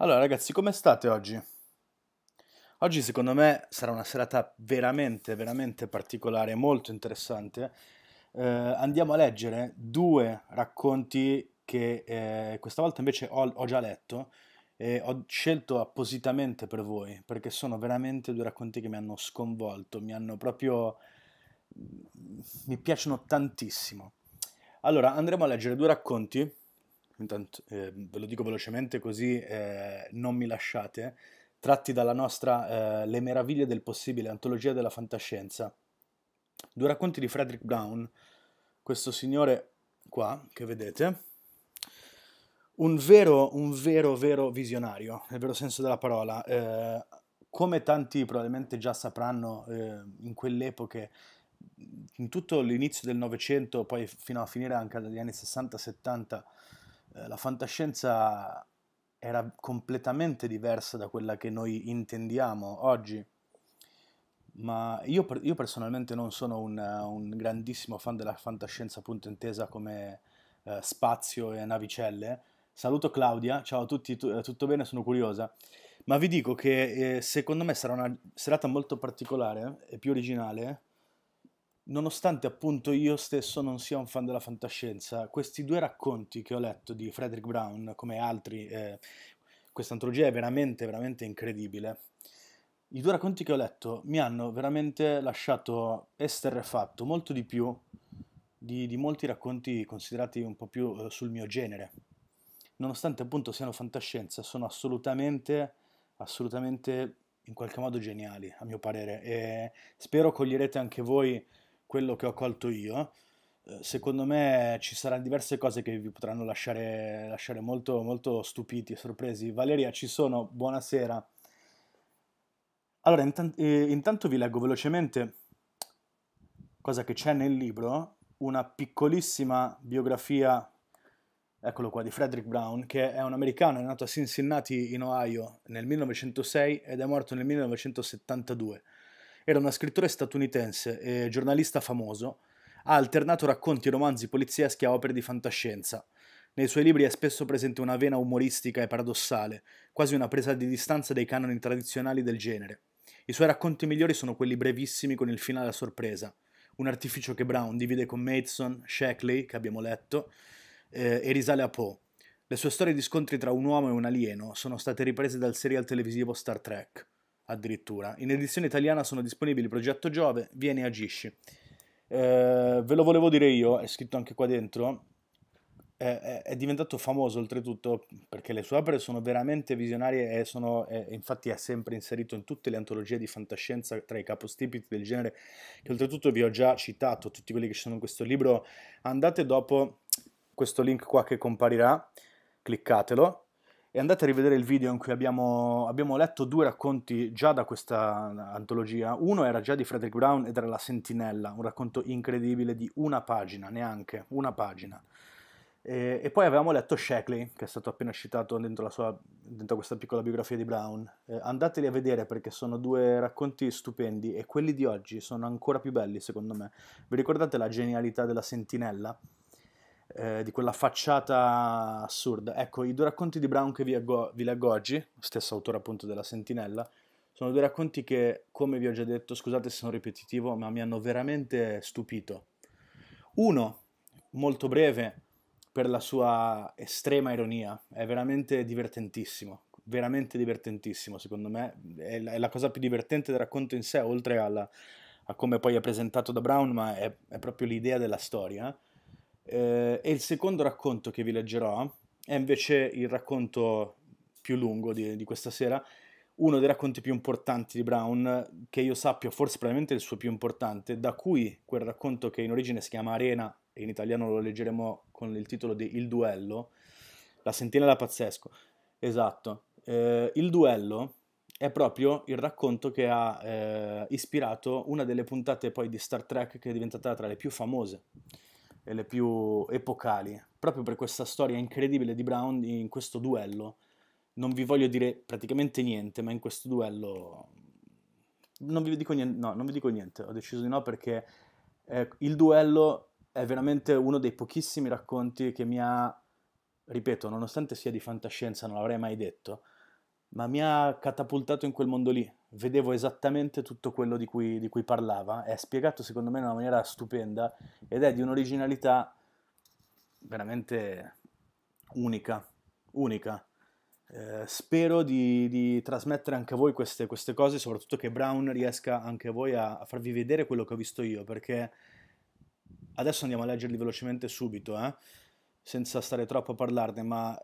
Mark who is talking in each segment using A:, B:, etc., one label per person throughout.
A: Allora ragazzi, come state oggi? Oggi secondo me sarà una serata veramente, veramente particolare, molto interessante. Eh, andiamo a leggere due racconti che eh, questa volta invece ho, ho, già letto e ho scelto appositamente per voi, perché sono veramente due racconti che mi hanno sconvolto, mi hanno proprio... mi piacciono tantissimo. Allora, andremo a leggere due racconti intanto eh, ve lo dico velocemente così eh, non mi lasciate, tratti dalla nostra eh, Le meraviglie del possibile, antologia della fantascienza. Due racconti di Frederick Brown, questo signore qua che vedete, un vero, un vero, vero visionario, nel vero senso della parola. Eh, come tanti probabilmente già sapranno, eh, in quell'epoca in tutto l'inizio del Novecento, poi fino a finire anche negli anni 60-70, eh, la fantascienza era completamente diversa da quella che noi intendiamo oggi. Ma io, io personalmente non sono un, un, grandissimo fan della fantascienza, appunto intesa come eh, spazio e navicelle. Saluto Claudia, ciao a tutti, tu, eh, tutto bene? Sono curiosa. Ma vi dico che eh, secondo me sarà una serata molto particolare e più originale Nonostante appunto io stesso non sia un fan della fantascienza, questi due racconti che ho letto di Frederick Brown, come altri, eh, questa antologia è veramente, veramente incredibile. I due racconti che ho letto mi hanno veramente lasciato esterrefatto, molto di più di, di molti racconti considerati un po' più eh, sul mio genere. Nonostante appunto siano fantascienza, sono assolutamente, assolutamente in qualche modo geniali, a mio parere, e spero coglierete anche voi quello che ho colto io. Eh, secondo me ci saranno diverse cose che vi potranno lasciare, lasciare molto, molto stupiti e sorpresi. Valeria, ci sono, buonasera. Allora, intanto, eh, intanto vi leggo velocemente cosa che c'è nel libro, una piccolissima biografia, eccolo qua, di Frederick Brown, che è un americano, è nato a Cincinnati in Ohio nel 1906 ed è morto nel 1972. Era una scrittore statunitense e giornalista famoso. Ha alternato racconti e romanzi polizieschi a opere di fantascienza. Nei suoi libri è spesso presente una vena umoristica e paradossale, quasi una presa di distanza dai canoni tradizionali del genere. I suoi racconti migliori sono quelli brevissimi con il finale a sorpresa, un artificio che Brown divide con Mason, Shackley, che abbiamo letto, eh, e risale a Poe. Le sue storie di scontri tra un uomo e un alieno sono state riprese dal serial televisivo Star Trek addirittura. In edizione italiana sono disponibili Progetto Giove, Vieni e Agisci. Eh, ve lo volevo dire io, è scritto anche qua dentro, eh, è diventato famoso oltretutto perché le sue opere sono veramente visionarie e sono, eh, infatti è sempre inserito in tutte le antologie di fantascienza tra i capostipiti del genere che oltretutto vi ho già citato, tutti quelli che ci sono in questo libro. Andate dopo questo link qua che comparirà, cliccatelo e andate a rivedere il video in cui abbiamo, abbiamo letto due racconti già da questa antologia. Uno era già di Frederick Brown ed era La Sentinella, un racconto incredibile di una pagina, neanche una pagina. E, e poi avevamo letto Shackley, che è stato appena citato dentro, sua, dentro questa piccola biografia di Brown. Eh, andateli a vedere perché sono due racconti stupendi e quelli di oggi sono ancora più belli secondo me. Vi ricordate la genialità della Sentinella? Eh, di quella facciata assurda. Ecco, i due racconti di Brown che vi, aggo- vi leggo oggi, stesso autore appunto della Sentinella, sono due racconti che, come vi ho già detto, scusate se sono ripetitivo, ma mi hanno veramente stupito. Uno, molto breve, per la sua estrema ironia, è veramente divertentissimo, veramente divertentissimo secondo me, è la, è la cosa più divertente del racconto in sé, oltre alla, a come poi è presentato da Brown, ma è, è proprio l'idea della storia. Eh, e il secondo racconto che vi leggerò è invece il racconto più lungo di, di questa sera, uno dei racconti più importanti di Brown, che io sappia, forse probabilmente il suo più importante, da cui quel racconto che in origine si chiama Arena, e in italiano lo leggeremo con il titolo di Il duello, la sentinella pazzesco, esatto. Eh, il duello è proprio il racconto che ha eh, ispirato una delle puntate poi di Star Trek che è diventata tra le più famose e le più epocali, proprio per questa storia incredibile di Brown in questo duello. Non vi voglio dire praticamente niente, ma in questo duello non vi dico niente, no, non vi dico niente, ho deciso di no perché eh, il duello è veramente uno dei pochissimi racconti che mi ha, ripeto, nonostante sia di fantascienza, non l'avrei mai detto, ma mi ha catapultato in quel mondo lì. Vedevo esattamente tutto quello di cui, di cui parlava, è spiegato secondo me in una maniera stupenda ed è di un'originalità veramente unica, unica. Eh, spero di, di, trasmettere anche a voi queste, queste, cose, soprattutto che Brown riesca anche a voi a, a, farvi vedere quello che ho visto io, perché adesso andiamo a leggerli velocemente subito, eh? senza stare troppo a parlarne, ma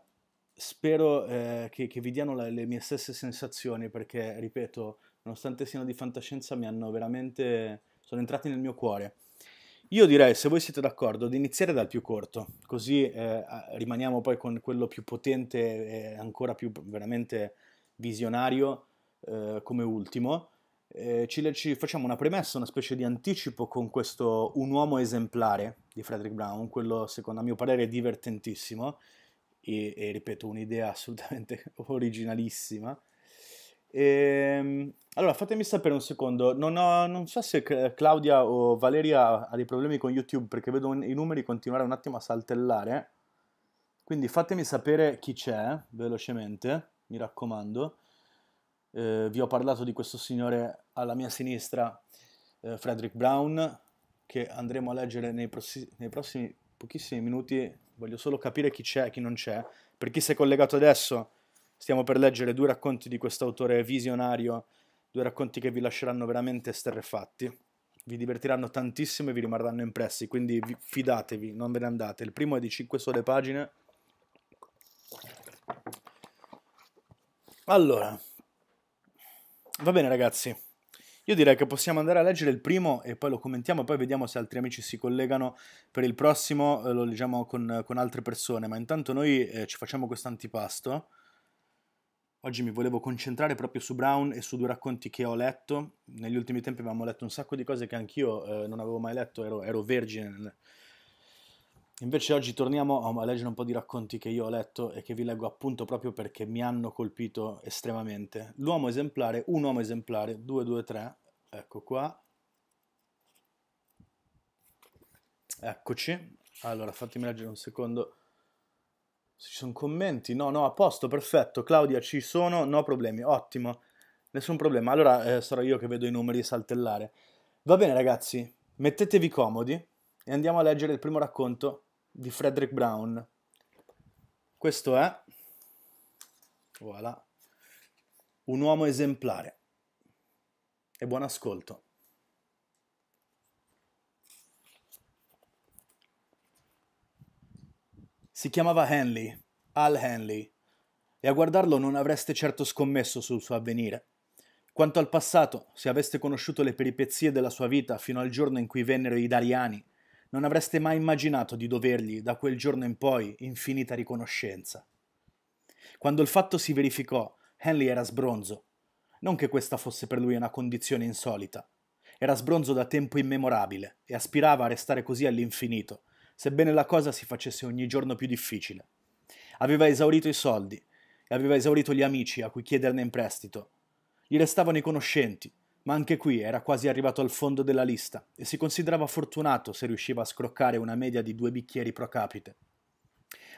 A: spero eh, che, che, vi diano la, le mie stesse sensazioni perché, ripeto, nonostante siano di fantascienza, mi hanno veramente... sono entrati nel mio cuore. Io direi, se voi siete d'accordo, di iniziare dal più corto, così eh, rimaniamo poi con quello più potente e ancora più veramente visionario eh, come ultimo. Eh, ci, ci facciamo una premessa, una specie di anticipo con questo Un uomo esemplare di Frederick Brown, quello secondo a mio parere divertentissimo, e, e ripeto un'idea assolutamente originalissima. E, ehm, allora fatemi sapere un secondo, non, ho, non, so se Claudia o Valeria ha dei problemi con YouTube perché vedo i numeri continuare un attimo a saltellare, quindi fatemi sapere chi c'è velocemente, mi raccomando. Eh, vi ho parlato di questo signore alla mia sinistra, eh, Frederick Brown, che andremo a leggere nei, nei prossimi pochissimi minuti voglio solo capire chi c'è e chi non c'è. Per chi si è collegato adesso, stiamo per leggere due racconti di quest'autore visionario, due racconti che vi lasceranno veramente esterrefatti. Vi divertiranno tantissimo e vi rimarranno impressi, quindi fidatevi, non ve ne andate. Il primo è di 5 sole pagine. Allora, va bene ragazzi, io direi che possiamo andare a leggere il primo e poi lo commentiamo e poi vediamo se altri amici si collegano per il prossimo, eh, lo leggiamo con, con altre persone, ma intanto noi eh, ci facciamo questo antipasto. Oggi mi volevo concentrare proprio su Brown e su due racconti che ho letto. Negli ultimi tempi abbiamo letto un sacco di cose che anch'io eh, non avevo mai letto, ero, ero vergine Invece oggi torniamo a leggere un po' di racconti che io ho letto e che vi leggo appunto proprio perché mi hanno colpito estremamente. L'uomo esemplare, un uomo esemplare, 223, ecco qua. Eccoci. Allora, fatemi leggere un secondo. Se ci sono commenti, no, no, a posto, perfetto. Claudia, ci sono, no problemi, ottimo. Nessun problema. Allora eh, sarò io che vedo i numeri saltellare. Va bene ragazzi, mettetevi comodi e andiamo a leggere il primo racconto di Frederick Brown. Questo è, voilà, un uomo esemplare. E buon ascolto. Si chiamava Henley, Al Henley, e a guardarlo non avreste certo scommesso sul suo avvenire. Quanto al passato, se aveste conosciuto le peripezie della sua vita fino al giorno in cui vennero i Dariani non avreste mai immaginato di dovergli da quel giorno in poi infinita riconoscenza. Quando il fatto si verificò, Henley era sbronzo. Non che questa fosse per lui una condizione insolita. Era sbronzo da tempo immemorabile e aspirava a restare così all'infinito, sebbene la cosa si facesse ogni giorno più difficile. Aveva esaurito i soldi e aveva esaurito gli amici a cui chiederne in prestito. Gli restavano i conoscenti, ma anche qui era quasi arrivato al fondo della lista e si considerava fortunato se riusciva a scroccare una media di due bicchieri pro capite.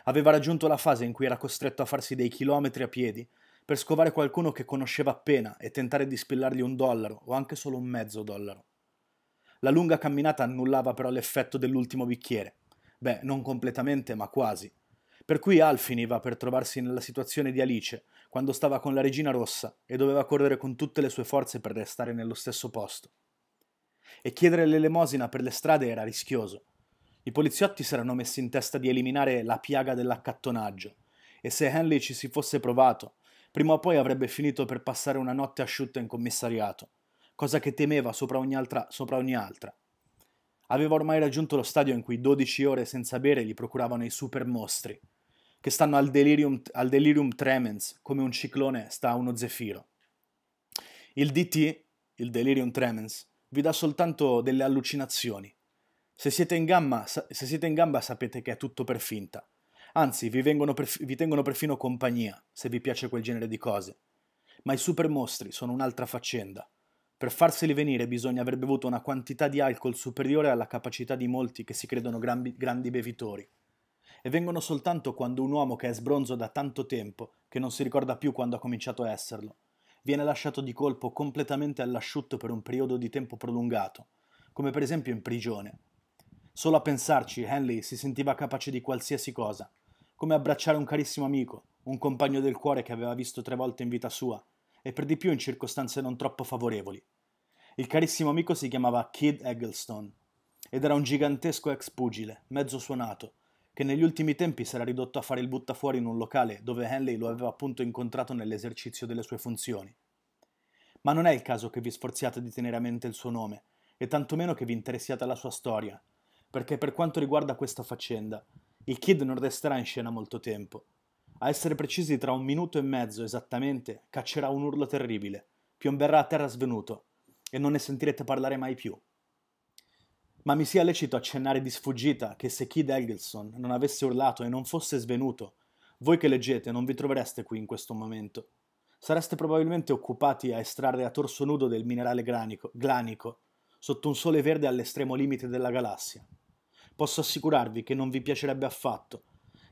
A: Aveva raggiunto la fase in cui era costretto a farsi dei chilometri a piedi per scovare qualcuno che conosceva appena e tentare di spillargli un dollaro o anche solo un mezzo dollaro. La lunga camminata annullava però l'effetto dell'ultimo bicchiere. Beh, non completamente, ma quasi. Per cui Al va per trovarsi nella situazione di Alice, quando stava con la regina rossa e doveva correre con tutte le sue forze per restare nello stesso posto. E chiedere l'elemosina per le strade era rischioso. I poliziotti si erano messi in testa di eliminare la piaga dell'accattonaggio, e se Henley ci si fosse provato, prima o poi avrebbe finito per passare una notte asciutta in commissariato, cosa che temeva sopra ogni altra. Sopra ogni altra. Aveva ormai raggiunto lo stadio in cui 12 ore senza bere gli procuravano i super mostri che stanno al delirium, al delirium tremens, come un ciclone sta a uno zefiro. Il DT, il delirium tremens, vi dà soltanto delle allucinazioni. Se siete in, gamma, se siete in gamba sapete che è tutto per finta. Anzi, vi, perf vi tengono perfino compagnia, se vi piace quel genere di cose. Ma i super mostri sono un'altra faccenda. Per farseli venire bisogna aver bevuto una quantità di alcol superiore alla capacità di molti che si credono grandi bevitori e vengono soltanto quando un uomo che è sbronzo da tanto tempo, che non si ricorda più quando ha cominciato a esserlo, viene lasciato di colpo completamente all'asciutto per un periodo di tempo prolungato, come per esempio in prigione. Solo a pensarci, Henley si sentiva capace di qualsiasi cosa, come abbracciare un carissimo amico, un compagno del cuore che aveva visto tre volte in vita sua, e per di più in circostanze non troppo favorevoli. Il carissimo amico si chiamava Kid Eggleston ed era un gigantesco ex pugile, mezzo suonato, che negli ultimi tempi si era ridotto a fare il buttafuori in un locale dove Henley lo aveva appunto incontrato nell'esercizio delle sue funzioni. Ma non è il caso che vi sforziate di tenere a mente il suo nome, e tantomeno che vi interessiate alla sua storia, perché per quanto riguarda questa faccenda, il Kid non resterà in scena molto tempo. A essere precisi, tra un minuto e mezzo esattamente, caccerà un urlo terribile, piomberà a terra svenuto, e non ne sentirete parlare mai più ma mi sia lecito accennare di sfuggita che se Kid Eggleston non avesse urlato e non fosse svenuto, voi che leggete non vi trovereste qui in questo momento. Sareste probabilmente occupati a estrarre a torso nudo del minerale granico, glanico, sotto un sole verde all'estremo limite della galassia. Posso assicurarvi che non vi piacerebbe affatto,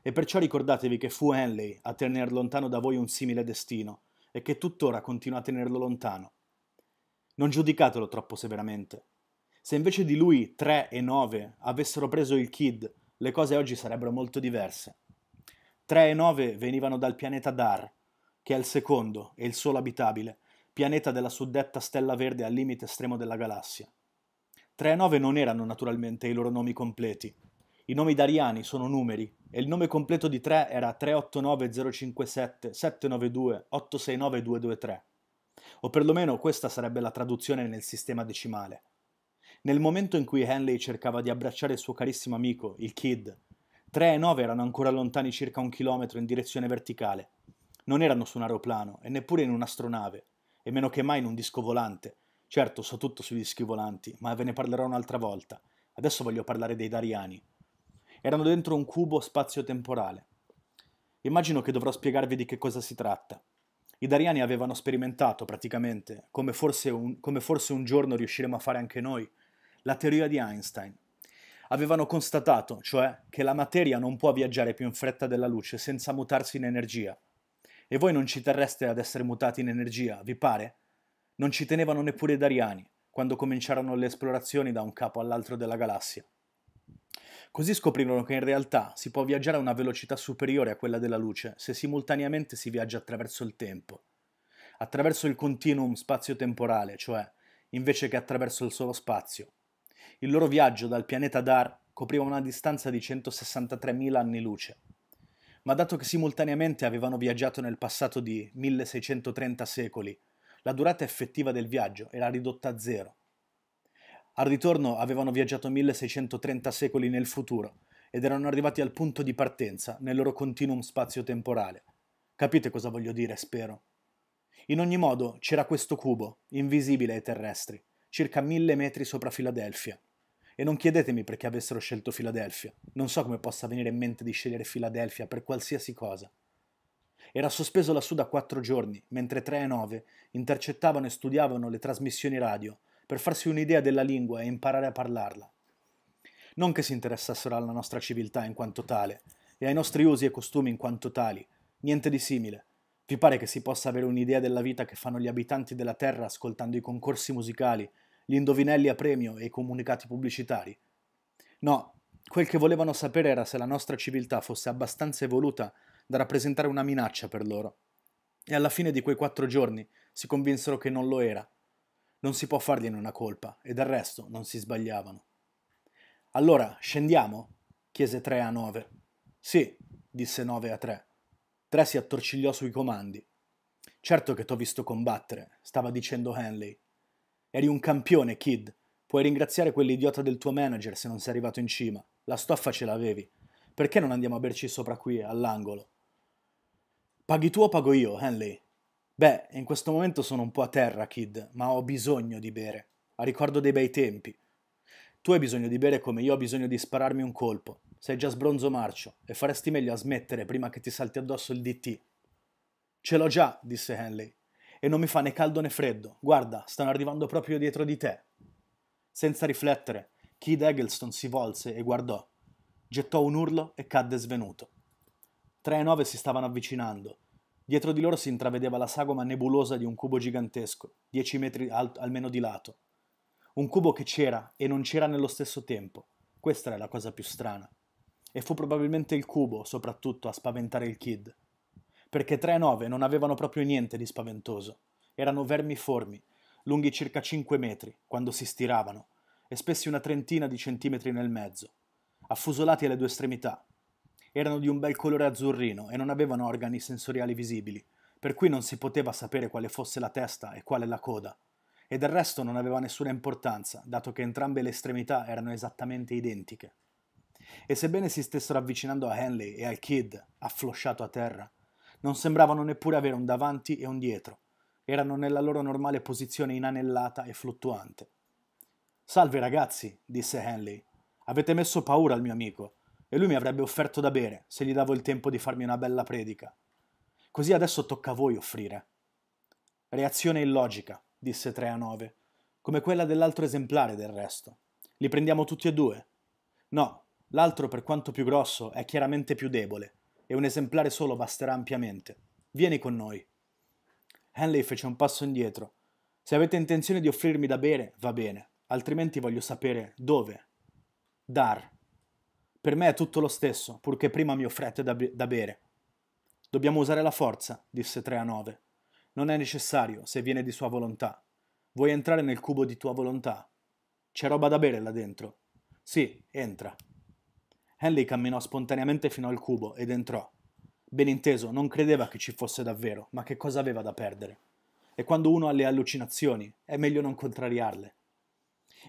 A: e perciò ricordatevi che fu Henley a tener lontano da voi un simile destino, e che tuttora continua a tenerlo lontano. Non giudicatelo troppo severamente. Se invece di lui 3 e 9 avessero preso il Kid, le cose oggi sarebbero molto diverse. 3 e 9 venivano dal pianeta Dar, che è il secondo e il solo abitabile, pianeta della suddetta stella verde al limite estremo della galassia. 3 e 9 non erano naturalmente i loro nomi completi. I nomi dariani sono numeri e il nome completo di 3 era 389057 792 869 223. O perlomeno questa sarebbe la traduzione nel sistema decimale. Nel momento in cui Henley cercava di abbracciare il suo carissimo amico, il Kid, 3 e 9 erano ancora lontani circa un chilometro in direzione verticale. Non erano su un aeroplano e neppure in un'astronave, e meno che mai in un disco volante. Certo, so tutto sui dischi volanti, ma ve ne parlerò un'altra volta. Adesso voglio parlare dei Dariani. Erano dentro un cubo spazio-temporale. Immagino che dovrò spiegarvi di che cosa si tratta. I Dariani avevano sperimentato, praticamente, come forse un, come forse un giorno riusciremo a fare anche noi, la teoria di Einstein. Avevano constatato, cioè, che la materia non può viaggiare più in fretta della luce senza mutarsi in energia. E voi non ci terreste ad essere mutati in energia, vi pare? Non ci tenevano neppure i Dariani, quando cominciarono le esplorazioni da un capo all'altro della galassia. Così scoprirono che in realtà si può viaggiare a una velocità superiore a quella della luce se simultaneamente si viaggia attraverso il tempo, attraverso il continuum spazio-temporale, cioè invece che attraverso il solo spazio. Il loro viaggio dal pianeta Dar copriva una distanza di 163.000 anni luce. Ma dato che simultaneamente avevano viaggiato nel passato di 1630 secoli, la durata effettiva del viaggio era ridotta a zero. Al ritorno avevano viaggiato 1630 secoli nel futuro ed erano arrivati al punto di partenza nel loro continuum spazio-temporale. Capite cosa voglio dire, spero. In ogni modo c'era questo cubo, invisibile ai terrestri, circa mille metri sopra Filadelfia. E non chiedetemi perché avessero scelto Filadelfia. Non so come possa venire in mente di scegliere Filadelfia per qualsiasi cosa. Era sospeso lassù da quattro giorni, mentre tre e nove intercettavano e studiavano le trasmissioni radio per farsi un'idea della lingua e imparare a parlarla. Non che si interessassero alla nostra civiltà in quanto tale, e ai nostri usi e costumi in quanto tali, niente di simile. Vi pare che si possa avere un'idea della vita che fanno gli abitanti della Terra ascoltando i concorsi musicali gli indovinelli a premio e i comunicati pubblicitari. No, quel che volevano sapere era se la nostra civiltà fosse abbastanza evoluta da rappresentare una minaccia per loro. E alla fine di quei quattro giorni si convinsero che non lo era. Non si può fargliene una colpa, e del resto non si sbagliavano. Allora, scendiamo? chiese 3 a 9. Sì, disse 9 a 3. 3 si attorcigliò sui comandi. Certo che t'ho visto combattere, stava dicendo Henley. Eri un campione, kid. Puoi ringraziare quell'idiota del tuo manager se non sei arrivato in cima. La stoffa ce l'avevi. Perché non andiamo a berci sopra qui, all'angolo? Paghi tu o pago io, Henley? Beh, in questo momento sono un po' a terra, kid, ma ho bisogno di bere. A ricordo dei bei tempi. Tu hai bisogno di bere come io ho bisogno di spararmi un colpo. Sei già sbronzo marcio e faresti meglio a smettere prima che ti salti addosso il DT. Ce l'ho già, disse Henley e non mi fa né caldo né freddo. Guarda, stanno arrivando proprio dietro di te. Senza riflettere, Kid Eggleston si volse e guardò. Gettò un urlo e cadde svenuto. Tre e nove si stavano avvicinando. Dietro di loro si intravedeva la sagoma nebulosa di un cubo gigantesco, dieci metri alto, almeno di lato. Un cubo che c'era e non c'era nello stesso tempo. Questa era la cosa più strana. E fu probabilmente il cubo, soprattutto, a spaventare il Kid perché 3 e 9 non avevano proprio niente di spaventoso. Erano vermiformi, lunghi circa 5 metri, quando si stiravano, e spessi una trentina di centimetri nel mezzo, affusolati alle due estremità. Erano di un bel colore azzurrino e non avevano organi sensoriali visibili, per cui non si poteva sapere quale fosse la testa e quale la coda, e del resto non aveva nessuna importanza, dato che entrambe le estremità erano esattamente identiche. E sebbene si stessero avvicinando a Henley e al Kid, afflosciato a terra, non sembravano neppure avere un davanti e un dietro. Erano nella loro normale posizione inanellata e fluttuante. Salve ragazzi, disse Henley. Avete messo paura al mio amico e lui mi avrebbe offerto da bere se gli davo il tempo di farmi una bella predica. Così adesso tocca a voi offrire. Reazione illogica, disse 3 a 9, come quella dell'altro esemplare del resto. Li prendiamo tutti e due? No, l'altro per quanto più grosso è chiaramente più debole e un esemplare solo basterà ampiamente. Vieni con noi. Henley fece un passo indietro. Se avete intenzione di offrirmi da bere, va bene, altrimenti voglio sapere dove. Dar. Per me è tutto lo stesso, purché prima mi offrete da, be- da bere. Dobbiamo usare la forza, disse 3 a 9. Non è necessario, se viene di sua volontà. Vuoi entrare nel cubo di tua volontà? C'è roba da bere là dentro. Sì, entra. Henley camminò spontaneamente fino al cubo ed entrò. Ben inteso, non credeva che ci fosse davvero, ma che cosa aveva da perdere? E quando uno ha le allucinazioni, è meglio non contrariarle.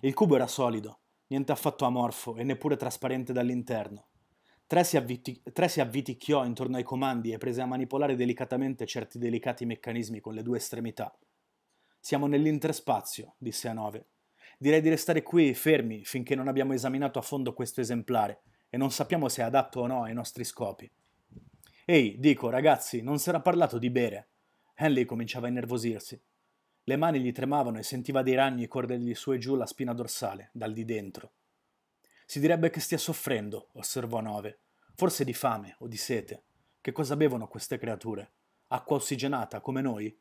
A: Il cubo era solido, niente affatto amorfo e neppure trasparente dall'interno. Tre si, avviti- tre si avviticchiò intorno ai comandi e prese a manipolare delicatamente certi delicati meccanismi con le due estremità. Siamo nell'interspazio, disse a nove. Direi di restare qui fermi finché non abbiamo esaminato a fondo questo esemplare e non sappiamo se è adatto o no ai nostri scopi. Ehi, dico, ragazzi, non si era parlato di bere. Henley cominciava a innervosirsi. Le mani gli tremavano e sentiva dei ragni cordergli su e giù la spina dorsale, dal di dentro. Si direbbe che stia soffrendo, osservò Nove. Forse di fame o di sete. Che cosa bevono queste creature? Acqua ossigenata, come noi?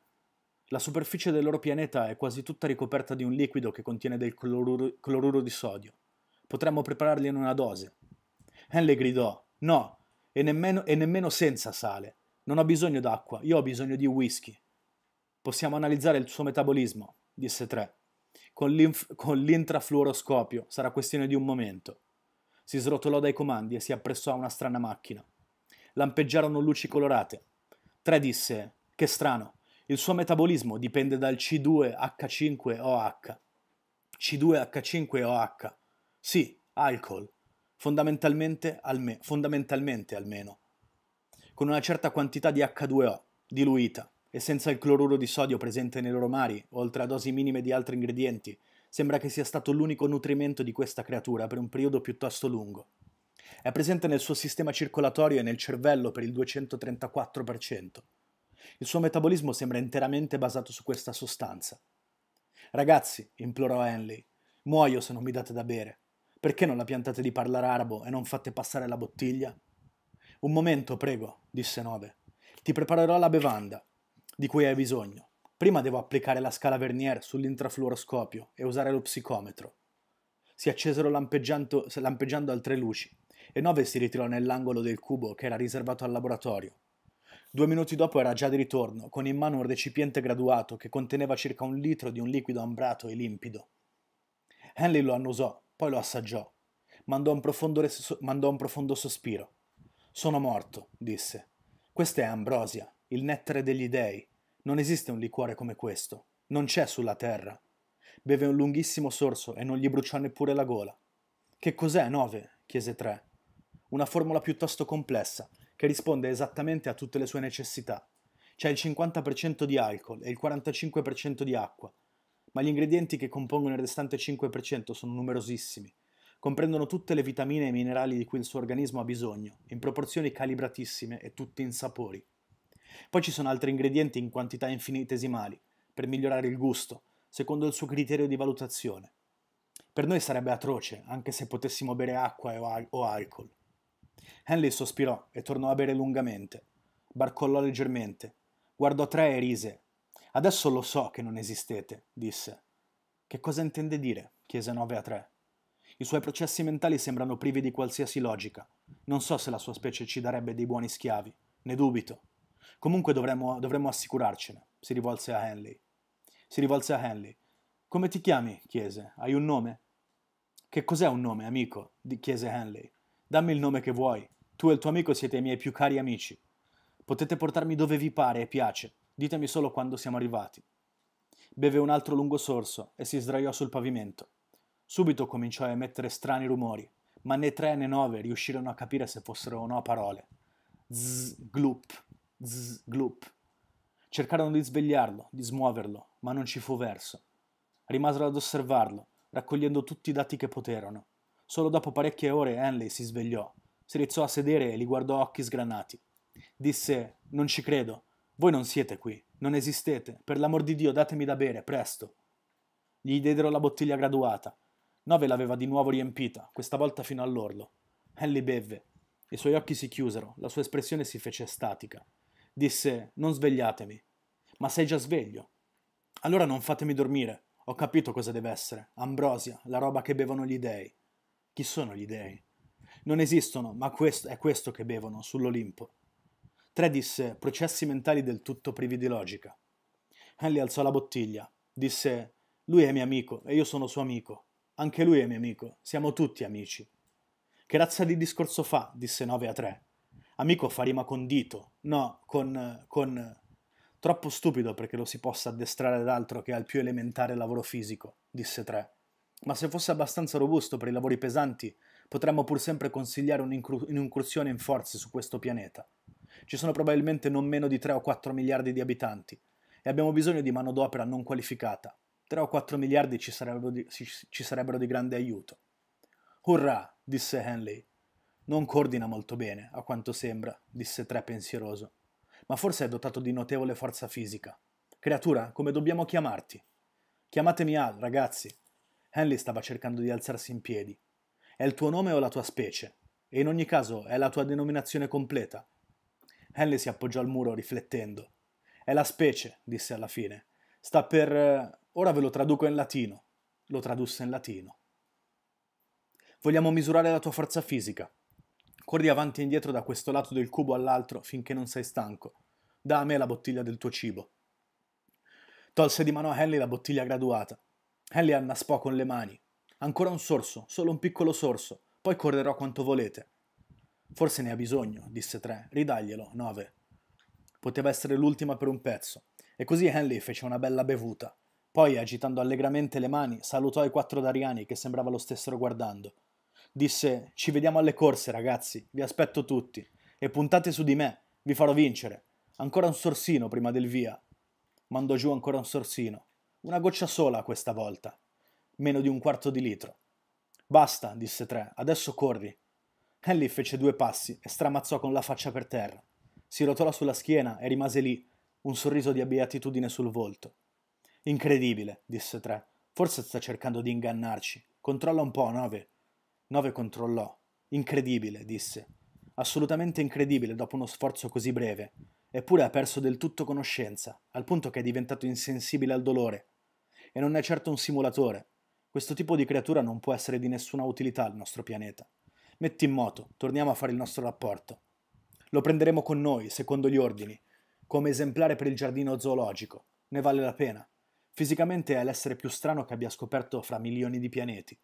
A: La superficie del loro pianeta è quasi tutta ricoperta di un liquido che contiene del cloruro, cloruro di sodio. Potremmo prepararli in una dose, Henley eh, gridò, no, e nemmeno, e nemmeno senza sale. Non ho bisogno d'acqua, io ho bisogno di whisky. Possiamo analizzare il suo metabolismo, disse Tre. Con, con l'intrafluoroscopio sarà questione di un momento. Si srotolò dai comandi e si appressò a una strana macchina. Lampeggiarono luci colorate. Tre disse, che strano, il suo metabolismo dipende dal C2H5OH. C2H5OH. Sì, alcol fondamentalmente, alme- fondamentalmente almeno, con una certa quantità di H2O diluita e senza il cloruro di sodio presente nei loro mari, oltre a dosi minime di altri ingredienti, sembra che sia stato l'unico nutrimento di questa creatura per un periodo piuttosto lungo. È presente nel suo sistema circolatorio e nel cervello per il 234%. Il suo metabolismo sembra interamente basato su questa sostanza. Ragazzi, implorò Henley, muoio se non mi date da bere. Perché non la piantate di parlare arabo e non fate passare la bottiglia? Un momento, prego, disse Nove. Ti preparerò la bevanda di cui hai bisogno. Prima devo applicare la scala Vernier sull'intrafluoroscopio e usare lo psicometro. Si accesero lampeggiando, lampeggiando altre luci e Nove si ritirò nell'angolo del cubo che era riservato al laboratorio. Due minuti dopo era già di ritorno, con in mano un recipiente graduato che conteneva circa un litro di un liquido ambrato e limpido. Henley lo annusò poi lo assaggiò. Mandò un, res- mandò un profondo sospiro. Sono morto, disse. Questa è ambrosia, il nettare degli dei. Non esiste un liquore come questo. Non c'è sulla terra. Beve un lunghissimo sorso e non gli bruciò neppure la gola. Che cos'è nove? chiese Tre. Una formula piuttosto complessa, che risponde esattamente a tutte le sue necessità. C'è il 50% di alcol e il 45% di acqua, ma gli ingredienti che compongono il restante 5% sono numerosissimi. Comprendono tutte le vitamine e minerali di cui il suo organismo ha bisogno, in proporzioni calibratissime e tutti in sapori. Poi ci sono altri ingredienti in quantità infinitesimali, per migliorare il gusto, secondo il suo criterio di valutazione. Per noi sarebbe atroce, anche se potessimo bere acqua o alcol. Henley sospirò e tornò a bere lungamente. Barcollò leggermente. Guardò tre e rise, Adesso lo so che non esistete, disse. Che cosa intende dire? chiese 9 a 3. I suoi processi mentali sembrano privi di qualsiasi logica. Non so se la sua specie ci darebbe dei buoni schiavi, ne dubito. Comunque dovremmo, dovremmo assicurarcene, si rivolse a Henley. Si rivolse a Henley. Come ti chiami? chiese. Hai un nome? Che cos'è un nome, amico? chiese Henley. Dammi il nome che vuoi. Tu e il tuo amico siete i miei più cari amici. Potete portarmi dove vi pare e piace. Ditemi solo quando siamo arrivati. Beve un altro lungo sorso e si sdraiò sul pavimento. Subito cominciò a emettere strani rumori, ma né tre né nove riuscirono a capire se fossero o no parole. Zzz, gloop, zzz, gloop. Cercarono di svegliarlo, di smuoverlo, ma non ci fu verso. Rimasero ad osservarlo, raccogliendo tutti i dati che poterono. Solo dopo parecchie ore Henley si svegliò, si rizzò a sedere e li guardò a occhi sgranati. Disse: Non ci credo, voi non siete qui, non esistete, per l'amor di Dio datemi da bere, presto. Gli diedero la bottiglia graduata. Nove l'aveva di nuovo riempita, questa volta fino all'orlo. Henley bevve. I suoi occhi si chiusero, la sua espressione si fece statica. Disse: Non svegliatemi. Ma sei già sveglio. Allora non fatemi dormire. Ho capito cosa deve essere. Ambrosia, la roba che bevono gli dèi. Chi sono gli dèi? Non esistono, ma questo è questo che bevono sull'Olimpo. Tre disse processi mentali del tutto privi di logica. Henley alzò la bottiglia. Disse lui è mio amico e io sono suo amico. Anche lui è mio amico. Siamo tutti amici. Che razza di discorso fa? disse 9 a 3. Amico fa rima con dito. No, con... con... Troppo stupido perché lo si possa addestrare ad altro che al più elementare lavoro fisico, disse 3. Ma se fosse abbastanza robusto per i lavori pesanti, potremmo pur sempre consigliare un'incursione in forze su questo pianeta. Ci sono probabilmente non meno di 3 o 4 miliardi di abitanti e abbiamo bisogno di manodopera non qualificata. 3 o 4 miliardi ci sarebbero di, ci sarebbero di grande aiuto. Urrà, disse Henley. Non coordina molto bene, a quanto sembra, disse Tre pensieroso. Ma forse è dotato di notevole forza fisica. Creatura, come dobbiamo chiamarti? Chiamatemi Al, ragazzi. Henley stava cercando di alzarsi in piedi. È il tuo nome o la tua specie? E in ogni caso è la tua denominazione completa, Henley si appoggiò al muro riflettendo. È la specie, disse alla fine. Sta per... Eh, ora ve lo traduco in latino. Lo tradusse in latino. Vogliamo misurare la tua forza fisica. Corri avanti e indietro da questo lato del cubo all'altro finché non sei stanco. Da a me la bottiglia del tuo cibo. Tolse di mano a Henley la bottiglia graduata. Henley annaspò con le mani. Ancora un sorso, solo un piccolo sorso, poi correrò quanto volete. Forse ne ha bisogno, disse tre. Ridaglielo, nove. Poteva essere l'ultima per un pezzo. E così Henley fece una bella bevuta. Poi, agitando allegramente le mani, salutò i quattro dariani che sembrava lo stessero guardando. Disse: Ci vediamo alle corse, ragazzi, vi aspetto tutti. E puntate su di me, vi farò vincere. Ancora un sorsino prima del via. Mandò giù ancora un sorsino. Una goccia sola questa volta. Meno di un quarto di litro. Basta, disse Tre, adesso corri. Henley fece due passi e stramazzò con la faccia per terra. Si rotolò sulla schiena e rimase lì, un sorriso di beatitudine sul volto. Incredibile, disse Tre. Forse sta cercando di ingannarci. Controlla un po', Nove. Nove controllò. Incredibile, disse. Assolutamente incredibile dopo uno sforzo così breve. Eppure ha perso del tutto conoscenza, al punto che è diventato insensibile al dolore. E non è certo un simulatore. Questo tipo di creatura non può essere di nessuna utilità al nostro pianeta. Metti in moto, torniamo a fare il nostro rapporto. Lo prenderemo con noi, secondo gli ordini, come esemplare per il giardino zoologico. Ne vale la pena. Fisicamente è l'essere più strano che abbia scoperto fra milioni di pianeti.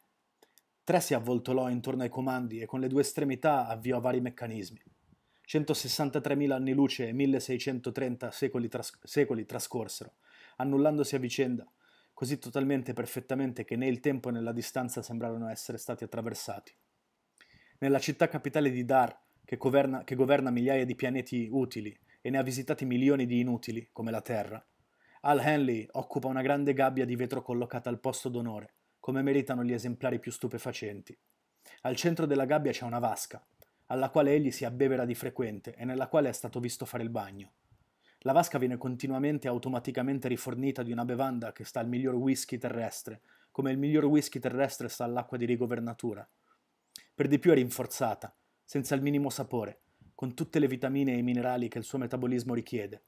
A: Tre si avvoltolò intorno ai comandi e con le due estremità avviò vari meccanismi. 163.000 anni luce e 1630 secoli, tras- secoli trascorsero, annullandosi a vicenda, così totalmente e perfettamente che né il tempo né la distanza sembrarono essere stati attraversati nella città capitale di Dar, che governa, che governa migliaia di pianeti utili e ne ha visitati milioni di inutili, come la Terra. Al Henley occupa una grande gabbia di vetro collocata al posto d'onore, come meritano gli esemplari più stupefacenti. Al centro della gabbia c'è una vasca, alla quale egli si abbevera di frequente e nella quale è stato visto fare il bagno. La vasca viene continuamente e automaticamente rifornita di una bevanda che sta al miglior whisky terrestre, come il miglior whisky terrestre sta all'acqua di rigovernatura, per di più è rinforzata, senza il minimo sapore, con tutte le vitamine e i minerali che il suo metabolismo richiede.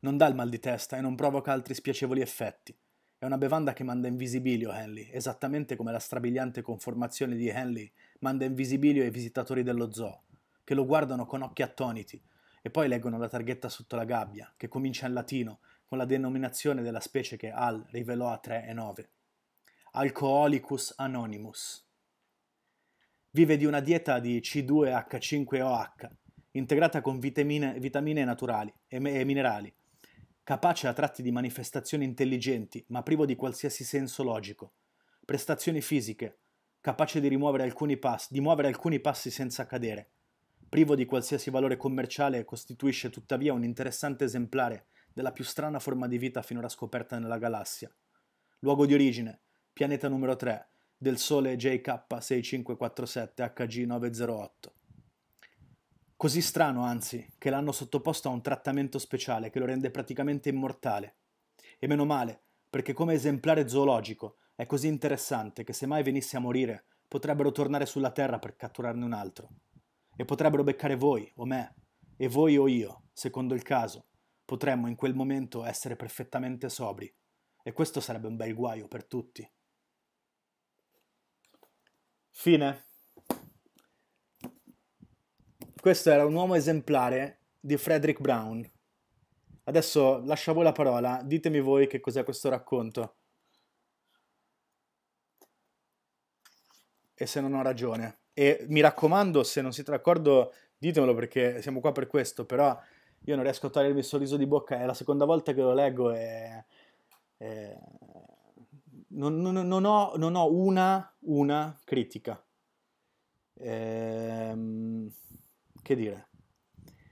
A: Non dà il mal di testa e non provoca altri spiacevoli effetti. È una bevanda che manda in visibilio Henley, esattamente come la strabiliante conformazione di Henley manda in visibilio i visitatori dello zoo, che lo guardano con occhi attoniti e poi leggono la targhetta sotto la gabbia, che comincia in latino, con la denominazione della specie che Hall rivelò a 3 e 9. Alcoholicus Anonymous. Vive di una dieta di C2H5OH, integrata con vitamine, vitamine naturali e, e minerali, capace a tratti di manifestazioni intelligenti, ma privo di qualsiasi senso logico, prestazioni fisiche, capace di, rimuovere alcuni passi, di muovere alcuni passi senza cadere. Privo di qualsiasi valore commerciale, costituisce tuttavia un interessante esemplare della più strana forma di vita finora scoperta nella galassia. Luogo di origine, pianeta numero 3, del Sole JK6547HG908. Così strano, anzi, che l'hanno sottoposto a un trattamento speciale che lo rende praticamente immortale. E meno male, perché come esemplare zoologico è così interessante che se mai venisse a morire potrebbero tornare sulla Terra per catturarne un altro. E potrebbero beccare voi o me, e voi o io, secondo il caso. Potremmo in quel momento essere perfettamente sobri. E questo sarebbe un bel guaio per tutti. Fine. Questo era un uomo esemplare di Frederick Brown. Adesso lascio a voi la parola, ditemi voi che cos'è questo racconto. E se non ho ragione. E mi raccomando, se non siete d'accordo, ditemelo perché siamo qua per questo, però io non riesco a togliermi il sorriso di bocca, è la seconda volta che lo leggo e... e non, non, non, ho, non ho, una, una critica. Ehm, che dire?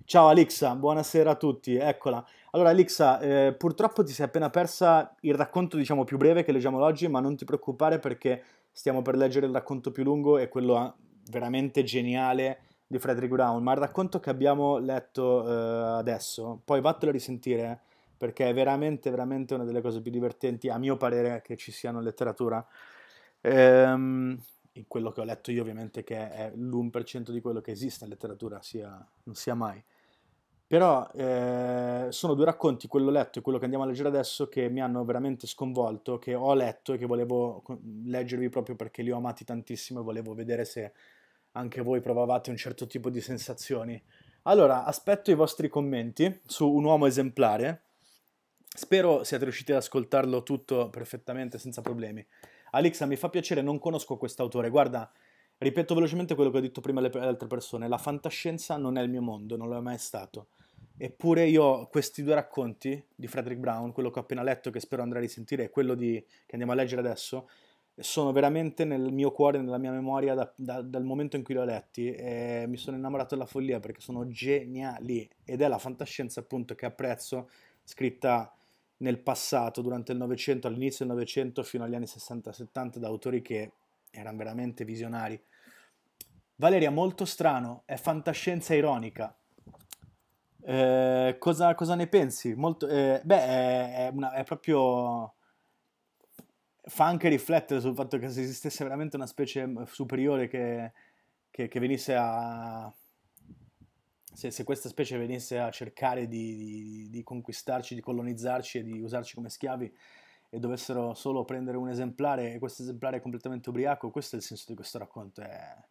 A: Ciao Alexa, buonasera a tutti, eccola. Allora Alexa, eh, purtroppo ti sei appena persa il racconto diciamo più breve che leggiamo oggi, ma non ti preoccupare perché stiamo per leggere il racconto più lungo e quello eh, veramente geniale di Frederick Brown, ma il racconto che abbiamo letto eh, adesso, poi vattelo a risentire perché è veramente, veramente una delle cose più divertenti, a mio parere, che ci siano in letteratura. Ehm, in quello che ho letto io, ovviamente, che è l'1% di quello che esiste in letteratura, sia, non sia mai. Però eh, sono due racconti, quello letto e quello che andiamo a leggere adesso, che mi hanno veramente sconvolto, che ho letto e che volevo leggervi proprio perché li ho amati tantissimo e volevo vedere se anche voi provavate un certo tipo di sensazioni. Allora, aspetto i vostri commenti su Un uomo esemplare, Spero siate riusciti ad ascoltarlo tutto perfettamente, senza problemi. Alexa, mi fa piacere, non conosco quest'autore. Guarda, ripeto velocemente quello che ho detto prima alle, altre persone. La fantascienza non è il mio mondo, non lo è mai stato. Eppure io questi due racconti di Frederick Brown, quello che ho appena letto, che spero andrà a risentire, e quello di, che andiamo a leggere adesso, sono veramente nel mio cuore, nella mia memoria da, da, dal momento in cui li ho letti e mi sono innamorato della follia perché sono geniali ed è la fantascienza appunto che apprezzo, scritta nel passato, durante il Novecento, all'inizio del Novecento fino agli anni 60-70, da autori che erano veramente visionari. Valeria, molto strano, è fantascienza ironica. Eh, cosa, cosa, ne pensi? Molto, eh, beh, è, una, è, proprio... fa anche riflettere sul fatto che se esistesse veramente una specie superiore che, che, che venisse a se, se, questa specie venisse a cercare di, di, di, conquistarci, di colonizzarci e di usarci come schiavi e dovessero solo prendere un esemplare e questo esemplare è completamente ubriaco, questo è il senso di questo racconto, è... non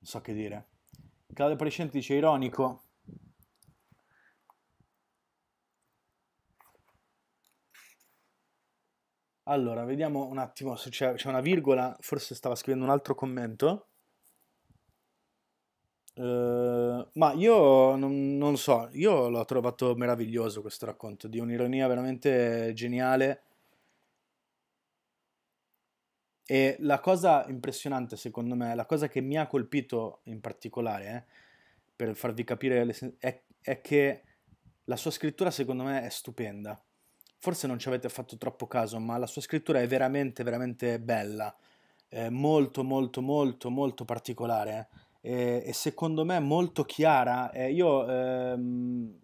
A: so che dire. Claudio Pariscenti dice ironico. Allora, vediamo un attimo se c'è, c'è una virgola, forse stava scrivendo un altro commento. Uh, ma io non, non, so, io l'ho trovato meraviglioso questo racconto, di un'ironia veramente geniale. E la cosa impressionante, secondo me, la cosa che mi ha colpito in particolare, eh, per farvi capire, le, è, è che la sua scrittura, secondo me, è stupenda. Forse non ci avete fatto troppo caso, ma la sua scrittura è veramente, veramente bella. Eh, molto, molto, molto, molto particolare. Eh e, eh, e secondo me molto chiara. Eh, io ehm,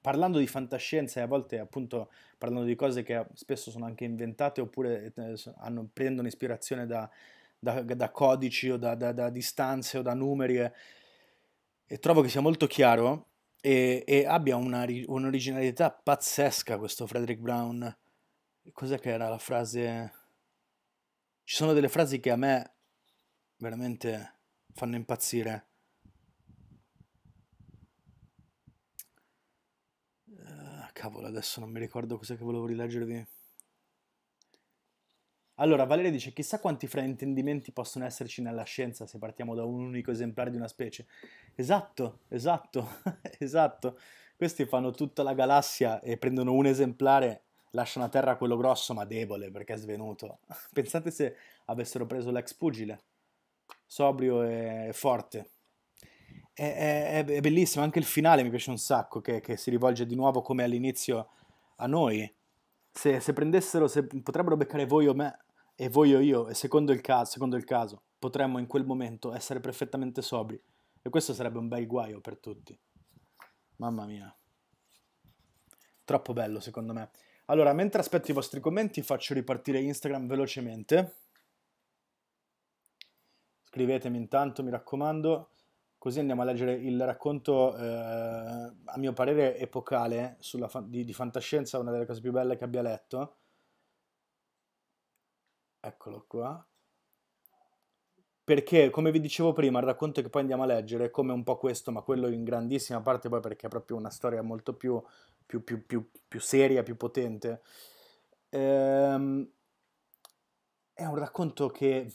A: parlando di fantascienza e a volte appunto parlando di cose che spesso sono anche inventate oppure eh, hanno, prendono ispirazione da, da, da codici o da, da, distanze o da numeri e, eh, e trovo che sia molto chiaro e, e abbia una, un'originalità pazzesca questo Frederick Brown. Cos'è che era la frase? Ci sono delle frasi che a me veramente fanno impazzire. Uh, cavolo, adesso non mi ricordo cos'è che volevo rileggervi. Allora, Valeria dice, chissà quanti fraintendimenti possono esserci nella scienza se partiamo da un unico esemplare di una specie. Esatto, esatto, esatto. Questi fanno tutta la galassia e prendono un esemplare, lasciano a terra quello grosso ma debole perché è svenuto. Pensate se avessero preso l'ex pugile sobrio e forte. È, è, è, bellissimo, anche il finale mi piace un sacco, che, che si rivolge di nuovo come all'inizio a noi. Se, se, prendessero, se potrebbero beccare voi o me, e voi o io, e secondo il, caso, secondo il caso, potremmo in quel momento essere perfettamente sobri. E questo sarebbe un bel guaio per tutti. Mamma mia. Troppo bello, secondo me. Allora, mentre aspetto i vostri commenti, faccio ripartire Instagram velocemente scrivetemi intanto, mi raccomando, così andiamo a leggere il racconto, eh, a mio parere, epocale eh, fa- di, di fantascienza, una delle cose più belle che abbia letto. Eccolo qua. Perché, come vi dicevo prima, il racconto che poi andiamo a leggere è come un po' questo, ma quello in grandissima parte poi perché è proprio una storia molto più, più, più, più, più seria, più potente. Ehm, è un racconto che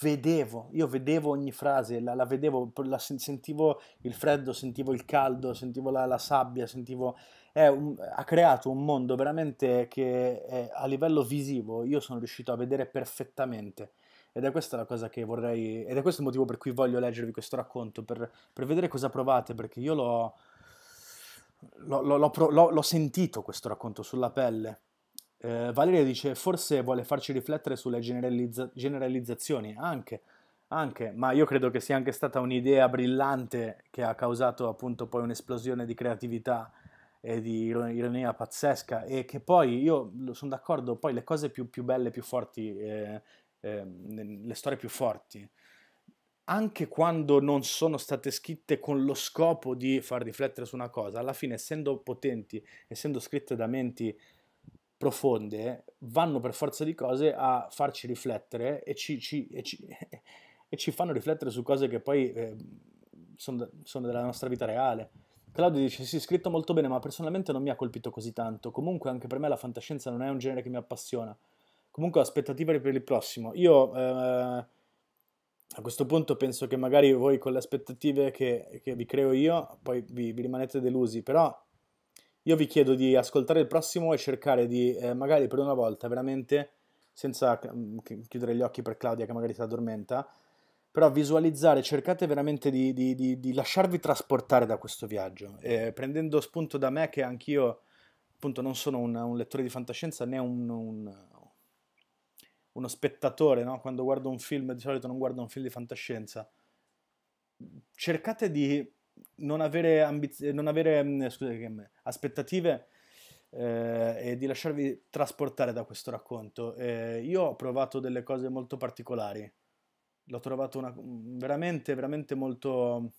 A: vedevo, io vedevo ogni frase, la, la vedevo, la sentivo il freddo, sentivo il caldo, sentivo la, la sabbia, sentivo... Un, ha creato un mondo veramente che è, a livello visivo io sono riuscito a vedere perfettamente. Ed è questa la cosa che vorrei... Ed è questo il motivo per cui voglio leggervi questo racconto, per, per vedere cosa provate, perché io l'ho, l'ho, l'ho, l'ho sentito questo racconto sulla pelle eh, Valeria dice forse vuole farci riflettere sulle generalizza- generalizzazioni, anche, anche, ma io credo che sia anche stata un'idea brillante che ha causato appunto poi un'esplosione di creatività e di ironia pazzesca e che poi io sono d'accordo, poi le cose più, più belle, più forti, eh, eh, le storie più forti, anche quando non sono state scritte con lo scopo di far riflettere su una cosa, alla fine essendo potenti, essendo scritte da menti profonde vanno per forza di cose a farci riflettere e ci, ci, e ci, e ci fanno riflettere su cose che poi eh, sono, sono, della nostra vita reale. Claudio dice sì, scritto molto bene, ma personalmente non mi ha colpito così tanto. Comunque anche per me la fantascienza non è un genere che mi appassiona. Comunque ho aspettative per il prossimo. Io eh, a questo punto penso che magari voi con le aspettative che, che vi creo io, poi vi, vi rimanete delusi, però io vi chiedo di ascoltare il prossimo e cercare di, eh, magari per una volta, veramente, senza mm, chiudere gli occhi per Claudia che magari si addormenta, però visualizzare, cercate veramente di, di, di, di lasciarvi trasportare da questo viaggio, eh, prendendo spunto da me che anch'io, appunto, non sono un, un, lettore di fantascienza né un, un uno spettatore, no? quando guardo un film, di solito non guardo un film di fantascienza, cercate di non avere, ambiz- non avere mm, scusate, aspettative eh, e di lasciarvi trasportare da questo racconto. Eh, io ho provato delle cose molto particolari, l'ho trovato una, mm, veramente, veramente molto...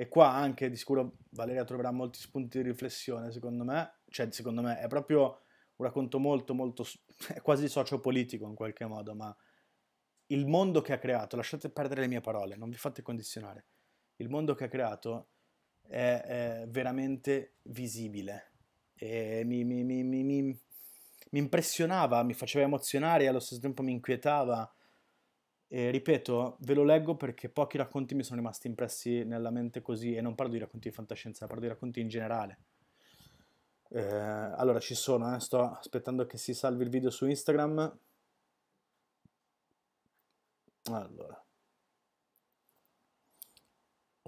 A: E qua anche di sicuro Valeria troverà molti spunti di riflessione, secondo me, cioè secondo me è proprio un racconto molto, molto, quasi sociopolitico in qualche modo, ma il mondo che ha creato, lasciate perdere le mie parole, non vi fate condizionare il mondo che ha creato è, è veramente visibile. E mi, mi, mi, mi impressionava, mi faceva emozionare e allo stesso tempo mi inquietava. E ripeto, ve lo leggo perché pochi racconti mi sono rimasti impressi nella mente così, e non parlo di racconti di fantascienza, parlo di racconti in generale. Eh, allora ci sono, eh, sto aspettando che si salvi il video su Instagram. Allora.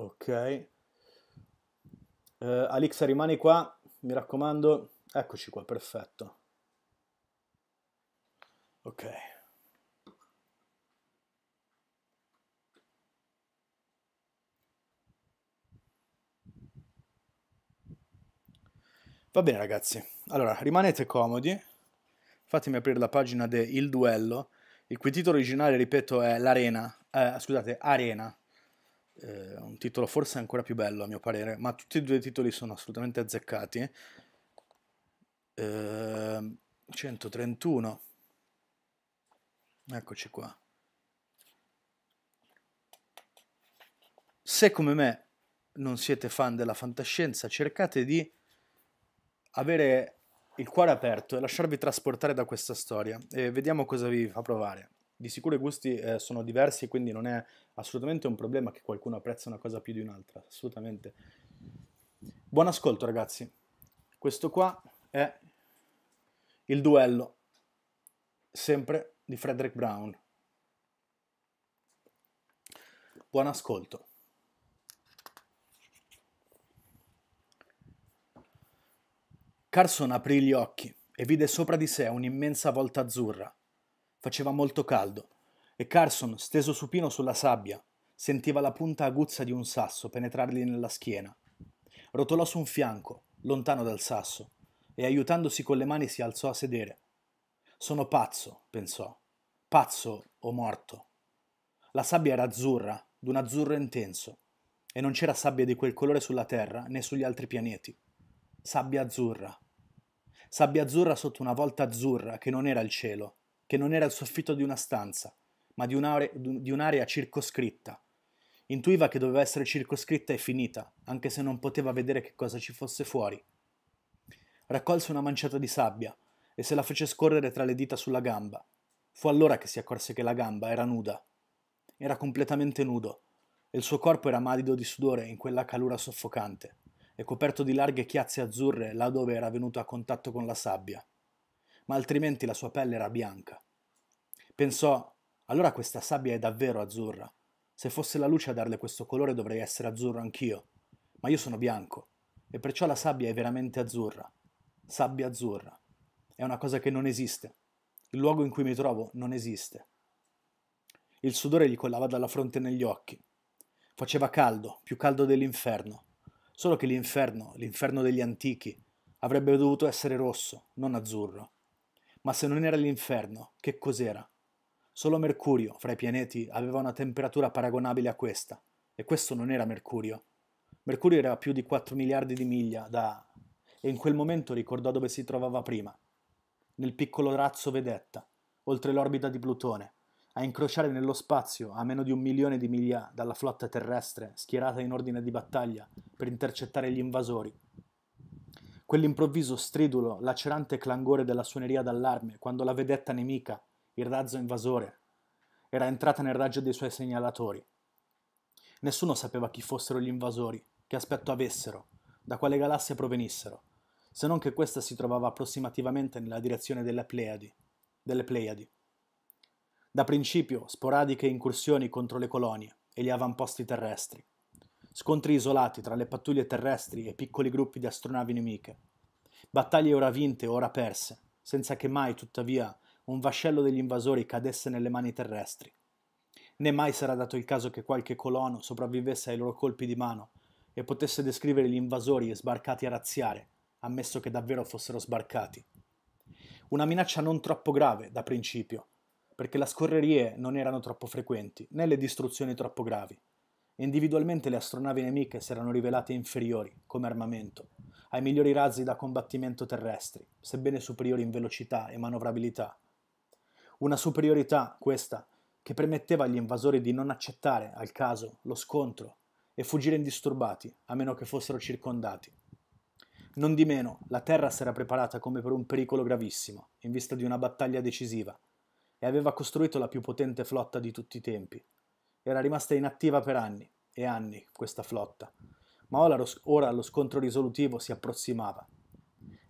A: Ok. Eh, Alexa rimani qua, mi raccomando. Eccoci qua, perfetto. Ok. Va bene ragazzi, allora rimanete comodi, fatemi aprire la pagina del Duello, il cui titolo originale, ripeto, è l'Arena, eh, scusate, Arena, eh, un titolo forse ancora più bello a mio parere, ma tutti e due i titoli sono assolutamente azzeccati. Eh, 131, eccoci qua. Se come me non siete fan della fantascienza, cercate di avere il cuore aperto e lasciarvi trasportare da questa storia e vediamo cosa vi fa provare di sicuro i gusti eh, sono diversi, quindi non è assolutamente un problema che qualcuno apprezza una cosa più di un'altra, assolutamente. Buon ascolto ragazzi, questo qua è il duello, sempre di Frederick Brown. Buon ascolto. Carson aprì gli occhi e vide sopra di sé un'immensa volta azzurra Faceva molto caldo e Carson, steso supino sulla sabbia, sentiva la punta aguzza di un sasso penetrargli nella schiena. Rotolò su un fianco, lontano dal sasso, e aiutandosi con le mani si alzò a sedere. Sono pazzo, pensò. Pazzo o morto. La sabbia era azzurra, d'un azzurro intenso, e non c'era sabbia di quel colore sulla Terra né sugli altri pianeti. Sabbia azzurra. Sabbia azzurra sotto una volta azzurra che non era il cielo, che non era il soffitto di una stanza, ma di un'area, di un'area circoscritta. Intuiva che doveva essere circoscritta e finita, anche se non poteva vedere che cosa ci fosse fuori. Raccolse una manciata di sabbia e se la fece scorrere tra le dita sulla gamba. Fu allora che si accorse che la gamba era nuda. Era completamente nudo e il suo corpo era madido di sudore in quella calura soffocante e coperto di larghe chiazze azzurre là dove era venuto a contatto con la sabbia ma altrimenti la sua pelle era bianca. Pensò, allora questa sabbia è davvero azzurra. Se fosse la luce a darle questo colore dovrei essere azzurro anch'io, ma io sono bianco, e perciò la sabbia è veramente azzurra. Sabbia azzurra. È una cosa che non esiste. Il luogo in cui mi trovo non esiste. Il sudore gli collava dalla fronte negli occhi. Faceva caldo, più caldo dell'inferno. Solo che l'inferno, l'inferno degli antichi, avrebbe dovuto essere rosso, non azzurro. Ma se non era l'inferno, che cos'era? Solo Mercurio, fra i pianeti, aveva una temperatura paragonabile a questa, e questo non era Mercurio. Mercurio era a più di 4 miliardi di miglia da... e in quel momento ricordò dove si trovava prima, nel piccolo razzo vedetta, oltre l'orbita di Plutone, a incrociare nello spazio, a meno di un milione di miglia dalla flotta terrestre schierata in ordine di battaglia per intercettare gli invasori quell'improvviso stridulo, lacerante clangore della suoneria d'allarme quando la vedetta nemica, il razzo invasore, era entrata nel raggio dei suoi segnalatori. Nessuno sapeva chi fossero gli invasori, che aspetto avessero, da quale galassia provenissero, se non che questa si trovava approssimativamente nella direzione delle Pleiadi. Delle Pleiadi. Da principio sporadiche incursioni contro le colonie e gli avamposti terrestri scontri isolati tra le pattuglie terrestri e piccoli gruppi di astronavi nemiche, battaglie ora vinte ora perse, senza che mai tuttavia un vascello degli invasori cadesse nelle mani terrestri. Né mai sarà dato il caso che qualche colono sopravvivesse ai loro colpi di mano e potesse descrivere gli invasori sbarcati a razziare, ammesso che davvero fossero sbarcati. Una minaccia non troppo grave da principio, perché le scorrerie non erano troppo frequenti, né le distruzioni troppo gravi. Individualmente le astronavi nemiche si erano rivelate inferiori, come armamento, ai migliori razzi da combattimento terrestri, sebbene superiori in velocità e manovrabilità. Una superiorità, questa, che permetteva agli invasori di non accettare, al caso, lo scontro e fuggire indisturbati, a meno che fossero circondati. Non di meno, la Terra si era preparata come per un pericolo gravissimo, in vista di una battaglia decisiva, e aveva costruito la più potente flotta di tutti i tempi, era rimasta inattiva per anni e anni questa flotta, ma ora, ora lo scontro risolutivo si approssimava.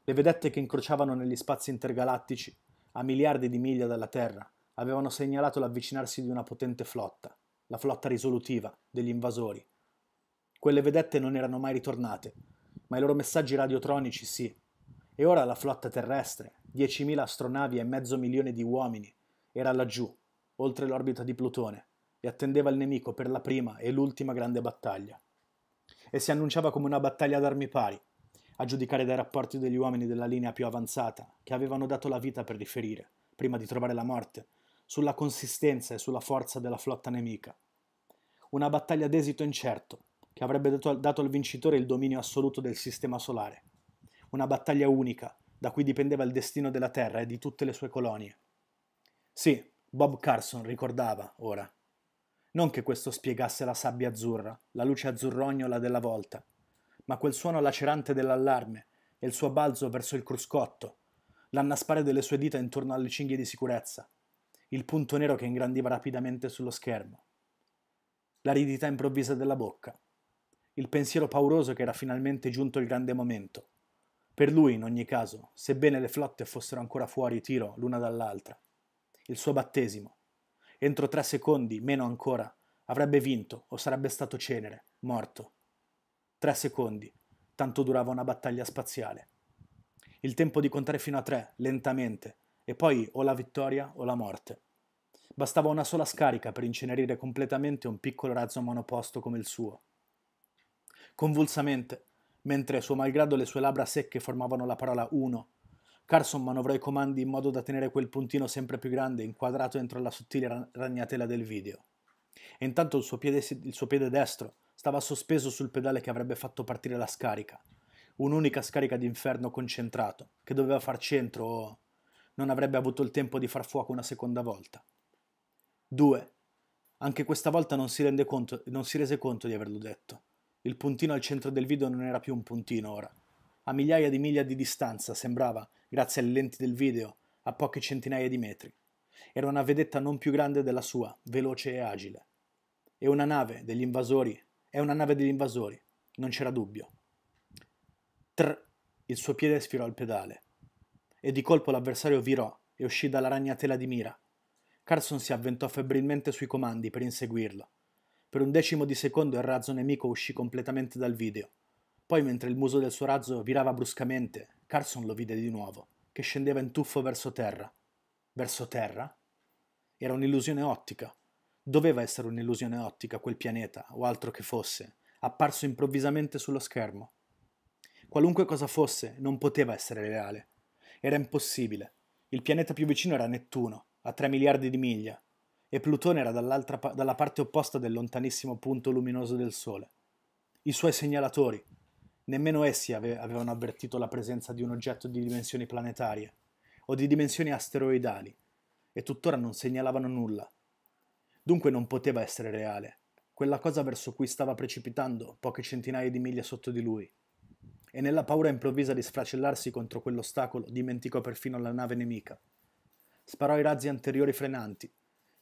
A: Le vedette che incrociavano negli spazi intergalattici, a miliardi di miglia dalla Terra, avevano segnalato l'avvicinarsi di una potente flotta, la flotta risolutiva degli invasori. Quelle vedette non erano mai ritornate, ma i loro messaggi radiotronici sì. E ora la flotta terrestre, 10.000 astronavi e mezzo milione di uomini, era laggiù, oltre l'orbita di Plutone, e attendeva il nemico per la prima e l'ultima grande battaglia. E si annunciava come una battaglia ad armi pari, a giudicare dai rapporti degli uomini della linea più avanzata, che avevano dato la vita per riferire, prima di trovare la morte, sulla consistenza e sulla forza della flotta nemica. Una battaglia d'esito incerto, che avrebbe dato al vincitore il dominio assoluto del sistema solare. Una battaglia unica, da cui dipendeva il destino della Terra e di tutte le sue colonie. Sì, Bob Carson ricordava, ora, non che questo spiegasse la sabbia azzurra, la luce azzurrognola della volta, ma quel suono lacerante dell'allarme e il suo balzo verso il cruscotto, l'annaspare delle sue dita intorno alle cinghie di sicurezza, il punto nero che ingrandiva rapidamente sullo schermo, l'aridità improvvisa della bocca, il pensiero pauroso che era finalmente giunto il grande momento. Per lui, in ogni caso, sebbene le flotte fossero ancora fuori tiro l'una dall'altra, il suo battesimo, Entro tre secondi, meno ancora, avrebbe vinto o sarebbe stato cenere, morto. Tre secondi, tanto durava una battaglia spaziale. Il tempo di contare fino a tre, lentamente, e poi o la vittoria o la morte. Bastava una sola scarica per incenerire completamente un piccolo razzo monoposto come il suo. Convulsamente, mentre suo malgrado le sue labbra secche formavano la parola uno, Carson manovrò i comandi in modo da tenere quel puntino sempre più grande inquadrato entro la sottile ragnatela del video. E intanto il suo, piede, il suo piede destro stava sospeso sul pedale che avrebbe fatto partire la scarica. Un'unica scarica d'inferno concentrato, che doveva far centro o non avrebbe avuto il tempo di far fuoco una seconda volta. 2. Anche questa volta non si, rende conto, non si rese conto di averlo detto. Il puntino al centro del video non era più un puntino ora, a migliaia di miglia di distanza, sembrava, grazie alle lenti del video, a poche centinaia di metri. Era una vedetta non più grande della sua, veloce e agile. E una nave degli invasori, è una nave degli invasori, non c'era dubbio. Tr, il suo piede sfirò il pedale. E di colpo l'avversario virò e uscì dalla ragnatela di mira. Carson si avventò febbrilmente sui comandi per inseguirlo. Per un decimo di secondo il razzo nemico uscì completamente dal video. Poi, mentre il muso del suo razzo virava bruscamente, Carson lo vide di nuovo, che scendeva in tuffo verso terra. Verso terra? Era un'illusione ottica. Doveva essere un'illusione ottica quel pianeta, o altro che fosse, apparso improvvisamente sullo schermo. Qualunque cosa fosse, non poteva essere reale. Era impossibile. Il pianeta più vicino era Nettuno, a 3 miliardi di miglia, e Plutone era dalla parte opposta del lontanissimo punto luminoso del Sole. I suoi segnalatori, nemmeno essi ave- avevano avvertito la presenza di un oggetto di dimensioni planetarie o di dimensioni asteroidali e tuttora non segnalavano nulla. Dunque non poteva essere reale, quella cosa verso cui stava precipitando poche centinaia di miglia sotto di lui. E nella paura improvvisa di sfracellarsi contro quell'ostacolo dimenticò perfino la nave nemica. Sparò i razzi anteriori frenanti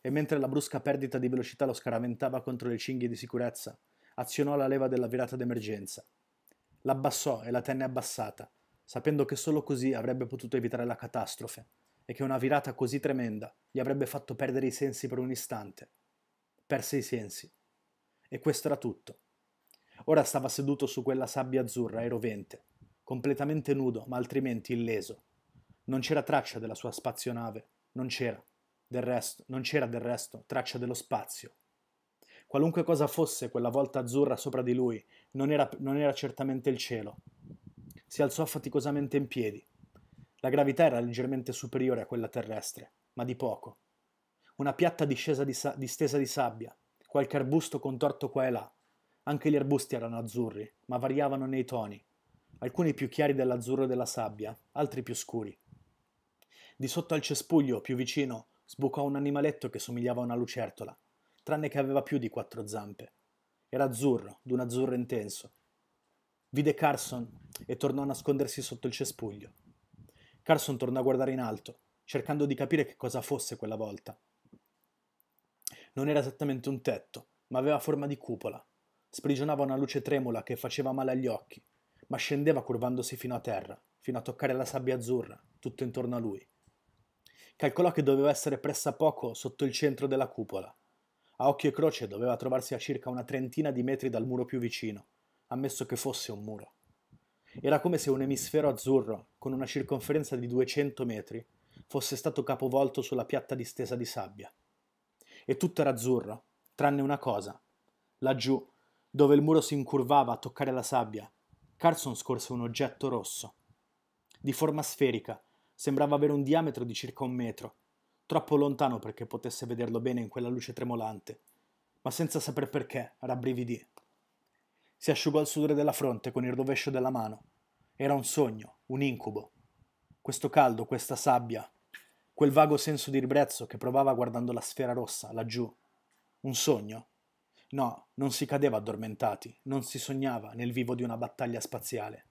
A: e mentre la brusca perdita di velocità lo scaraventava contro le cinghie di sicurezza, azionò la leva della virata d'emergenza l'abbassò e la tenne abbassata, sapendo che solo così avrebbe potuto evitare la catastrofe e che una virata così tremenda gli avrebbe fatto perdere i sensi per un istante. Perse i sensi. E questo era tutto. Ora stava seduto su quella sabbia azzurra e rovente, completamente nudo, ma altrimenti illeso. Non c'era traccia della sua spazionave, non c'era. Del resto, non c'era del resto traccia dello spazio, Qualunque cosa fosse quella volta azzurra sopra di lui, non era, non era certamente il cielo. Si alzò faticosamente in piedi. La gravità era leggermente superiore a quella terrestre, ma di poco. Una piatta discesa di sa- distesa di sabbia, qualche arbusto contorto qua e là. Anche gli arbusti erano azzurri, ma variavano nei toni, alcuni più chiari dell'azzurro della sabbia, altri più scuri. Di sotto al cespuglio, più vicino, sbucò un animaletto che somigliava a una lucertola, tranne che aveva più di quattro zampe. Era azzurro, d'un azzurro intenso. Vide Carson e tornò a nascondersi sotto il cespuglio. Carson tornò a guardare in alto, cercando di capire che cosa fosse quella volta. Non era esattamente un tetto, ma aveva forma di cupola. Sprigionava una luce tremula che faceva male agli occhi, ma scendeva curvandosi fino a terra, fino a toccare la sabbia azzurra, tutto intorno a lui. Calcolò che doveva essere pressa poco sotto il centro della cupola. A occhio e croce doveva trovarsi a circa una trentina di metri dal muro più vicino, ammesso che fosse un muro. Era come se un emisfero azzurro, con una circonferenza di 200 metri, fosse stato capovolto sulla piatta distesa di sabbia. E tutto era azzurro, tranne una cosa. Laggiù, dove il muro si incurvava a toccare la sabbia, Carson scorse un oggetto rosso. Di forma sferica, sembrava avere un diametro di circa un metro troppo lontano perché potesse vederlo bene in quella luce tremolante, ma senza saper perché rabbrividì. Si asciugò il sudore della fronte con il rovescio della mano. Era un sogno, un incubo. Questo caldo, questa sabbia, quel vago senso di ribrezzo che provava guardando la sfera rossa laggiù. Un sogno? No, non si cadeva addormentati, non si sognava nel vivo di una battaglia spaziale.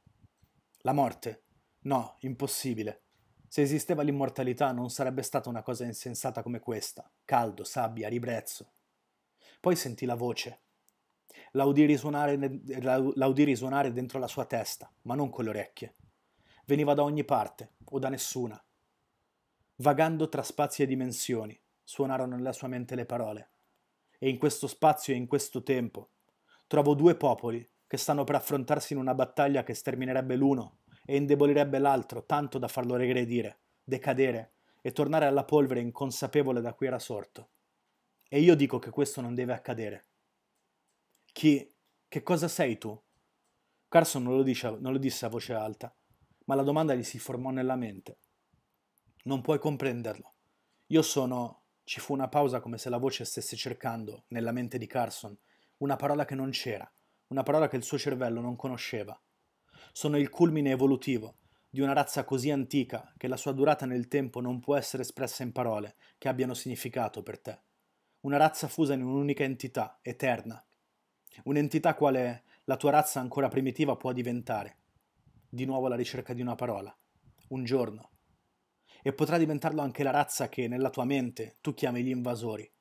A: La morte? No, impossibile. Se esisteva l'immortalità non sarebbe stata una cosa insensata come questa, caldo, sabbia, ribrezzo. Poi sentì la voce. La udì risuonare, la risuonare dentro la sua testa, ma non con le orecchie. Veniva da ogni parte, o da nessuna. Vagando tra spazi e dimensioni, suonarono nella sua mente le parole. E in questo spazio e in questo tempo trovo due popoli che stanno per affrontarsi in una battaglia che sterminerebbe l'uno e indebolirebbe l'altro tanto da farlo regredire, decadere e tornare alla polvere inconsapevole da cui era sorto. E io dico che questo non deve accadere. Chi? Che cosa sei tu? Carson non lo, dice, non lo disse a voce alta, ma la domanda gli si formò nella mente. Non puoi comprenderlo. Io sono... Ci fu una pausa come se la voce stesse cercando, nella mente di Carson, una parola che non c'era, una parola che il suo cervello non conosceva sono il culmine evolutivo di una razza così antica che la sua durata nel tempo non può essere espressa in parole che abbiano significato per te. Una razza fusa in un'unica entità, eterna. Un'entità quale la tua razza ancora primitiva può diventare. Di nuovo alla ricerca di una parola. Un giorno. E potrà diventarlo anche la razza che nella tua mente tu chiami gli invasori.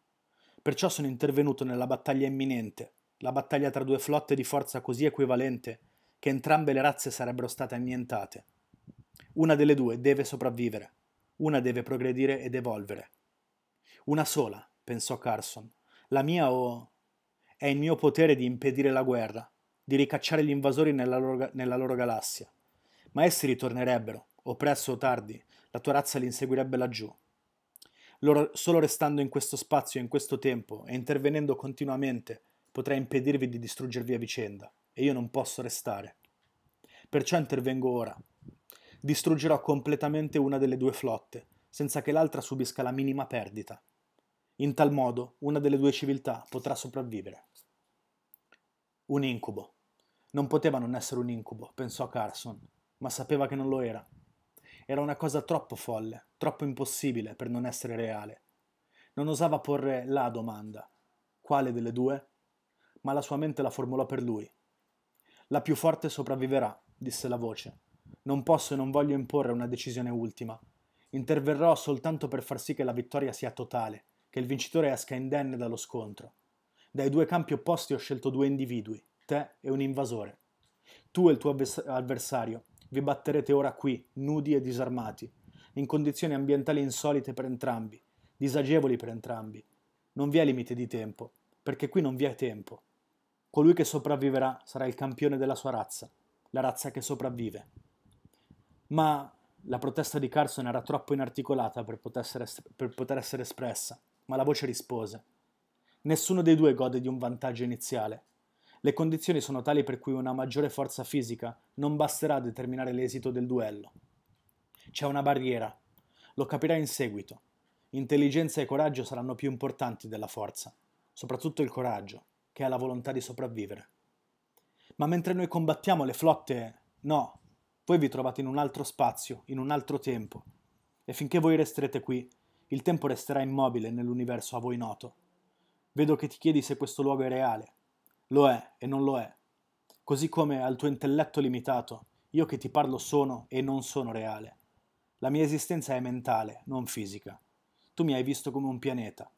A: Perciò sono intervenuto nella battaglia imminente, la battaglia tra due flotte di forza così equivalente che entrambe le razze sarebbero state annientate. Una delle due deve sopravvivere, una deve progredire ed evolvere. Una sola, pensò Carson, la mia o... è il mio potere di impedire la guerra, di ricacciare gli invasori nella loro, nella loro galassia. Ma essi ritornerebbero, o presto o tardi, la tua razza li inseguirebbe laggiù. Loro, solo restando in questo spazio e in questo tempo e intervenendo continuamente potrei impedirvi di distruggervi a vicenda e io non posso restare. Perciò intervengo ora. Distruggerò completamente una delle due flotte, senza che l'altra subisca la minima perdita. In tal modo una delle due civiltà potrà sopravvivere. Un incubo. Non poteva non essere un incubo, pensò Carson, ma sapeva che non lo era. Era una cosa troppo folle, troppo impossibile per non essere reale. Non osava porre la domanda, quale delle due? Ma la sua mente la formulò per lui, la più forte sopravviverà, disse la voce. Non posso e non voglio imporre una decisione ultima. Interverrò soltanto per far sì che la vittoria sia totale, che il vincitore esca indenne dallo scontro. Dai due campi opposti ho scelto due individui, te e un invasore. Tu e il tuo avversario vi batterete ora qui, nudi e disarmati, in condizioni ambientali insolite per entrambi, disagevoli per entrambi. Non vi è limite di tempo, perché qui non vi è tempo. Colui che sopravviverà sarà il campione della sua razza, la razza che sopravvive. Ma la protesta di Carson era troppo inarticolata per poter essere, per poter essere espressa, ma la voce rispose. Nessuno dei due gode di un vantaggio iniziale. Le condizioni sono tali per cui una maggiore forza fisica non basterà a determinare l'esito del duello. C'è una barriera, lo capirai in seguito. Intelligenza e coraggio saranno più importanti della forza, soprattutto il coraggio che ha la volontà di sopravvivere. Ma mentre noi combattiamo le flotte, no, voi vi trovate in un altro spazio, in un altro tempo, e finché voi resterete qui, il tempo resterà immobile nell'universo a voi noto. Vedo che ti chiedi se questo luogo è reale. Lo è e non lo è. Così come al tuo intelletto limitato, io che ti parlo sono e non sono reale. La mia esistenza è mentale, non fisica. Tu mi hai visto come un pianeta,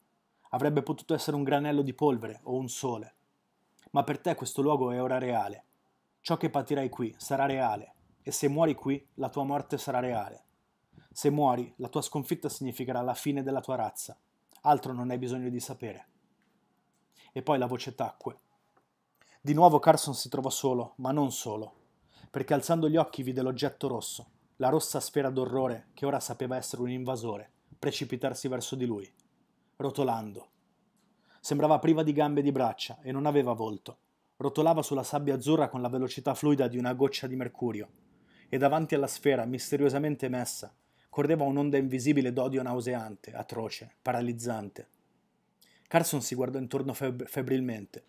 A: Avrebbe potuto essere un granello di polvere o un sole. Ma per te questo luogo è ora reale. Ciò che patirai qui sarà reale, e se muori qui, la tua morte sarà reale. Se muori, la tua sconfitta significherà la fine della tua razza. Altro non hai bisogno di sapere. E poi la voce tacque. Di nuovo Carson si trovò solo, ma non solo, perché alzando gli occhi vide l'oggetto rosso, la rossa sfera d'orrore che ora sapeva essere un invasore, precipitarsi verso di lui rotolando. Sembrava priva di gambe e di braccia e non aveva volto. Rotolava sulla sabbia azzurra con la velocità fluida di una goccia di mercurio. E davanti alla sfera misteriosamente emessa correva un'onda invisibile d'odio nauseante, atroce, paralizzante. Carson si guardò intorno feb- febbrilmente.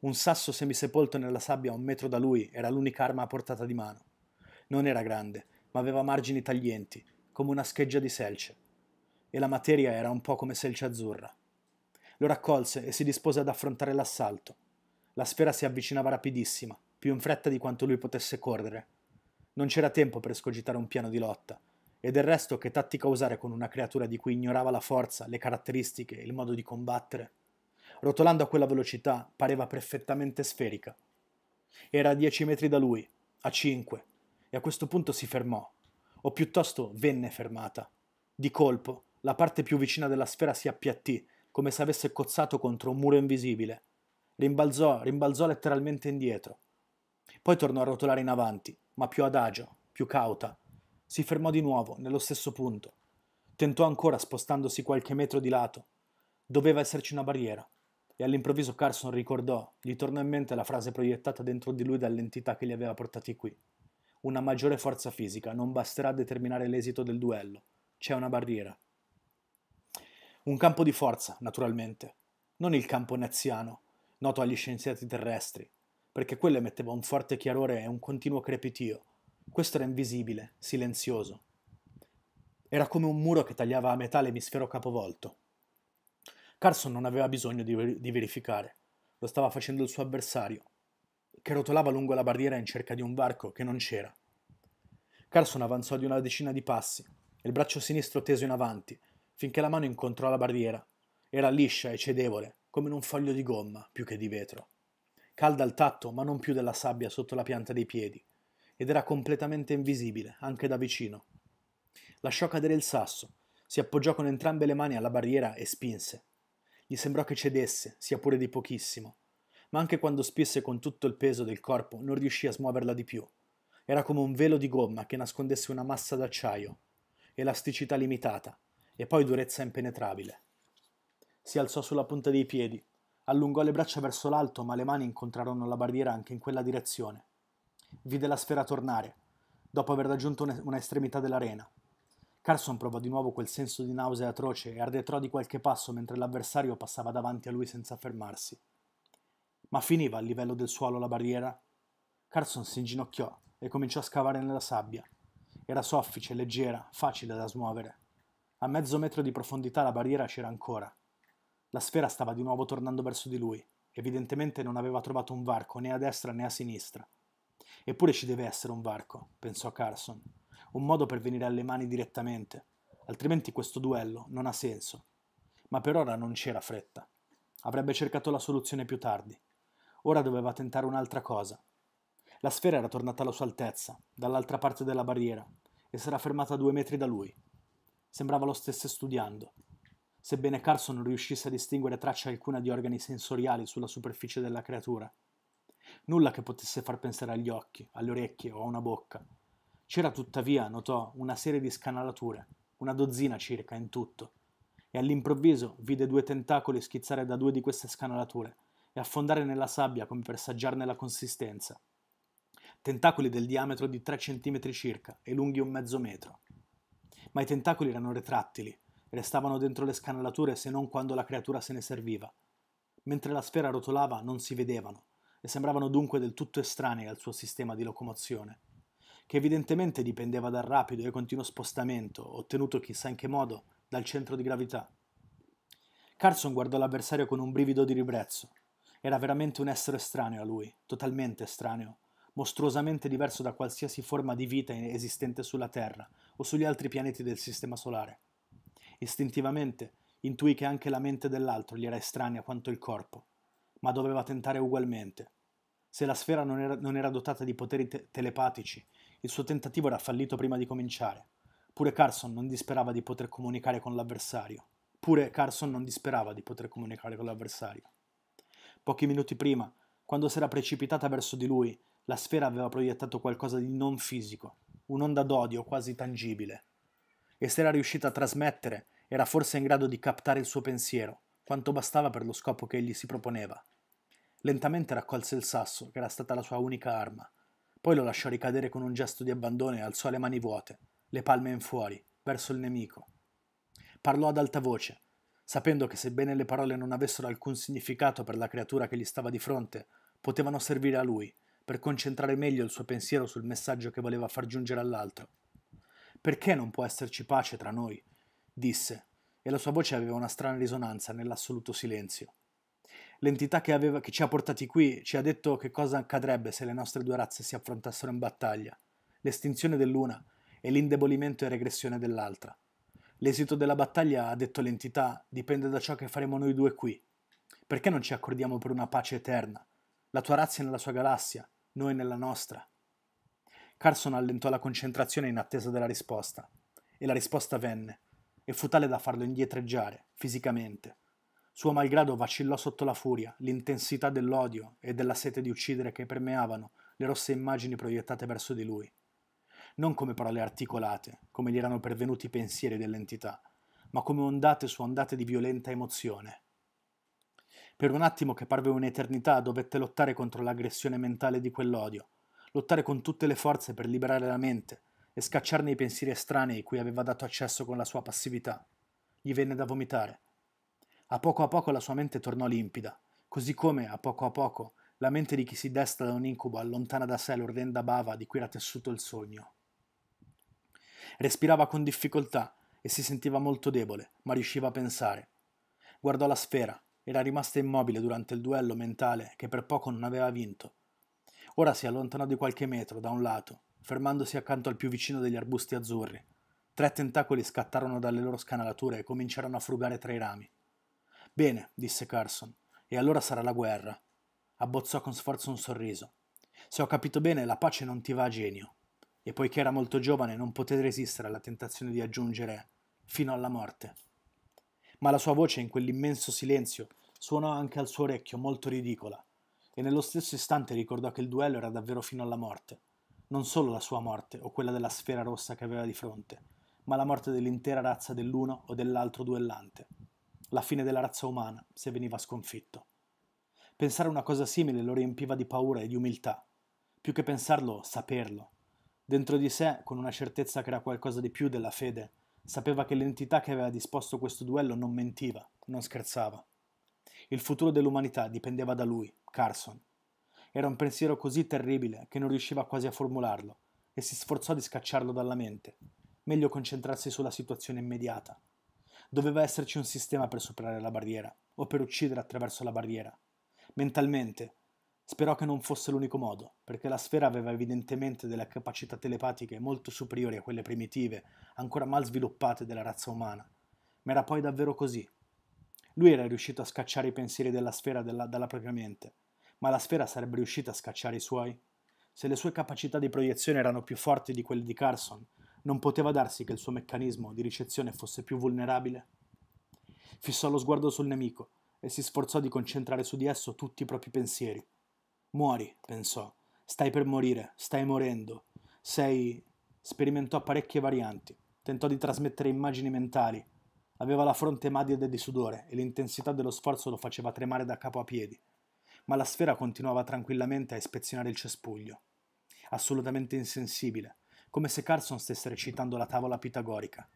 A: Un sasso semisepolto nella sabbia a un metro da lui era l'unica arma a portata di mano. Non era grande, ma aveva margini taglienti, come una scheggia di selce e la materia era un po' come selce azzurra. Lo raccolse e si dispose ad affrontare l'assalto. La sfera si avvicinava rapidissima, più in fretta di quanto lui potesse correre. Non c'era tempo per escogitare un piano di lotta, e del resto che tattica usare con una creatura di cui ignorava la forza, le caratteristiche, il modo di combattere? Rotolando a quella velocità, pareva perfettamente sferica. Era a dieci metri da lui, a cinque, e a questo punto si fermò, o piuttosto venne fermata. Di colpo, la parte più vicina della sfera si appiattì, come se avesse cozzato contro un muro invisibile. Rimbalzò, rimbalzò letteralmente indietro. Poi tornò a rotolare in avanti, ma più adagio, più cauta. Si fermò di nuovo, nello stesso punto. Tentò ancora spostandosi qualche metro di lato. Doveva esserci una barriera. E all'improvviso Carson ricordò, gli tornò in mente la frase proiettata dentro di lui dall'entità che li aveva portati qui. Una maggiore forza fisica non basterà a determinare l'esito del duello. C'è una barriera. Un campo di forza, naturalmente, non il campo neziano, noto agli scienziati terrestri, perché quello emetteva un forte chiarore e un continuo crepitio. Questo era invisibile, silenzioso. Era come un muro che tagliava a metà l'emisfero capovolto. Carson non aveva bisogno di, ver- di verificare, lo stava facendo il suo avversario, che rotolava lungo la barriera in cerca di un varco che non c'era. Carson avanzò di una decina di passi, il braccio sinistro teso in avanti, finché la mano incontrò la barriera. Era liscia e cedevole, come in un foglio di gomma più che di vetro. Calda al tatto, ma non più della sabbia sotto la pianta dei piedi, ed era completamente invisibile, anche da vicino. Lasciò cadere il sasso, si appoggiò con entrambe le mani alla barriera e spinse. Gli sembrò che cedesse, sia pure di pochissimo, ma anche quando spinse con tutto il peso del corpo non riuscì a smuoverla di più. Era come un velo di gomma che nascondesse una massa d'acciaio, elasticità limitata, e poi durezza impenetrabile. Si alzò sulla punta dei piedi, allungò le braccia verso l'alto, ma le mani incontrarono la barriera anche in quella direzione. Vide la sfera tornare, dopo aver raggiunto una estremità dell'arena. Carson provò di nuovo quel senso di nausea atroce e ardetrò di qualche passo mentre l'avversario passava davanti a lui senza fermarsi. Ma finiva a livello del suolo la barriera? Carson si inginocchiò e cominciò a scavare nella sabbia. Era soffice, leggera, facile da smuovere. A mezzo metro di profondità la barriera c'era ancora. La sfera stava di nuovo tornando verso di lui. Evidentemente non aveva trovato un varco né a destra né a sinistra. Eppure ci deve essere un varco, pensò Carson. Un modo per venire alle mani direttamente. Altrimenti questo duello non ha senso. Ma per ora non c'era fretta. Avrebbe cercato la soluzione più tardi. Ora doveva tentare un'altra cosa. La sfera era tornata alla sua altezza, dall'altra parte della barriera, e s'era fermata a due metri da lui sembrava lo stesse studiando. Sebbene Carson non riuscisse a distinguere traccia alcuna di organi sensoriali sulla superficie della creatura. Nulla che potesse far pensare agli occhi, alle orecchie o a una bocca. C'era tuttavia, notò, una serie di scanalature, una dozzina circa in tutto, e all'improvviso vide due tentacoli schizzare da due di queste scanalature e affondare nella sabbia come per saggiarne la consistenza. Tentacoli del diametro di 3 cm circa e lunghi un mezzo metro ma i tentacoli erano retrattili, restavano dentro le scanalature se non quando la creatura se ne serviva. Mentre la sfera rotolava non si vedevano, e sembravano dunque del tutto estranei al suo sistema di locomozione, che evidentemente dipendeva dal rapido e continuo spostamento, ottenuto chissà in che modo, dal centro di gravità. Carson guardò l'avversario con un brivido di ribrezzo. Era veramente un essere estraneo a lui, totalmente estraneo, mostruosamente diverso da qualsiasi forma di vita esistente sulla Terra o sugli altri pianeti del Sistema Solare. Istintivamente intuì che anche la mente dell'altro gli era estranea quanto il corpo, ma doveva tentare ugualmente. Se la sfera non era, non era dotata di poteri te telepatici, il suo tentativo era fallito prima di cominciare. Pure Carson non disperava di poter comunicare con l'avversario. Pure Carson non disperava di poter comunicare con l'avversario. Pochi minuti prima, quando si era precipitata verso di lui, la sfera aveva proiettato qualcosa di non fisico, un'onda d'odio quasi tangibile. E se era riuscita a trasmettere, era forse in grado di captare il suo pensiero, quanto bastava per lo scopo che egli si proponeva. Lentamente raccolse il sasso, che era stata la sua unica arma. Poi lo lasciò ricadere con un gesto di abbandono e alzò le mani vuote, le palme in fuori, verso il nemico. Parlò ad alta voce, sapendo che sebbene le parole non avessero alcun significato per la creatura che gli stava di fronte, potevano servire a lui per concentrare meglio il suo pensiero sul messaggio che voleva far giungere all'altro. Perché non può esserci pace tra noi? disse, e la sua voce aveva una strana risonanza nell'assoluto silenzio. L'entità che, aveva, che ci ha portati qui ci ha detto che cosa accadrebbe se le nostre due razze si affrontassero in battaglia, l'estinzione dell'una e l'indebolimento e regressione dell'altra. L'esito della battaglia, ha detto l'entità, dipende da ciò che faremo noi due qui. Perché non ci accordiamo per una pace eterna? La tua razza è nella sua galassia, noi nella nostra. Carson allentò la concentrazione in attesa della risposta, e la risposta venne, e fu tale da farlo indietreggiare, fisicamente. Suo malgrado vacillò sotto la furia, l'intensità dell'odio e della sete di uccidere che permeavano le rosse immagini proiettate verso di lui. Non come parole articolate, come gli erano pervenuti i pensieri dell'entità, ma come ondate su ondate di violenta emozione, per un attimo che parve un'eternità dovette lottare contro l'aggressione mentale di quell'odio, lottare con tutte le forze per liberare la mente e scacciarne i pensieri estranei cui aveva dato accesso con la sua passività. Gli venne da vomitare. A poco a poco la sua mente tornò limpida, così come, a poco a poco, la mente di chi si desta da un incubo allontana da sé l'ordenda bava di cui era tessuto il sogno. Respirava con difficoltà e si sentiva molto debole, ma riusciva a pensare. Guardò la sfera, era rimasta immobile durante il duello mentale che per poco non aveva vinto. Ora si allontanò di qualche metro da un lato, fermandosi accanto al più vicino degli arbusti azzurri. Tre tentacoli scattarono dalle loro scanalature e cominciarono a frugare tra i rami. Bene, disse Carson, e allora sarà la guerra. Abbozzò con sforzo un sorriso. Se ho capito bene, la pace non ti va a genio. E poiché era molto giovane, non poté resistere alla tentazione di aggiungere fino alla morte ma la sua voce in quell'immenso silenzio suonò anche al suo orecchio molto ridicola, e nello stesso istante ricordò che il duello era davvero fino alla morte, non solo la sua morte o quella della sfera rossa che aveva di fronte, ma la morte dell'intera razza dell'uno o dell'altro duellante, la fine della razza umana se veniva sconfitto. Pensare a una cosa simile lo riempiva di paura e di umiltà, più che pensarlo, saperlo. Dentro di sé, con una certezza che era qualcosa di più della fede, Sapeva che l'entità che aveva disposto questo duello non mentiva, non scherzava. Il futuro dell'umanità dipendeva da lui, Carson. Era un pensiero così terribile che non riusciva quasi a formularlo e si sforzò di scacciarlo dalla mente. Meglio concentrarsi sulla situazione immediata. Doveva esserci un sistema per superare la barriera o per uccidere attraverso la barriera. Mentalmente Sperò che non fosse l'unico modo, perché la sfera aveva evidentemente delle capacità telepatiche molto superiori a quelle primitive, ancora mal sviluppate della razza umana. Ma era poi davvero così. Lui era riuscito a scacciare i pensieri della sfera della, dalla propria mente, ma la sfera sarebbe riuscita a scacciare i suoi? Se le sue capacità di proiezione erano più forti di quelle di Carson, non poteva darsi che il suo meccanismo di ricezione fosse più vulnerabile? Fissò lo sguardo sul nemico e si sforzò di concentrare su di esso tutti i propri pensieri. Muori, pensò. Stai per morire, stai morendo. Sei... sperimentò parecchie varianti. Tentò di trasmettere immagini mentali. Aveva la fronte madide di sudore e l'intensità dello sforzo lo faceva tremare da capo a piedi. Ma la sfera continuava tranquillamente a ispezionare il cespuglio. Assolutamente insensibile, come se Carson stesse recitando la tavola pitagorica.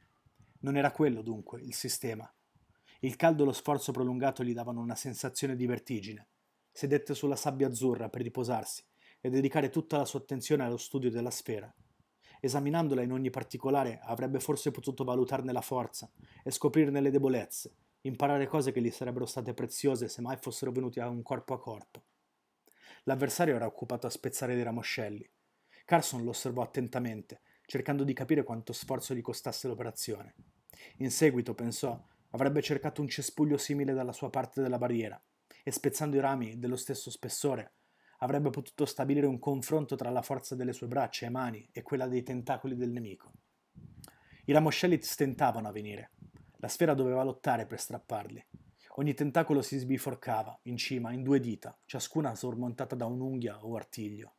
A: Non era quello, dunque, il sistema. Il caldo e lo sforzo prolungato gli davano una sensazione di vertigine sedette sulla sabbia azzurra per riposarsi e dedicare tutta la sua attenzione allo studio della sfera. Esaminandola in ogni particolare avrebbe forse potuto valutarne la forza e scoprirne le debolezze, imparare cose che gli sarebbero state preziose se mai fossero venuti a un corpo a corpo. L'avversario era occupato a spezzare dei ramoscelli. Carson lo osservò attentamente, cercando di capire quanto sforzo gli costasse l'operazione. In seguito, pensò, avrebbe cercato un cespuglio simile dalla sua parte della barriera, e spezzando i rami dello stesso spessore. Avrebbe potuto stabilire un confronto tra la forza delle sue braccia e mani e quella dei tentacoli del nemico. I ramoscelli stentavano a venire. La sfera doveva lottare per strapparli. Ogni tentacolo si sbiforcava, in cima, in due dita, ciascuna sormontata da un'unghia o artiglio.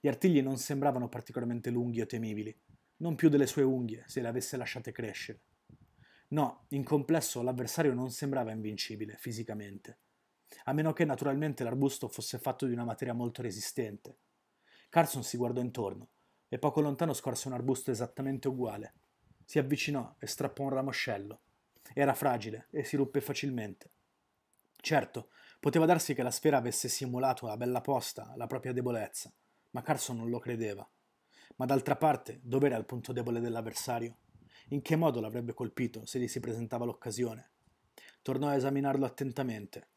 A: Gli artigli non sembravano particolarmente lunghi o temibili, non più delle sue unghie, se le avesse lasciate crescere. No, in complesso l'avversario non sembrava invincibile fisicamente a meno che naturalmente l'arbusto fosse fatto di una materia molto resistente. Carson si guardò intorno e poco lontano scorse un arbusto esattamente uguale. Si avvicinò e strappò un ramoscello. Era fragile e si ruppe facilmente. Certo, poteva darsi che la sfera avesse simulato a bella posta la propria debolezza, ma Carson non lo credeva. Ma d'altra parte, dov'era il punto debole dell'avversario? In che modo l'avrebbe colpito se gli si presentava l'occasione? Tornò a esaminarlo attentamente.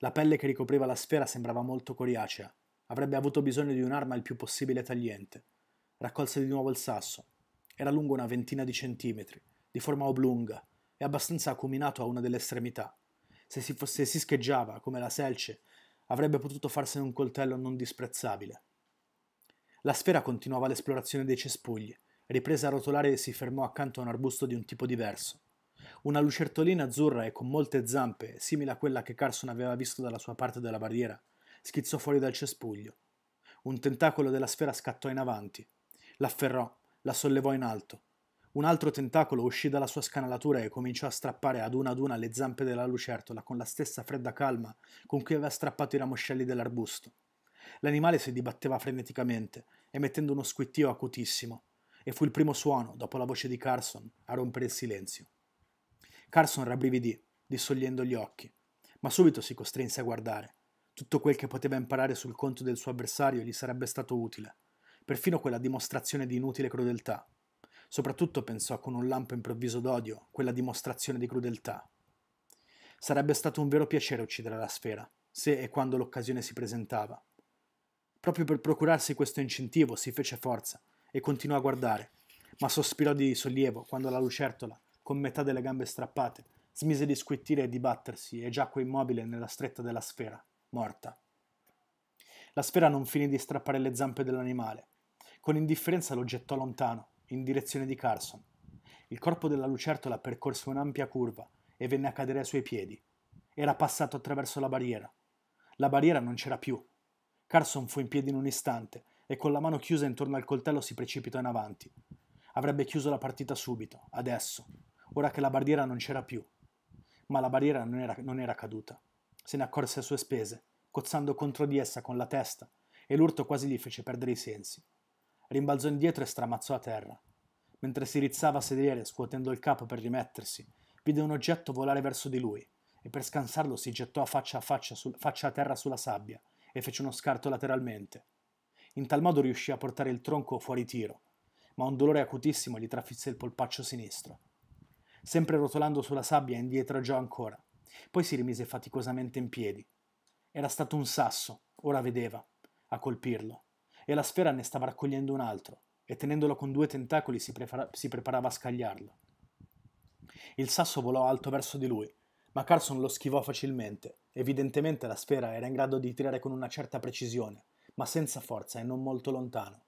A: La pelle che ricopriva la sfera sembrava molto coriacea. Avrebbe avuto bisogno di un'arma il più possibile tagliente. Raccolse di nuovo il sasso. Era lungo una ventina di centimetri, di forma oblunga e abbastanza acuminato a una delle estremità. Se si, fosse, se si scheggiava, come la selce, avrebbe potuto farsene un coltello non disprezzabile. La sfera continuava l'esplorazione dei cespugli, riprese a rotolare e si fermò accanto a un arbusto di un tipo diverso. Una lucertolina azzurra e con molte zampe, simile a quella che Carson aveva visto dalla sua parte della barriera, schizzò fuori dal cespuglio. Un tentacolo della sfera scattò in avanti. L'afferrò, la sollevò in alto. Un altro tentacolo uscì dalla sua scanalatura e cominciò a strappare ad una ad una le zampe della lucertola con la stessa fredda calma con cui aveva strappato i ramoscelli dell'arbusto. L'animale si dibatteva freneticamente, emettendo uno squittio acutissimo, e fu il primo suono, dopo la voce di Carson, a rompere il silenzio. Carson rabbrividì, dissogliendo gli occhi, ma subito si costrinse a guardare. Tutto quel che poteva imparare sul conto del suo avversario gli sarebbe stato utile, perfino quella dimostrazione di inutile crudeltà. Soprattutto pensò con un lampo improvviso d'odio, quella dimostrazione di crudeltà. Sarebbe stato un vero piacere uccidere la sfera, se e quando l'occasione si presentava. Proprio per procurarsi questo incentivo si fece forza e continuò a guardare, ma sospirò di sollievo quando la lucertola, con metà delle gambe strappate, smise di squittire e di battersi e giacque immobile nella stretta della sfera, morta. La sfera non finì di strappare le zampe dell'animale. Con indifferenza lo gettò lontano, in direzione di Carson. Il corpo della lucertola percorse un'ampia curva e venne a cadere ai suoi piedi. Era passato attraverso la barriera. La barriera non c'era più. Carson fu in piedi in un istante e con la mano chiusa intorno al coltello si precipitò in avanti. Avrebbe chiuso la partita subito, adesso, ora che la barriera non c'era più. Ma la barriera non era, non era caduta. Se ne accorse a sue spese, cozzando contro di essa con la testa, e l'urto quasi gli fece perdere i sensi. Rimbalzò indietro e stramazzò a terra. Mentre si rizzava a sedere, scuotendo il capo per rimettersi, vide un oggetto volare verso di lui e per scansarlo si gettò a faccia a faccia, sul, faccia a terra sulla sabbia e fece uno scarto lateralmente. In tal modo riuscì a portare il tronco fuori tiro, ma un dolore acutissimo gli trafisse il polpaccio sinistro sempre rotolando sulla sabbia indietreggiò ancora. Poi si rimise faticosamente in piedi. Era stato un sasso, ora vedeva, a colpirlo, e la sfera ne stava raccogliendo un altro, e tenendolo con due tentacoli si, prepara- si preparava a scagliarlo. Il sasso volò alto verso di lui, ma Carson lo schivò facilmente. Evidentemente la sfera era in grado di tirare con una certa precisione, ma senza forza e non molto lontano.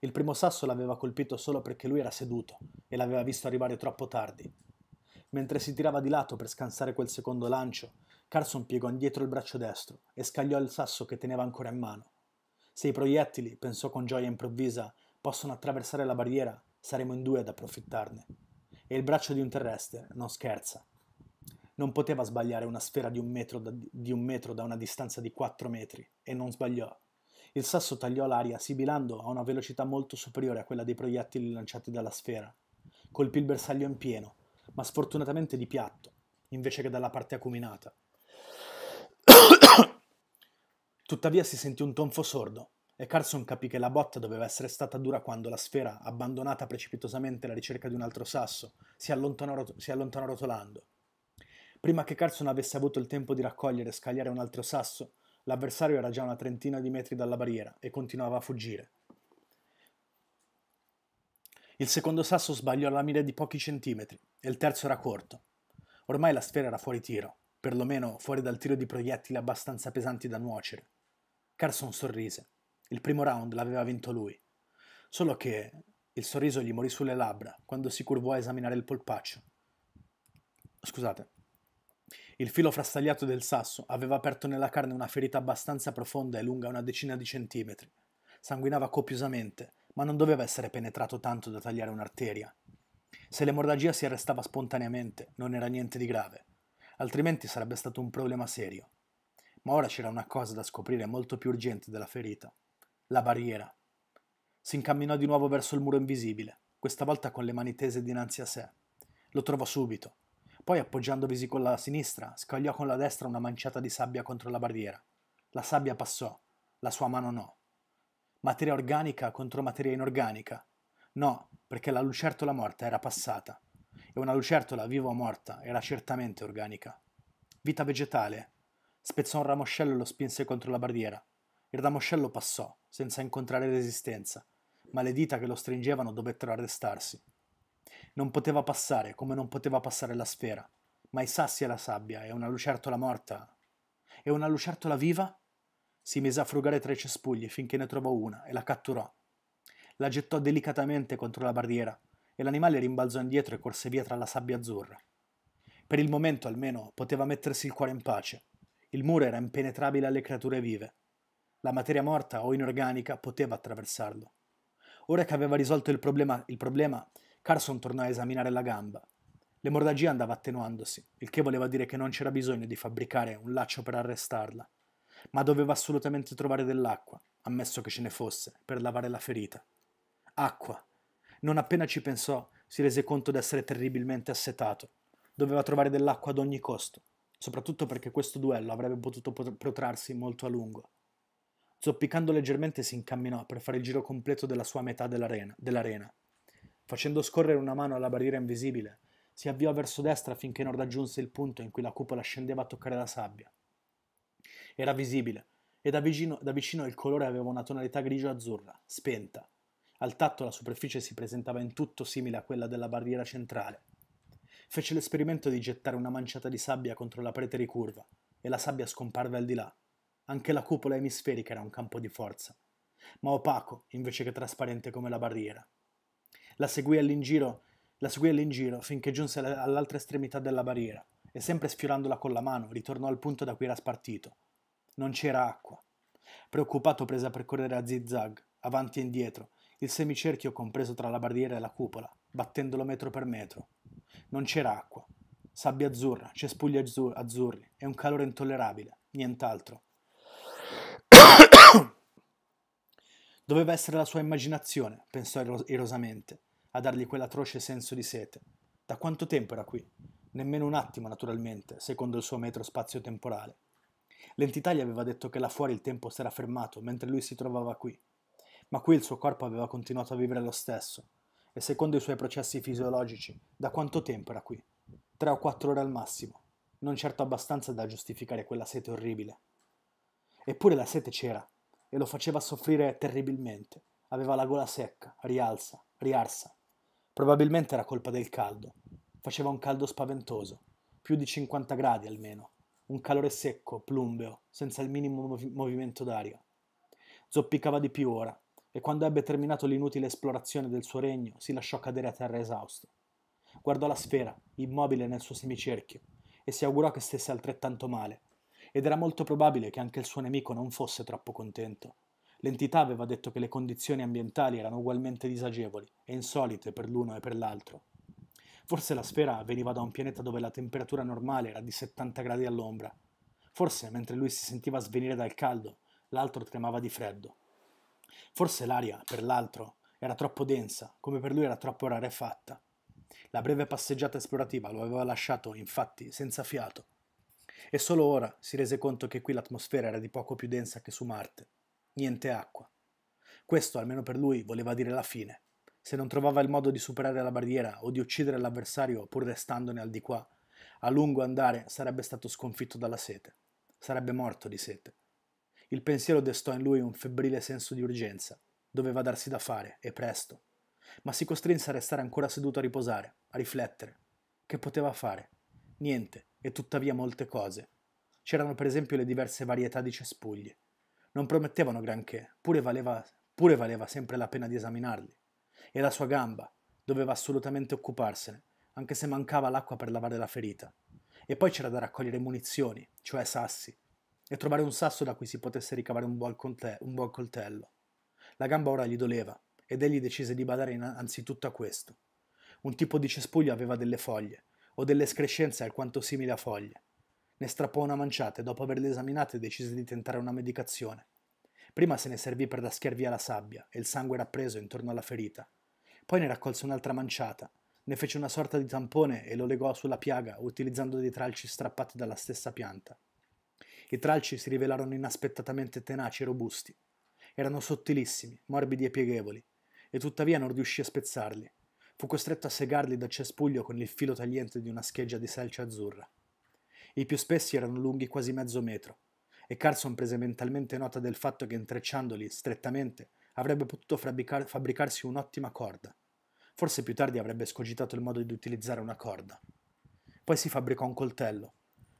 A: Il primo sasso l'aveva colpito solo perché lui era seduto e l'aveva visto arrivare troppo tardi, Mentre si tirava di lato per scansare quel secondo lancio, Carson piegò indietro il braccio destro e scagliò il sasso che teneva ancora in mano. Se i proiettili, pensò con gioia improvvisa, possono attraversare la barriera, saremo in due ad approfittarne. E il braccio di un terrestre non scherza. Non poteva sbagliare una sfera di un metro da, di un metro da una distanza di 4 metri, e non sbagliò. Il sasso tagliò l'aria sibilando a una velocità molto superiore a quella dei proiettili lanciati dalla sfera. Colpì il bersaglio in pieno ma sfortunatamente di piatto, invece che dalla parte acuminata. Tuttavia si sentì un tonfo sordo e Carson capì che la botta doveva essere stata dura quando la sfera, abbandonata precipitosamente alla ricerca di un altro sasso, si allontanò, si allontanò rotolando. Prima che Carson avesse avuto il tempo di raccogliere e scagliare un altro sasso, l'avversario era già una trentina di metri dalla barriera e continuava a fuggire. Il secondo sasso sbagliò la mira di pochi centimetri e il terzo era corto. Ormai la sfera era fuori tiro, perlomeno fuori dal tiro di proiettili abbastanza pesanti da nuocere. Carson sorrise. Il primo round l'aveva vinto lui. Solo che il sorriso gli morì sulle labbra quando si curvò a esaminare il polpaccio. Scusate. Il filo frastagliato del sasso aveva aperto nella carne una ferita abbastanza profonda e lunga una decina di centimetri. Sanguinava copiosamente, ma non doveva essere penetrato tanto da tagliare un'arteria, se l'emorragia si arrestava spontaneamente non era niente di grave, altrimenti sarebbe stato un problema serio. Ma ora c'era una cosa da scoprire molto più urgente della ferita, la barriera. Si incamminò di nuovo verso il muro invisibile, questa volta con le mani tese dinanzi a sé. Lo trovò subito, poi appoggiandovisi con la sinistra, scagliò con la destra una manciata di sabbia contro la barriera. La sabbia passò, la sua mano no. Materia organica contro materia inorganica. No, perché la lucertola morta era passata e una lucertola viva o morta era certamente organica. Vita vegetale. Spezzò un ramoscello e lo spinse contro la barriera. Il ramoscello passò, senza incontrare resistenza, ma le dita che lo stringevano dovettero arrestarsi. Non poteva passare, come non poteva passare la sfera, ma i sassi e la sabbia e una lucertola morta. E una lucertola viva? Si mise a frugare tra i cespugli finché ne trovò una e la catturò la gettò delicatamente contro la barriera e l'animale rimbalzò indietro e corse via tra la sabbia azzurra. Per il momento, almeno, poteva mettersi il cuore in pace. Il muro era impenetrabile alle creature vive. La materia morta o inorganica poteva attraversarlo. Ora che aveva risolto il problema, il problema Carson tornò a esaminare la gamba. L'emorragia andava attenuandosi, il che voleva dire che non c'era bisogno di fabbricare un laccio per arrestarla, ma doveva assolutamente trovare dell'acqua, ammesso che ce ne fosse, per lavare la ferita acqua. Non appena ci pensò, si rese conto d'essere terribilmente assetato. Doveva trovare dell'acqua ad ogni costo, soprattutto perché questo duello avrebbe potuto protrarsi molto a lungo. Zoppicando leggermente si incamminò per fare il giro completo della sua metà dell'arena. dell'arena. Facendo scorrere una mano alla barriera invisibile, si avviò verso destra finché non raggiunse il punto in cui la cupola scendeva a toccare la sabbia. Era visibile, e da vicino, da vicino il colore aveva una tonalità grigio-azzurra, spenta, al tatto la superficie si presentava in tutto simile a quella della barriera centrale. Fece l'esperimento di gettare una manciata di sabbia contro la parete ricurva e la sabbia scomparve al di là. Anche la cupola emisferica era un campo di forza, ma opaco invece che trasparente come la barriera. La seguì all'ingiro, la seguì all'ingiro finché giunse all'altra estremità della barriera e sempre sfiorandola con la mano ritornò al punto da cui era spartito. Non c'era acqua. Preoccupato prese a percorrere a zigzag, avanti e indietro, il semicerchio compreso tra la barriera e la cupola, battendolo metro per metro. Non c'era acqua, sabbia azzurra, cespugli azzur- azzurri e un calore intollerabile, nient'altro. Doveva essere la sua immaginazione, pensò irosamente, a dargli quell'atroce senso di sete. Da quanto tempo era qui? Nemmeno un attimo, naturalmente, secondo il suo metro spazio-temporale. L'entità gli aveva detto che là fuori il tempo s'era fermato mentre lui si trovava qui, ma qui il suo corpo aveva continuato a vivere lo stesso, e secondo i suoi processi fisiologici, da quanto tempo era qui? Tre o quattro ore al massimo, non certo abbastanza da giustificare quella sete orribile. Eppure la sete c'era, e lo faceva soffrire terribilmente, aveva la gola secca, rialza, riarsa. Probabilmente era colpa del caldo, faceva un caldo spaventoso, più di 50 gradi almeno, un calore secco, plumbeo, senza il minimo mov- movimento d'aria. Zoppicava di più ora, e quando ebbe terminato l'inutile esplorazione del suo regno si lasciò cadere a terra esausto. Guardò la sfera, immobile nel suo semicerchio, e si augurò che stesse altrettanto male, ed era molto probabile che anche il suo nemico non fosse troppo contento. L'entità aveva detto che le condizioni ambientali erano ugualmente disagevoli e insolite per l'uno e per l'altro. Forse la sfera veniva da un pianeta dove la temperatura normale era di 70 gradi all'ombra. Forse mentre lui si sentiva svenire dal caldo, l'altro tremava di freddo. Forse l'aria, per l'altro, era troppo densa, come per lui era troppo rarefatta. La breve passeggiata esplorativa lo aveva lasciato, infatti, senza fiato. E solo ora si rese conto che qui l'atmosfera era di poco più densa che su Marte. Niente acqua. Questo, almeno per lui, voleva dire la fine. Se non trovava il modo di superare la barriera o di uccidere l'avversario pur restandone al di qua, a lungo andare sarebbe stato sconfitto dalla sete. Sarebbe morto di sete. Il pensiero destò in lui un febbrile senso di urgenza. Doveva darsi da fare, e presto. Ma si costrinse a restare ancora seduto a riposare, a riflettere. Che poteva fare? Niente, e tuttavia molte cose. C'erano per esempio le diverse varietà di cespuglie. Non promettevano granché, pure valeva, pure valeva sempre la pena di esaminarli. E la sua gamba, doveva assolutamente occuparsene, anche se mancava l'acqua per lavare la ferita. E poi c'era da raccogliere munizioni, cioè sassi, e trovare un sasso da cui si potesse ricavare un buon, un buon coltello. La gamba ora gli doleva ed egli decise di badare innanzitutto a questo. Un tipo di cespuglio aveva delle foglie, o delle escrescenze alquanto simili a foglie. Ne strappò una manciata e dopo averle esaminate decise di tentare una medicazione. Prima se ne servì per raschiar via la sabbia e il sangue rappreso intorno alla ferita. Poi ne raccolse un'altra manciata, ne fece una sorta di tampone e lo legò sulla piaga utilizzando dei tralci strappati dalla stessa pianta. I tralci si rivelarono inaspettatamente tenaci e robusti. Erano sottilissimi, morbidi e pieghevoli, e tuttavia non riuscì a spezzarli. Fu costretto a segarli dal cespuglio con il filo tagliente di una scheggia di selce azzurra. I più spessi erano lunghi quasi mezzo metro, e Carson prese mentalmente nota del fatto che intrecciandoli strettamente avrebbe potuto fabbricar fabbricarsi un'ottima corda. Forse più tardi avrebbe scogitato il modo di utilizzare una corda. Poi si fabbricò un coltello,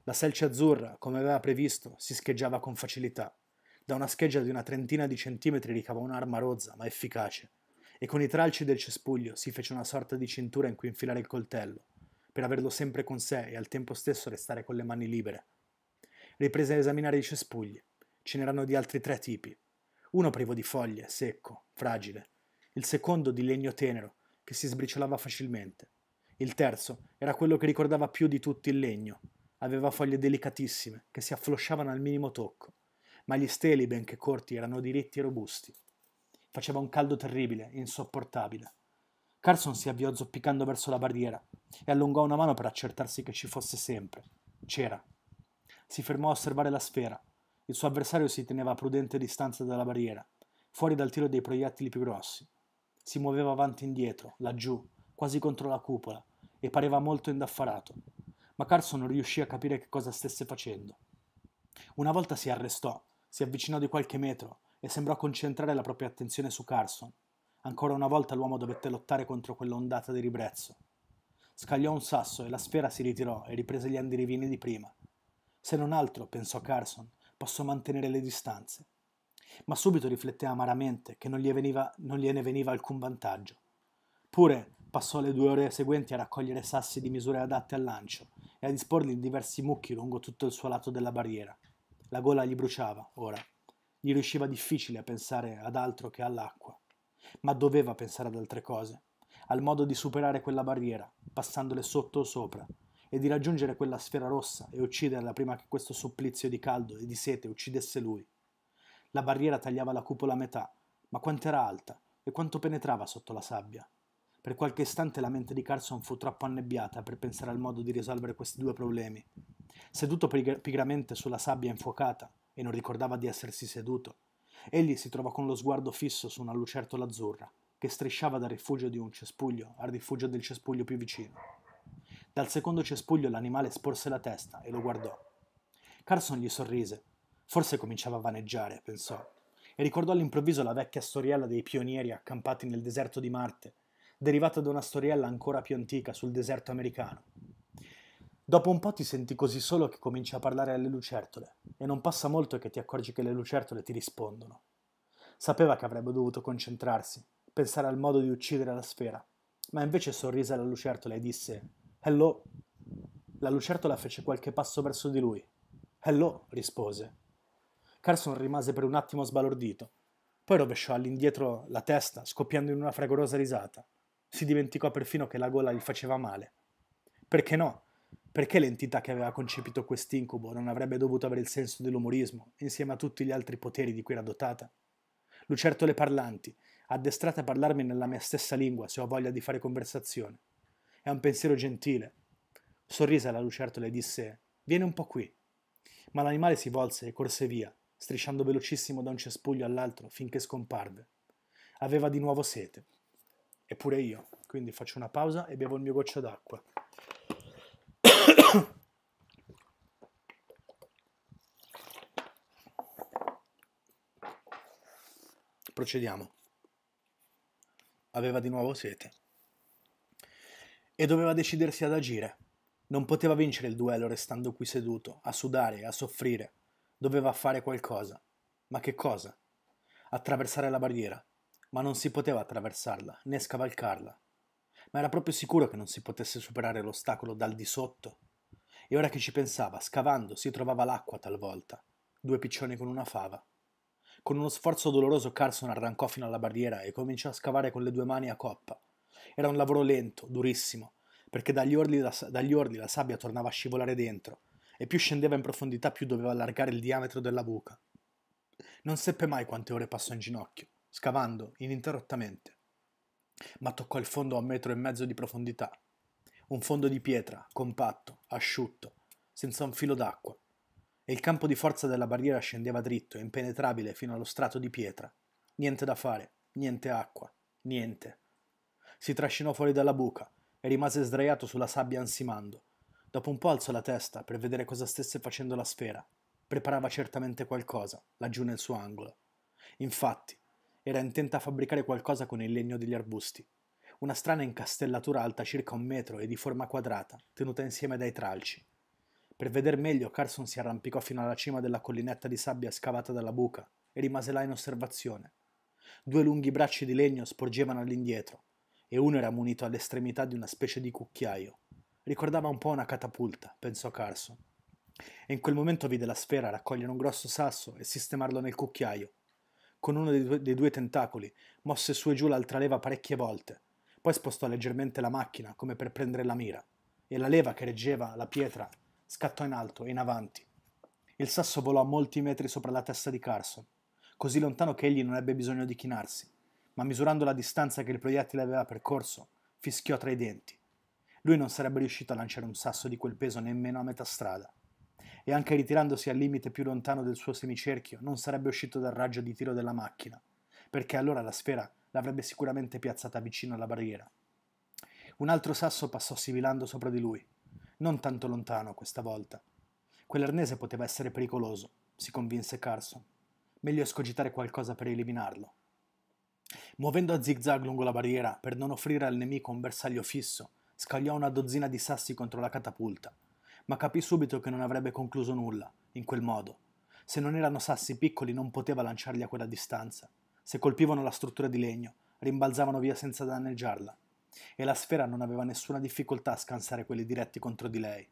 A: la selce azzurra, come aveva previsto, si scheggiava con facilità. Da una scheggia di una trentina di centimetri ricava un'arma rozza ma efficace, e con i tralci del cespuglio si fece una sorta di cintura in cui infilare il coltello, per averlo sempre con sé e al tempo stesso restare con le mani libere. Riprese a esaminare i cespugli. Ce n'erano di altri tre tipi. Uno privo di foglie, secco, fragile. Il secondo di legno tenero, che si sbriciolava facilmente. Il terzo era quello che ricordava più di tutti il legno, aveva foglie delicatissime che si afflosciavano al minimo tocco, ma gli steli, benché corti, erano diritti e robusti. Faceva un caldo terribile, insopportabile. Carson si avviò zoppicando verso la barriera e allungò una mano per accertarsi che ci fosse sempre. C'era. Si fermò a osservare la sfera. Il suo avversario si teneva a prudente distanza dalla barriera, fuori dal tiro dei proiettili più grossi. Si muoveva avanti e indietro, laggiù, quasi contro la cupola, e pareva molto indaffarato, ma Carson non riuscì a capire che cosa stesse facendo. Una volta si arrestò, si avvicinò di qualche metro e sembrò concentrare la propria attenzione su Carson. Ancora una volta l'uomo dovette lottare contro quell'ondata di ribrezzo. Scagliò un sasso e la sfera si ritirò e riprese gli andirivini di prima. Se non altro, pensò Carson, posso mantenere le distanze. Ma subito rifletté amaramente che non, gli veniva, non gliene veniva alcun vantaggio. Pure, Passò le due ore seguenti a raccogliere sassi di misure adatte al lancio e a disporli in diversi mucchi lungo tutto il suo lato della barriera. La gola gli bruciava, ora. Gli riusciva difficile a pensare ad altro che all'acqua, ma doveva pensare ad altre cose, al modo di superare quella barriera, passandole sotto o sopra, e di raggiungere quella sfera rossa e ucciderla prima che questo supplizio di caldo e di sete uccidesse lui. La barriera tagliava la cupola a metà, ma quanto era alta e quanto penetrava sotto la sabbia. Per qualche istante la mente di Carson fu troppo annebbiata per pensare al modo di risolvere questi due problemi. Seduto pigramente sulla sabbia infuocata, e non ricordava di essersi seduto, egli si trovò con lo sguardo fisso su una lucertola azzurra, che strisciava dal rifugio di un cespuglio al rifugio del cespuglio più vicino. Dal secondo cespuglio l'animale sporse la testa e lo guardò. Carson gli sorrise. Forse cominciava a vaneggiare, pensò, e ricordò all'improvviso la vecchia storiella dei pionieri accampati nel deserto di Marte derivata da una storiella ancora più antica sul deserto americano. Dopo un po' ti senti così solo che cominci a parlare alle lucertole, e non passa molto che ti accorgi che le lucertole ti rispondono. Sapeva che avrebbe dovuto concentrarsi, pensare al modo di uccidere la sfera, ma invece sorrise alla lucertola e disse Hello. La lucertola fece qualche passo verso di lui. Hello, rispose. Carson rimase per un attimo sbalordito, poi rovesciò all'indietro la testa, scoppiando in una fragorosa risata si dimenticò perfino che la gola gli faceva male. Perché no? Perché l'entità che aveva concepito quest'incubo non avrebbe dovuto avere il senso dell'umorismo, insieme a tutti gli altri poteri di cui era dotata? Lucertole parlanti, addestrate a parlarmi nella mia stessa lingua se ho voglia di fare conversazione. È un pensiero gentile. Sorrise alla lucertola e disse: Vieni un po' qui. Ma l'animale si volse e corse via, strisciando velocissimo da un cespuglio all'altro finché scomparve. Aveva di nuovo sete eppure io. Quindi faccio una pausa e bevo il mio goccio d'acqua. Procediamo. Aveva di nuovo sete. E doveva decidersi ad agire. Non poteva vincere il duello restando qui seduto, a sudare a soffrire. Doveva fare qualcosa. Ma che cosa? Attraversare la barriera, ma non si poteva attraversarla né scavalcarla. Ma era proprio sicuro che non si potesse superare l'ostacolo dal di sotto. E ora che ci pensava, scavando si trovava l'acqua talvolta, due piccioni con una fava. Con uno sforzo doloroso Carson arrancò fino alla barriera e cominciò a scavare con le due mani a coppa. Era un lavoro lento, durissimo, perché dagli orli la, dagli orli la sabbia tornava a scivolare dentro, e più scendeva in profondità più doveva allargare il diametro della buca. Non seppe mai quante ore passò in ginocchio scavando ininterrottamente. Ma toccò il fondo a metro e mezzo di profondità. Un fondo di pietra, compatto, asciutto, senza un filo d'acqua. E il campo di forza della barriera scendeva dritto, impenetrabile fino allo strato di pietra. Niente da fare, niente acqua, niente. Si trascinò fuori dalla buca e rimase sdraiato sulla sabbia ansimando. Dopo un po' alzò la testa per vedere cosa stesse facendo la sfera. Preparava certamente qualcosa, laggiù nel suo angolo. Infatti, era intenta a fabbricare qualcosa con il legno degli arbusti. Una strana incastellatura alta circa un metro e di forma quadrata, tenuta insieme dai tralci. Per veder meglio, Carson si arrampicò fino alla cima della collinetta di sabbia scavata dalla buca e rimase là in osservazione. Due lunghi bracci di legno sporgevano all'indietro, e uno era munito all'estremità di una specie di cucchiaio. Ricordava un po' una catapulta, pensò Carson. E in quel momento vide la sfera raccogliere un grosso sasso e sistemarlo nel cucchiaio, con uno dei due, dei due tentacoli, mosse su e giù l'altra leva parecchie volte, poi spostò leggermente la macchina come per prendere la mira, e la leva che reggeva la pietra scattò in alto e in avanti. Il sasso volò a molti metri sopra la testa di Carson, così lontano che egli non ebbe bisogno di chinarsi, ma misurando la distanza che il proiettile aveva percorso, fischiò tra i denti. Lui non sarebbe riuscito a lanciare un sasso di quel peso nemmeno a metà strada e anche ritirandosi al limite più lontano del suo semicerchio non sarebbe uscito dal raggio di tiro della macchina, perché allora la sfera l'avrebbe sicuramente piazzata vicino alla barriera. Un altro sasso passò sibilando sopra di lui, non tanto lontano questa volta. Quell'arnese poteva essere pericoloso, si convinse Carson. Meglio escogitare qualcosa per eliminarlo. Muovendo a zigzag lungo la barriera per non offrire al nemico un bersaglio fisso, scagliò una dozzina di sassi contro la catapulta, ma capì subito che non avrebbe concluso nulla, in quel modo. Se non erano sassi piccoli non poteva lanciarli a quella distanza. Se colpivano la struttura di legno, rimbalzavano via senza danneggiarla. E la sfera non aveva nessuna difficoltà a scansare quelli diretti contro di lei.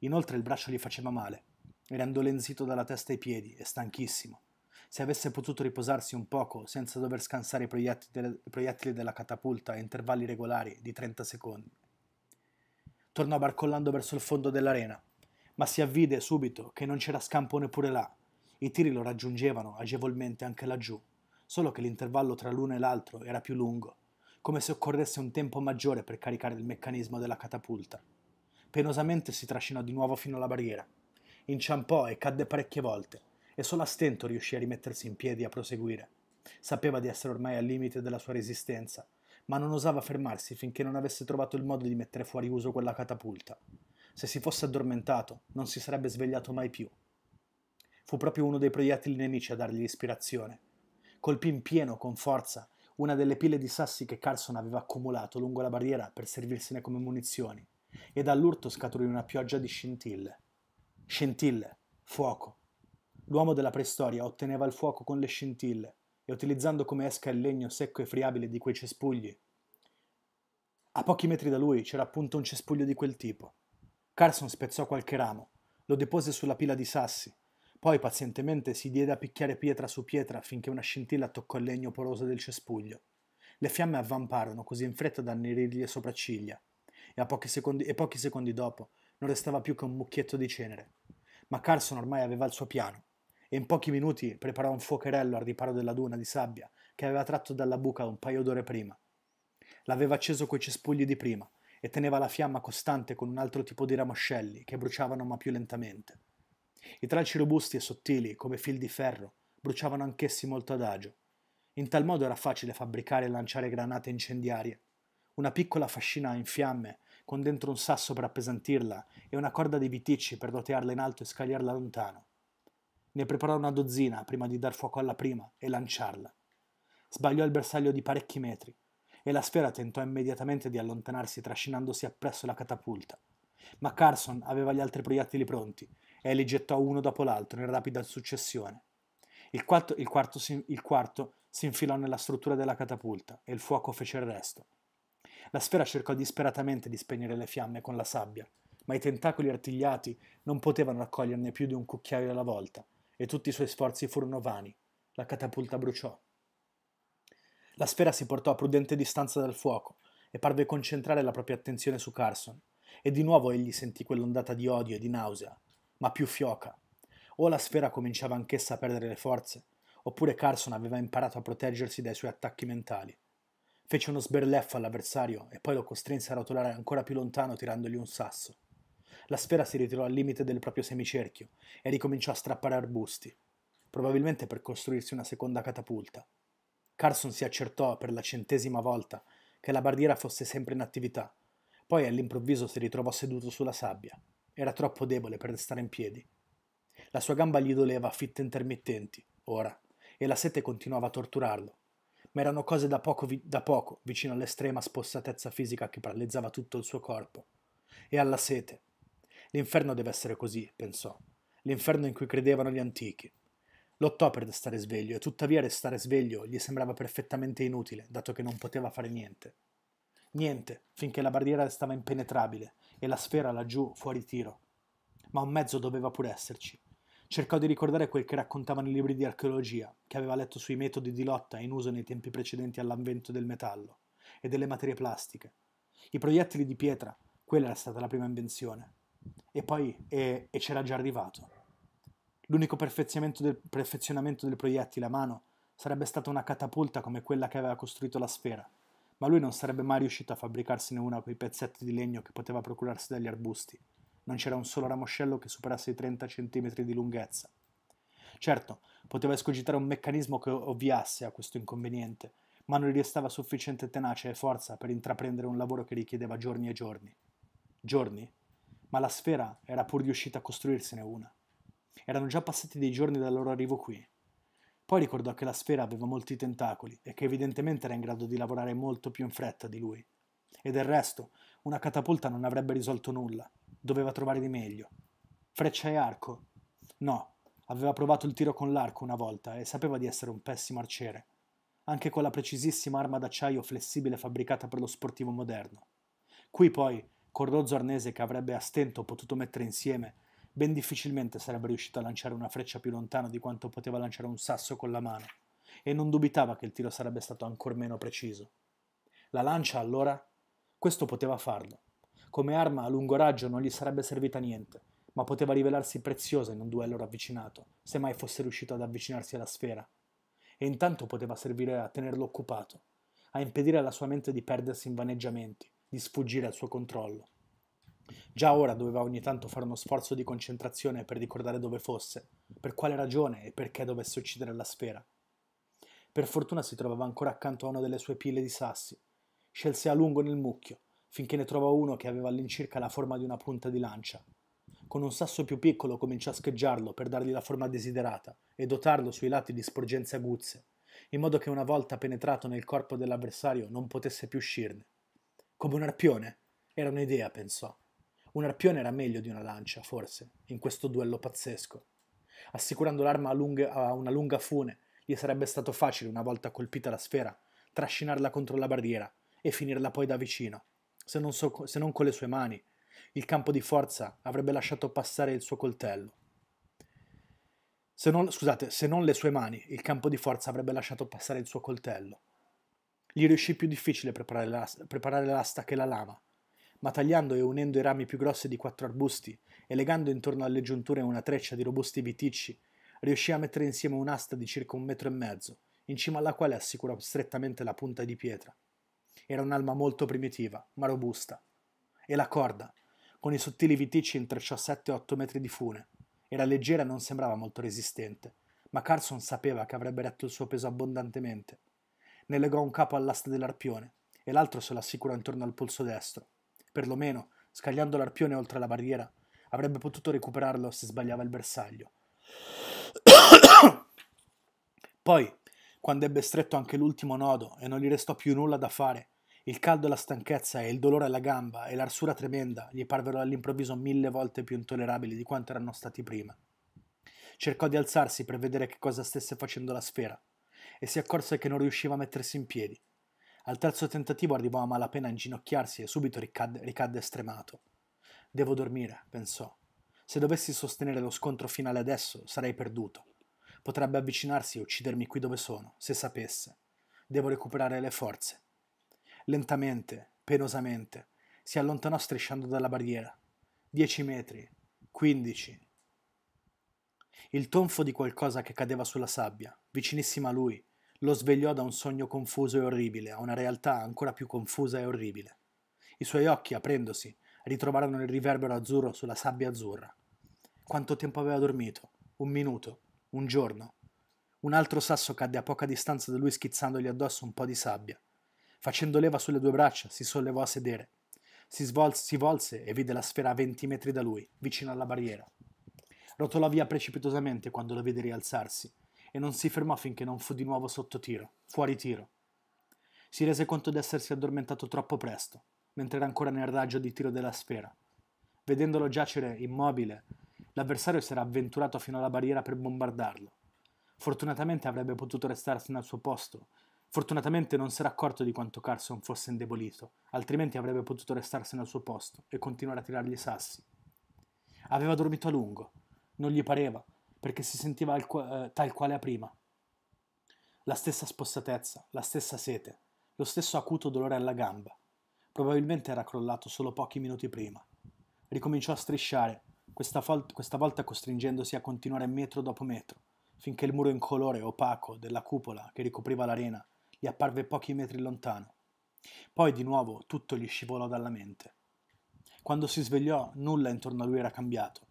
A: Inoltre il braccio gli faceva male. Era indolenzito dalla testa ai piedi e stanchissimo. Se avesse potuto riposarsi un poco senza dover scansare i proiettili della catapulta a intervalli regolari di 30 secondi tornò barcollando verso il fondo dell'arena, ma si avvide subito che non c'era scampo neppure là. I tiri lo raggiungevano agevolmente anche laggiù, solo che l'intervallo tra l'uno e l'altro era più lungo, come se occorresse un tempo maggiore per caricare il meccanismo della catapulta. Penosamente si trascinò di nuovo fino alla barriera. Inciampò e cadde parecchie volte, e solo a stento riuscì a rimettersi in piedi e a proseguire. Sapeva di essere ormai al limite della sua resistenza ma non osava fermarsi finché non avesse trovato il modo di mettere fuori uso quella catapulta. Se si fosse addormentato, non si sarebbe svegliato mai più. Fu proprio uno dei proiettili nemici a dargli ispirazione. Colpì in pieno, con forza, una delle pile di sassi che Carson aveva accumulato lungo la barriera per servirsene come munizioni, e dall'urto scaturì una pioggia di scintille. Scintille, fuoco. L'uomo della preistoria otteneva il fuoco con le scintille, e utilizzando come esca il legno secco e friabile di quei cespugli. A pochi metri da lui c'era appunto un cespuglio di quel tipo. Carson spezzò qualche ramo, lo depose sulla pila di sassi, poi pazientemente si diede a picchiare pietra su pietra finché una scintilla toccò il legno poroso del cespuglio. Le fiamme avvamparono così in fretta da annerirgli le sopracciglia, e, a pochi secondi, e pochi secondi dopo non restava più che un mucchietto di cenere. Ma Carson ormai aveva il suo piano e in pochi minuti preparò un fuocherello al riparo della duna di sabbia che aveva tratto dalla buca un paio d'ore prima. L'aveva acceso coi cespugli di prima e teneva la fiamma costante con un altro tipo di ramoscelli che bruciavano ma più lentamente. I tralci robusti e sottili, come fil di ferro, bruciavano anch'essi molto adagio. In tal modo era facile fabbricare e lanciare granate incendiarie. Una piccola fascina in fiamme, con dentro un sasso per appesantirla e una corda di viticci per rotearla in alto e scagliarla lontano. Ne preparò una dozzina prima di dar fuoco alla prima e lanciarla. Sbagliò il bersaglio di parecchi metri e la sfera tentò immediatamente di allontanarsi trascinandosi appresso la catapulta. Ma Carson aveva gli altri proiettili pronti e li gettò uno dopo l'altro in rapida successione. Il quarto, il, quarto, il quarto, si infilò nella struttura della catapulta e il fuoco fece il resto. La sfera cercò disperatamente di spegnere le fiamme con la sabbia, ma i tentacoli artigliati non potevano raccoglierne più di un cucchiaio alla volta e tutti i suoi sforzi furono vani. La catapulta bruciò. La sfera si portò a prudente distanza dal fuoco e parve concentrare la propria attenzione su Carson, e di nuovo egli sentì quell'ondata di odio e di nausea, ma più fioca. O la sfera cominciava anch'essa a perdere le forze, oppure Carson aveva imparato a proteggersi dai suoi attacchi mentali. Fece uno sberleffo all'avversario e poi lo costrinse a rotolare ancora più lontano tirandogli un sasso. La sfera si ritirò al limite del proprio semicerchio e ricominciò a strappare arbusti, probabilmente per costruirsi una seconda catapulta. Carson si accertò per la centesima volta che la barriera fosse sempre in attività, poi all'improvviso si ritrovò seduto sulla sabbia. Era troppo debole per restare in piedi. La sua gamba gli doleva a fitte intermittenti, ora, e la sete continuava a torturarlo ma erano cose da poco, vi- da poco vicino all'estrema spossatezza fisica che paralizzava tutto il suo corpo, e alla sete, L'inferno deve essere così, pensò. L'inferno in cui credevano gli antichi. Lottò per restare sveglio e tuttavia restare sveglio gli sembrava perfettamente inutile, dato che non poteva fare niente. Niente, finché la barriera restava impenetrabile e la sfera laggiù fuori tiro. Ma un mezzo doveva pure esserci. Cercò di ricordare quel che raccontavano i libri di archeologia, che aveva letto sui metodi di lotta in uso nei tempi precedenti all'avvento del metallo e delle materie plastiche. I proiettili di pietra, quella era stata la prima invenzione, e poi e, e c'era già arrivato. L'unico perfezionamento del, perfezionamento del proiettile a mano sarebbe stata una catapulta come quella che aveva costruito la sfera, ma lui non sarebbe mai riuscito a fabbricarsene una quei pezzetti di legno che poteva procurarsi dagli arbusti. Non c'era un solo ramoscello che superasse i 30 cm di lunghezza. Certo, poteva escogitare un meccanismo che ovviasse a questo inconveniente, ma non gli restava sufficiente tenacia e forza per intraprendere un lavoro che richiedeva giorni e giorni. Giorni ma la sfera era pur riuscita a costruirsene una. Erano già passati dei giorni dal loro arrivo qui. Poi ricordò che la sfera aveva molti tentacoli e che evidentemente era in grado di lavorare molto più in fretta di lui. E del resto, una catapulta non avrebbe risolto nulla, doveva trovare di meglio. Freccia e arco? No, aveva provato il tiro con l'arco una volta e sapeva di essere un pessimo arciere, anche con la precisissima arma d'acciaio flessibile fabbricata per lo sportivo moderno. Qui poi Cordozzo Arnese che avrebbe a stento potuto mettere insieme, ben difficilmente sarebbe riuscito a lanciare una freccia più lontana di quanto poteva lanciare un sasso con la mano, e non dubitava che il tiro sarebbe stato ancor meno preciso. La lancia, allora, questo poteva farlo. Come arma a lungo raggio non gli sarebbe servita niente, ma poteva rivelarsi preziosa in un duello ravvicinato, se mai fosse riuscito ad avvicinarsi alla sfera. E intanto poteva servire a tenerlo occupato, a impedire alla sua mente di perdersi in vaneggiamenti, di sfuggire al suo controllo. Già ora doveva ogni tanto fare uno sforzo di concentrazione per ricordare dove fosse, per quale ragione e perché dovesse uccidere la sfera. Per fortuna si trovava ancora accanto a una delle sue pile di sassi. Scelse a lungo nel mucchio, finché ne trovò uno che aveva all'incirca la forma di una punta di lancia. Con un sasso più piccolo cominciò a scheggiarlo per dargli la forma desiderata e dotarlo sui lati di sporgenze aguzze, in modo che una volta penetrato nel corpo dell'avversario non potesse più uscirne. Come un arpione. Era un'idea, pensò. Un arpione era meglio di una lancia, forse, in questo duello pazzesco. Assicurando l'arma a, lunga, a una lunga fune, gli sarebbe stato facile, una volta colpita la sfera, trascinarla contro la barriera e finirla poi da vicino, se non, so, se non con le sue mani. Il campo di forza avrebbe lasciato passare il suo coltello. Se non, scusate, se non le sue mani, il campo di forza avrebbe lasciato passare il suo coltello. Gli riuscì più difficile preparare l'asta, preparare l'asta che la lama, ma tagliando e unendo i rami più grossi di quattro arbusti e legando intorno alle giunture una treccia di robusti viticci, riuscì a mettere insieme un'asta di circa un metro e mezzo, in cima alla quale assicurò strettamente la punta di pietra. Era un'alma molto primitiva, ma robusta. E la corda, con i sottili viticci, intrecciò 7-8 metri di fune. Era leggera e non sembrava molto resistente, ma Carson sapeva che avrebbe retto il suo peso abbondantemente ne legò un capo all'asta dell'arpione e l'altro se l'assicurò intorno al polso destro. Perlomeno, scagliando l'arpione oltre la barriera, avrebbe potuto recuperarlo se sbagliava il bersaglio. Poi, quando ebbe stretto anche l'ultimo nodo e non gli restò più nulla da fare, il caldo e la stanchezza e il dolore alla gamba e l'arsura tremenda gli parvero all'improvviso mille volte più intollerabili di quanto erano stati prima. Cercò di alzarsi per vedere che cosa stesse facendo la sfera, e si accorse che non riusciva a mettersi in piedi. Al terzo tentativo arrivò a malapena a inginocchiarsi e subito ricadde, ricadde stremato. Devo dormire, pensò. Se dovessi sostenere lo scontro finale adesso, sarei perduto. Potrebbe avvicinarsi e uccidermi qui dove sono, se sapesse. Devo recuperare le forze. Lentamente, penosamente, si allontanò strisciando dalla barriera. Dieci metri, quindici. Il tonfo di qualcosa che cadeva sulla sabbia, vicinissima a lui, lo svegliò da un sogno confuso e orribile a una realtà ancora più confusa e orribile. I suoi occhi, aprendosi, ritrovarono il riverbero azzurro sulla sabbia azzurra. Quanto tempo aveva dormito? Un minuto? Un giorno? Un altro sasso cadde a poca distanza da lui schizzandogli addosso un po' di sabbia. Facendo leva sulle due braccia, si sollevò a sedere. Si, svolse, si volse e vide la sfera a venti metri da lui, vicino alla barriera. Rotolò via precipitosamente quando lo vide rialzarsi e non si fermò finché non fu di nuovo sotto tiro, fuori tiro. Si rese conto di essersi addormentato troppo presto, mentre era ancora nel raggio di tiro della sfera. Vedendolo giacere immobile, l'avversario si era avventurato fino alla barriera per bombardarlo. Fortunatamente avrebbe potuto restarsi al suo posto. Fortunatamente non si era accorto di quanto Carson fosse indebolito, altrimenti avrebbe potuto restarsi al suo posto e continuare a tirargli sassi. Aveva dormito a lungo, non gli pareva, perché si sentiva qua- eh, tal quale a prima. La stessa spossatezza, la stessa sete, lo stesso acuto dolore alla gamba. Probabilmente era crollato solo pochi minuti prima. Ricominciò a strisciare, questa, fol- questa volta costringendosi a continuare metro dopo metro, finché il muro incolore, opaco, della cupola che ricopriva l'arena gli apparve pochi metri lontano. Poi di nuovo tutto gli scivolò dalla mente. Quando si svegliò nulla intorno a lui era cambiato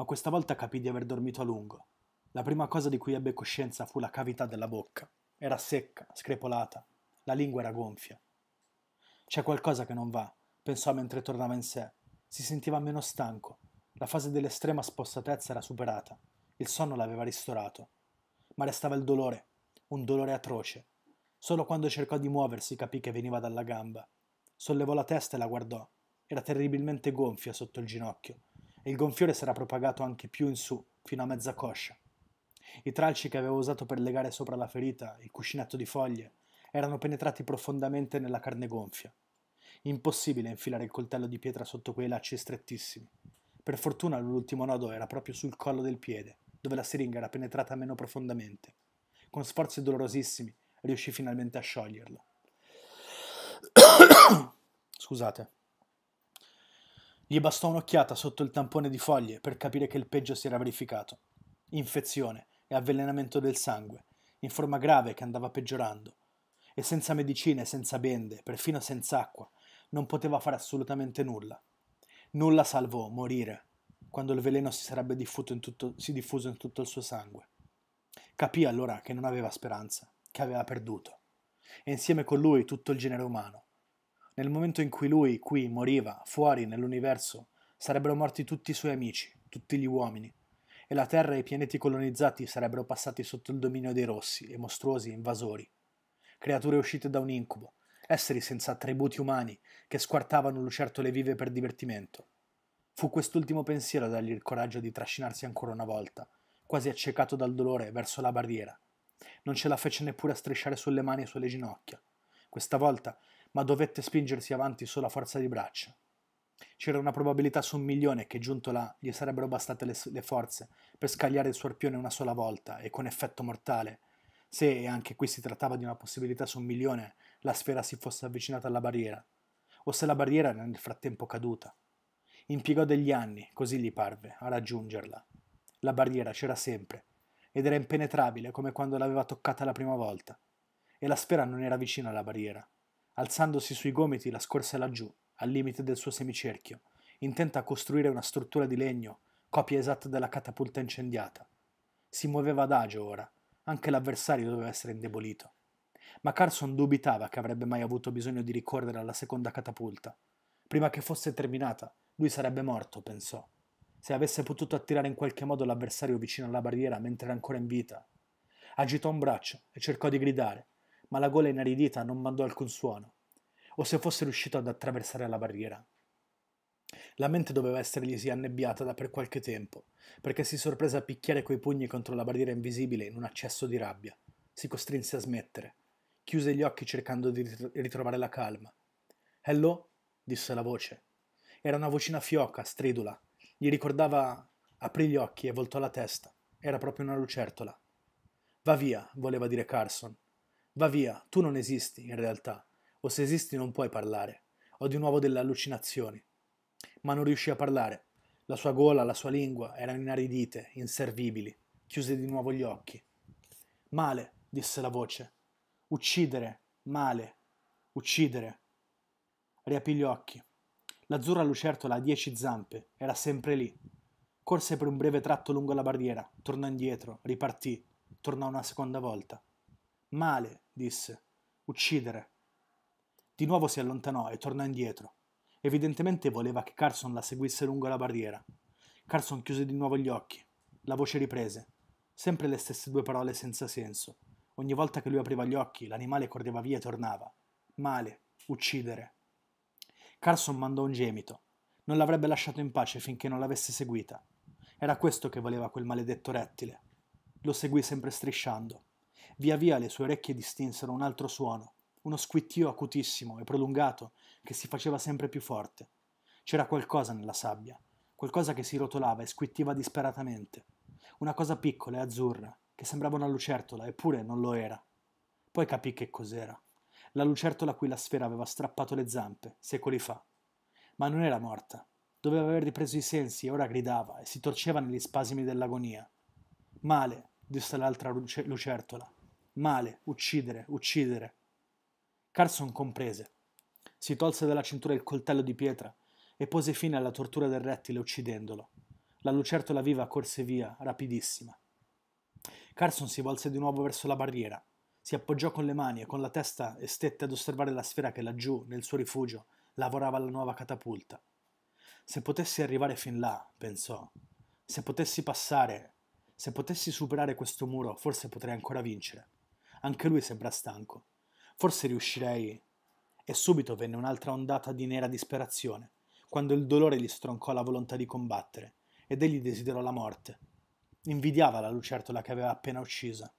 A: ma questa volta capì di aver dormito a lungo. La prima cosa di cui ebbe coscienza fu la cavità della bocca. Era secca, screpolata, la lingua era gonfia. C'è qualcosa che non va, pensò mentre tornava in sé. Si sentiva meno stanco. La fase dell'estrema spossatezza era superata. Il sonno l'aveva ristorato. Ma restava il dolore, un dolore atroce. Solo quando cercò di muoversi capì che veniva dalla gamba. Sollevò la testa e la guardò. Era terribilmente gonfia sotto il ginocchio, e Il gonfiore s'era propagato anche più in su, fino a mezza coscia. I tralci che avevo usato per legare sopra la ferita, il cuscinetto di foglie, erano penetrati profondamente nella carne gonfia. Impossibile infilare il coltello di pietra sotto quei lacci strettissimi. Per fortuna l'ultimo nodo era proprio sul collo del piede, dove la siringa era penetrata meno profondamente. Con sforzi dolorosissimi riuscì finalmente a scioglierlo. Scusate. Gli bastò un'occhiata sotto il tampone di foglie per capire che il peggio si era verificato. Infezione e avvelenamento del sangue, in forma grave che andava peggiorando. E senza medicine, senza bende, perfino senza acqua, non poteva fare assolutamente nulla. Nulla salvo morire, quando il veleno si sarebbe in tutto, si diffuso in tutto il suo sangue. Capì allora che non aveva speranza, che aveva perduto. E insieme con lui tutto il genere umano. Nel momento in cui lui, qui, moriva, fuori, nell'universo, sarebbero morti tutti i suoi amici, tutti gli uomini, e la Terra e i pianeti colonizzati sarebbero passati sotto il dominio dei rossi e mostruosi invasori. Creature uscite da un incubo, esseri senza attributi umani che squartavano lucertole vive per divertimento. Fu quest'ultimo pensiero a dargli il coraggio di trascinarsi ancora una volta, quasi accecato dal dolore, verso la barriera. Non ce la fece neppure a strisciare sulle mani e sulle ginocchia. Questa volta ma dovette spingersi avanti solo a forza di braccia. C'era una probabilità su un milione che giunto là gli sarebbero bastate le, le forze per scagliare il suo una sola volta e con effetto mortale, se e anche qui si trattava di una possibilità su un milione la sfera si fosse avvicinata alla barriera, o se la barriera era nel frattempo caduta. Impiegò degli anni, così gli parve, a raggiungerla. La barriera c'era sempre, ed era impenetrabile come quando l'aveva toccata la prima volta, e la sfera non era vicina alla barriera alzandosi sui gomiti la scorse laggiù, al limite del suo semicerchio, intenta a costruire una struttura di legno, copia esatta della catapulta incendiata. Si muoveva adagio ora, anche l'avversario doveva essere indebolito. Ma Carson dubitava che avrebbe mai avuto bisogno di ricorrere alla seconda catapulta. Prima che fosse terminata, lui sarebbe morto, pensò. Se avesse potuto attirare in qualche modo l'avversario vicino alla barriera mentre era ancora in vita. Agitò un braccio e cercò di gridare, ma la gola inaridita non mandò alcun suono, o se fosse riuscito ad attraversare la barriera. La mente doveva essergli esserglisi annebbiata da per qualche tempo, perché si sorprese a picchiare coi pugni contro la barriera invisibile in un accesso di rabbia. Si costrinse a smettere. Chiuse gli occhi cercando di ritrovare la calma. Hello? disse la voce. Era una vocina fioca, stridula. Gli ricordava... aprì gli occhi e voltò la testa. Era proprio una lucertola. Va via, voleva dire Carson, Va via, tu non esisti in realtà, o se esisti non puoi parlare. Ho di nuovo delle allucinazioni. Ma non riuscì a parlare. La sua gola, la sua lingua erano inaridite, inservibili. Chiuse di nuovo gli occhi. Male, disse la voce. Uccidere, male, uccidere. Riapì gli occhi. L'azzurra lucertola a dieci zampe era sempre lì. Corse per un breve tratto lungo la barriera, tornò indietro, ripartì, tornò una seconda volta. Male, disse. Uccidere. Di nuovo si allontanò e tornò indietro. Evidentemente voleva che Carson la seguisse lungo la barriera. Carson chiuse di nuovo gli occhi. La voce riprese. Sempre le stesse due parole senza senso. Ogni volta che lui apriva gli occhi, l'animale correva via e tornava. Male, uccidere. Carson mandò un gemito. Non l'avrebbe lasciato in pace finché non l'avesse seguita. Era questo che voleva quel maledetto rettile. Lo seguì sempre strisciando. Via via le sue orecchie distinsero un altro suono, uno squittio acutissimo e prolungato che si faceva sempre più forte. C'era qualcosa nella sabbia, qualcosa che si rotolava e squittiva disperatamente. Una cosa piccola e azzurra, che sembrava una lucertola, eppure non lo era. Poi capì che cos'era. La lucertola a cui la sfera aveva strappato le zampe, secoli fa. Ma non era morta. Doveva aver ripreso i sensi e ora gridava e si torceva negli spasimi dell'agonia. Male, disse l'altra lucertola male, uccidere, uccidere. Carson comprese. Si tolse dalla cintura il coltello di pietra e pose fine alla tortura del rettile uccidendolo. La lucertola viva corse via, rapidissima. Carson si volse di nuovo verso la barriera, si appoggiò con le mani e con la testa e stette ad osservare la sfera che laggiù, nel suo rifugio, lavorava alla nuova catapulta. Se potessi arrivare fin là, pensò, se potessi passare, se potessi superare questo muro, forse potrei ancora vincere. Anche lui sembra stanco. Forse riuscirei. E subito venne un'altra ondata di nera disperazione, quando il dolore gli stroncò la volontà di combattere, ed egli desiderò la morte. Invidiava la lucertola che aveva appena uccisa.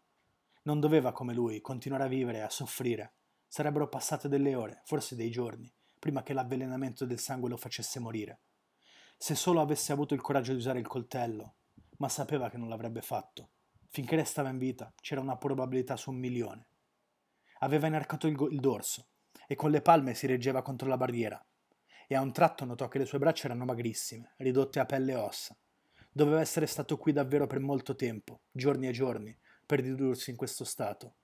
A: Non doveva, come lui, continuare a vivere e a soffrire. Sarebbero passate delle ore, forse dei giorni, prima che l'avvelenamento del sangue lo facesse morire. Se solo avesse avuto il coraggio di usare il coltello, ma sapeva che non l'avrebbe fatto. Finché restava in vita c'era una probabilità su un milione. Aveva inarcato il, il dorso e con le palme si reggeva contro la barriera e a un tratto notò che le sue braccia erano magrissime, ridotte a pelle e ossa. Doveva essere stato qui davvero per molto tempo, giorni e giorni, per ridursi in questo stato.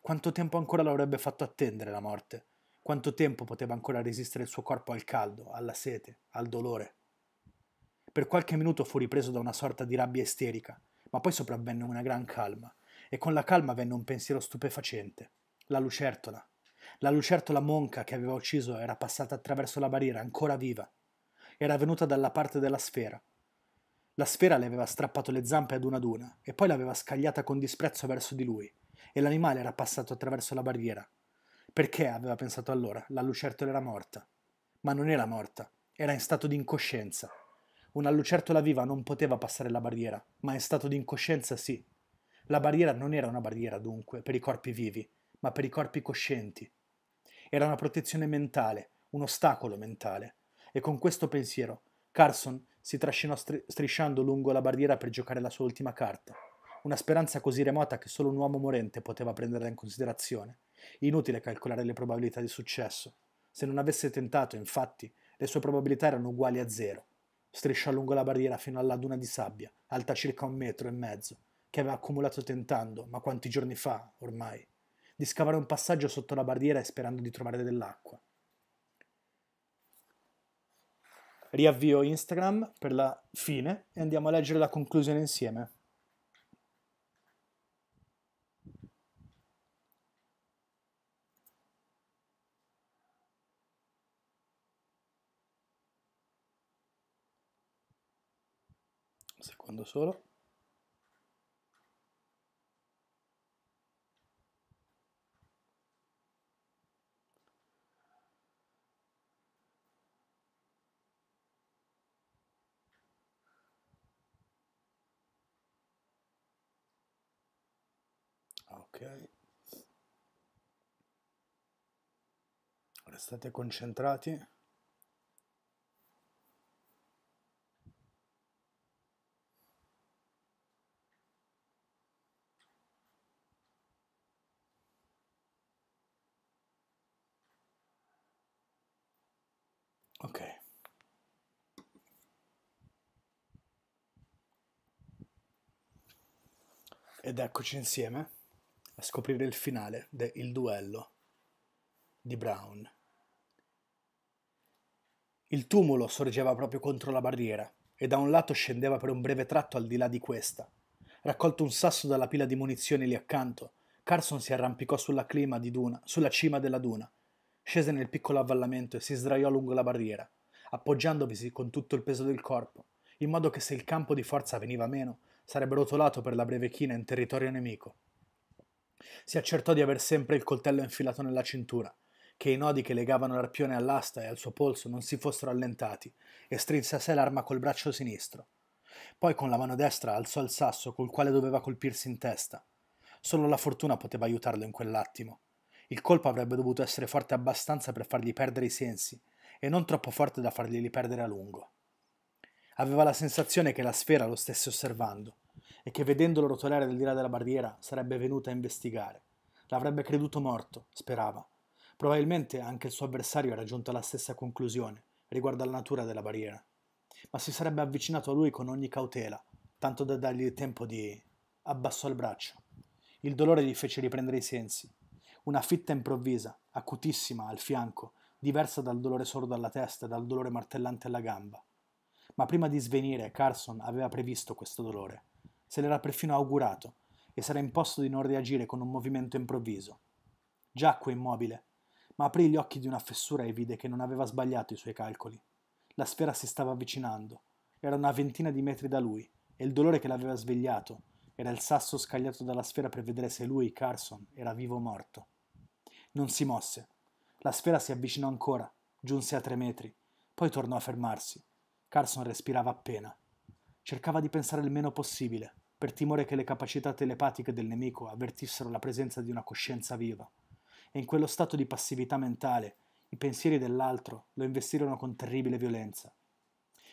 A: Quanto tempo ancora lo avrebbe fatto attendere la morte? Quanto tempo poteva ancora resistere il suo corpo al caldo, alla sete, al dolore? Per qualche minuto fu ripreso da una sorta di rabbia isterica ma poi sopravvenne una gran calma, e con la calma venne un pensiero stupefacente. La lucertola. La lucertola monca che aveva ucciso era passata attraverso la barriera, ancora viva. Era venuta dalla parte della sfera. La sfera le aveva strappato le zampe ad una ad una, e poi l'aveva scagliata con disprezzo verso di lui, e l'animale era passato attraverso la barriera. Perché, aveva pensato allora, la lucertola era morta. Ma non era morta, era in stato di incoscienza. Una lucertola viva non poteva passare la barriera, ma in stato di incoscienza sì. La barriera non era una barriera dunque per i corpi vivi, ma per i corpi coscienti. Era una protezione mentale, un ostacolo mentale. E con questo pensiero Carson si trascinò str- strisciando lungo la barriera per giocare la sua ultima carta. Una speranza così remota che solo un uomo morente poteva prenderla in considerazione. Inutile calcolare le probabilità di successo. Se non avesse tentato, infatti, le sue probabilità erano uguali a zero striscia lungo la barriera fino alla duna di sabbia, alta circa un metro e mezzo, che aveva accumulato tentando, ma quanti giorni fa, ormai, di scavare un passaggio sotto la barriera e sperando di trovare dell'acqua. Riavvio Instagram per la fine e andiamo a leggere la conclusione insieme. quando solo. Ok. Restate concentrati. Ed eccoci insieme a scoprire il finale de Il duello di Brown. Il tumulo sorgeva proprio contro la barriera e da un lato scendeva per un breve tratto al di là di questa. Raccolto un sasso dalla pila di munizioni lì accanto, Carson si arrampicò sulla, di duna, sulla cima della duna, scese nel piccolo avvallamento e si sdraiò lungo la barriera, appoggiandovisi con tutto il peso del corpo, in modo che se il campo di forza veniva meno, sarebbe rotolato per la breve china in territorio nemico. Si accertò di aver sempre il coltello infilato nella cintura, che i nodi che legavano l'arpione all'asta e al suo polso non si fossero allentati, e strinse a sé l'arma col braccio sinistro. Poi con la mano destra alzò il sasso col quale doveva colpirsi in testa. Solo la fortuna poteva aiutarlo in quell'attimo. Il colpo avrebbe dovuto essere forte abbastanza per fargli perdere i sensi, e non troppo forte da farglieli perdere a lungo. Aveva la sensazione che la sfera lo stesse osservando e che vedendolo rotolare al di là della barriera sarebbe venuta a investigare. L'avrebbe creduto morto, sperava. Probabilmente anche il suo avversario era giunto alla stessa conclusione riguardo alla natura della barriera, ma si sarebbe avvicinato a lui con ogni cautela, tanto da dargli il tempo di... abbassò il braccio. Il dolore gli fece riprendere i sensi. Una fitta improvvisa, acutissima, al fianco, diversa dal dolore sordo alla testa e dal dolore martellante alla gamba. Ma prima di svenire, Carson aveva previsto questo dolore. Se l'era perfino augurato e s'era imposto di non reagire con un movimento improvviso. Giacque immobile, ma aprì gli occhi di una fessura e vide che non aveva sbagliato i suoi calcoli. La sfera si stava avvicinando, era una ventina di metri da lui, e il dolore che l'aveva svegliato era il sasso scagliato dalla sfera per vedere se lui, Carson, era vivo o morto. Non si mosse. La sfera si avvicinò ancora, giunse a tre metri, poi tornò a fermarsi Carson respirava appena. Cercava di pensare il meno possibile, per timore che le capacità telepatiche del nemico avvertissero la presenza di una coscienza viva. E in quello stato di passività mentale, i pensieri dell'altro lo investirono con terribile violenza.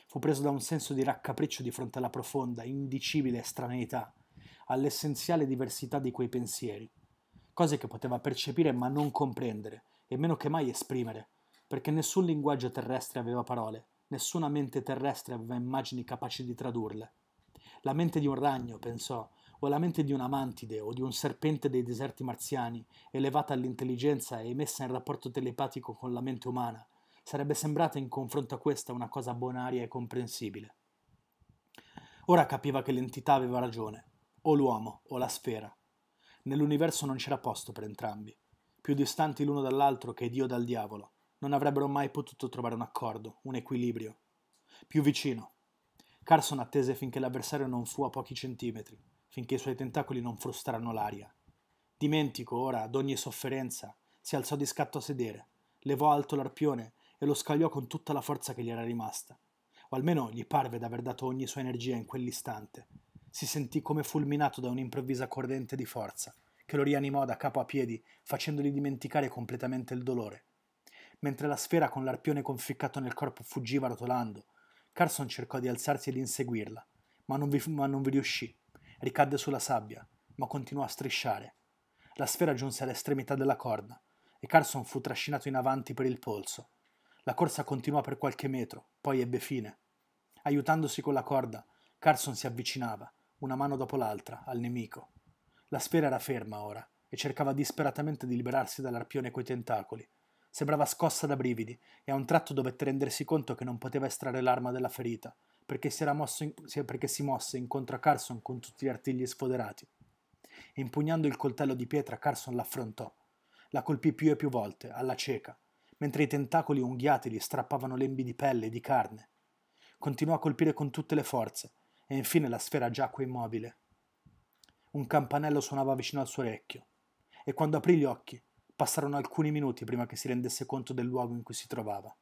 A: Fu preso da un senso di raccapriccio di fronte alla profonda, indicibile estraneità, all'essenziale diversità di quei pensieri, cose che poteva percepire ma non comprendere, e meno che mai esprimere, perché nessun linguaggio terrestre aveva parole, Nessuna mente terrestre aveva immagini capaci di tradurle. La mente di un ragno, pensò, o la mente di una mantide o di un serpente dei deserti marziani, elevata all'intelligenza e messa in rapporto telepatico con la mente umana, sarebbe sembrata in confronto a questa una cosa bonaria e comprensibile. Ora capiva che l'entità aveva ragione, o l'uomo o la sfera. Nell'universo non c'era posto per entrambi, più distanti l'uno dall'altro che Dio dal diavolo, non avrebbero mai potuto trovare un accordo, un equilibrio. Più vicino. Carson attese finché l'avversario non fu a pochi centimetri, finché i suoi tentacoli non frustrarono l'aria. Dimentico ora ogni sofferenza, si alzò di scatto a sedere, levò alto l'arpione e lo scagliò con tutta la forza che gli era rimasta. O almeno gli parve d'aver dato ogni sua energia in quell'istante. Si sentì come fulminato da un'improvvisa corrente di forza, che lo rianimò da capo a piedi, facendogli dimenticare completamente il dolore mentre la sfera con l'arpione conficcato nel corpo fuggiva rotolando. Carson cercò di alzarsi ed inseguirla, ma non, vi, ma non vi riuscì. Ricadde sulla sabbia, ma continuò a strisciare. La sfera giunse all'estremità della corda e Carson fu trascinato in avanti per il polso. La corsa continuò per qualche metro, poi ebbe fine. Aiutandosi con la corda, Carson si avvicinava, una mano dopo l'altra, al nemico. La sfera era ferma ora e cercava disperatamente di liberarsi dall'arpione coi tentacoli, Sembrava scossa da brividi e a un tratto dovette rendersi conto che non poteva estrarre l'arma della ferita, perché si, in, perché si mosse incontro a Carson con tutti gli artigli sfoderati. Impugnando il coltello di pietra, Carson l'affrontò. La colpì più e più volte, alla cieca, mentre i tentacoli unghiati gli strappavano lembi di pelle e di carne. Continuò a colpire con tutte le forze, e infine la sfera giacque immobile. Un campanello suonava vicino al suo orecchio, e quando aprì gli occhi passarono alcuni minuti prima che si rendesse conto del luogo in cui si trovava.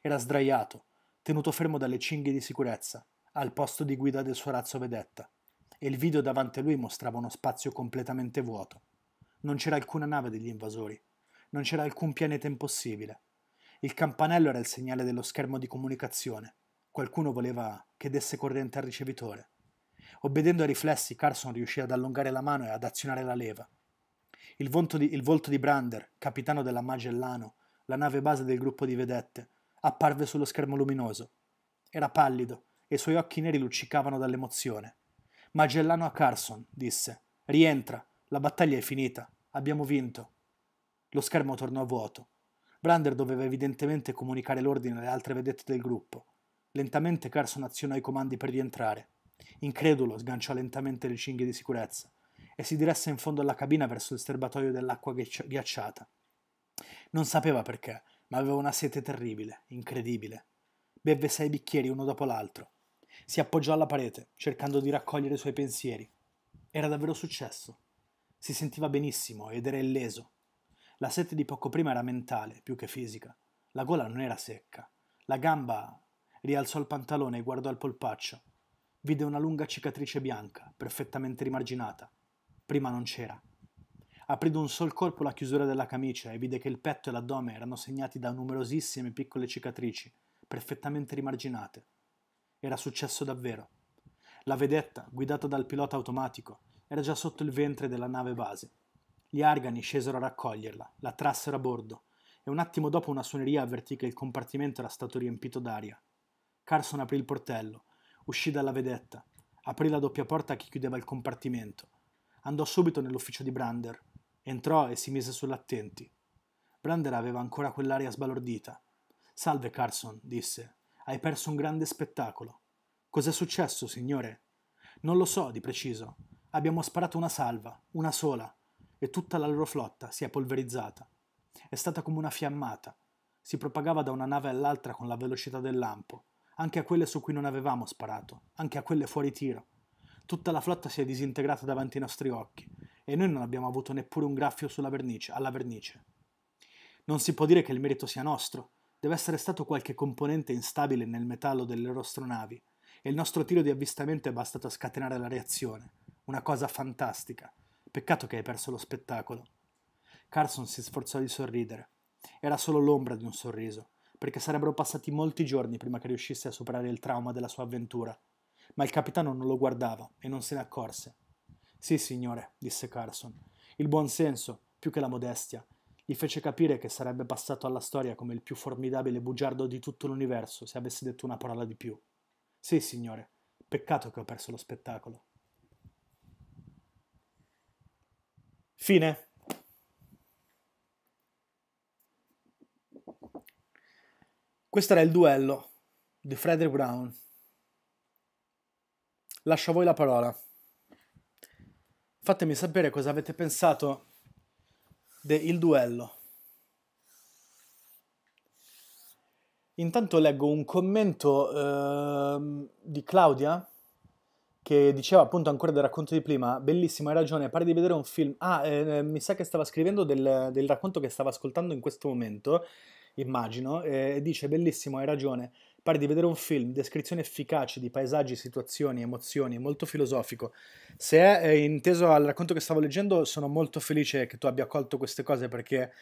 A: Era sdraiato, tenuto fermo dalle cinghie di sicurezza, al posto di guida del suo razzo vedetta, e il video davanti a lui mostrava uno spazio completamente vuoto. Non c'era alcuna nave degli invasori, non c'era alcun pianeta impossibile. Il campanello era il segnale dello schermo di comunicazione. Qualcuno voleva che desse corrente al ricevitore. Obbedendo ai riflessi, Carson riuscì ad allungare la mano e ad azionare la leva il volto, di, il volto di Brander, capitano della Magellano, la nave base del gruppo di vedette, apparve sullo schermo luminoso. Era pallido e i suoi occhi neri luccicavano dall'emozione. Magellano a Carson, disse. Rientra, la battaglia è finita, abbiamo vinto. Lo schermo tornò vuoto. Brander doveva evidentemente comunicare l'ordine alle altre vedette del gruppo. Lentamente Carson azionò i comandi per rientrare. Incredulo, sganciò lentamente le cinghie di sicurezza e si diresse in fondo alla cabina verso il serbatoio dell'acqua ghiacciata. Non sapeva perché, ma aveva una sete terribile, incredibile. Bevve sei bicchieri uno dopo l'altro. Si appoggiò alla parete, cercando di raccogliere i suoi pensieri. Era davvero successo. Si sentiva benissimo ed era illeso. La sete di poco prima era mentale, più che fisica. La gola non era secca. La gamba rialzò il pantalone e guardò al polpaccio. Vide una lunga cicatrice bianca, perfettamente rimarginata, Prima non c'era. Aprì d'un sol colpo la chiusura della camicia e vide che il petto e l'addome erano segnati da numerosissime piccole cicatrici, perfettamente rimarginate. Era successo davvero. La vedetta, guidata dal pilota automatico, era già sotto il ventre della nave base. Gli argani scesero a raccoglierla, la trassero a bordo e un attimo dopo una suoneria avvertì che il compartimento era stato riempito d'aria. Carson aprì il portello, uscì dalla vedetta, aprì la doppia porta che chiudeva il compartimento andò subito nell'ufficio di Brander, entrò e si mise sull'attenti. Brander aveva ancora quell'aria sbalordita. Salve Carson, disse, hai perso un grande spettacolo. Cos'è successo, signore? Non lo so di preciso. Abbiamo sparato una salva, una sola, e tutta la loro flotta si è polverizzata. È stata come una fiammata. Si propagava da una nave all'altra con la velocità del lampo, anche a quelle su cui non avevamo sparato, anche a quelle fuori tiro. Tutta la flotta si è disintegrata davanti ai nostri occhi e noi non abbiamo avuto neppure un graffio vernice, alla vernice. Non si può dire che il merito sia nostro, deve essere stato qualche componente instabile nel metallo delle loro astronavi, e il nostro tiro di avvistamento è bastato a scatenare la reazione. Una cosa fantastica. Peccato che hai perso lo spettacolo. Carson si sforzò di sorridere. Era solo l'ombra di un sorriso, perché sarebbero passati molti giorni prima che riuscisse a superare il trauma della sua avventura ma il capitano non lo guardava e non se ne accorse. Sì, signore, disse Carson. Il buon senso, più che la modestia, gli fece capire che sarebbe passato alla storia come il più formidabile bugiardo di tutto l'universo se avesse detto una parola di più. Sì, signore, peccato che ho perso lo spettacolo. Fine. Questo era il duello di Frederick Brown Lascio a voi la parola. Fatemi sapere cosa avete pensato del duello. Intanto leggo un commento eh, di Claudia che diceva appunto ancora del racconto di prima, bellissimo, hai ragione, pare di vedere un film. Ah, eh, eh, mi sa che stava scrivendo del, del, racconto che stava ascoltando in questo momento, immagino, eh, e eh, dice bellissimo, hai ragione, Pare di vedere un film, descrizione efficace di paesaggi, situazioni, emozioni, molto filosofico. Se è eh, inteso al racconto che stavo leggendo, sono molto felice che tu abbia colto queste cose perché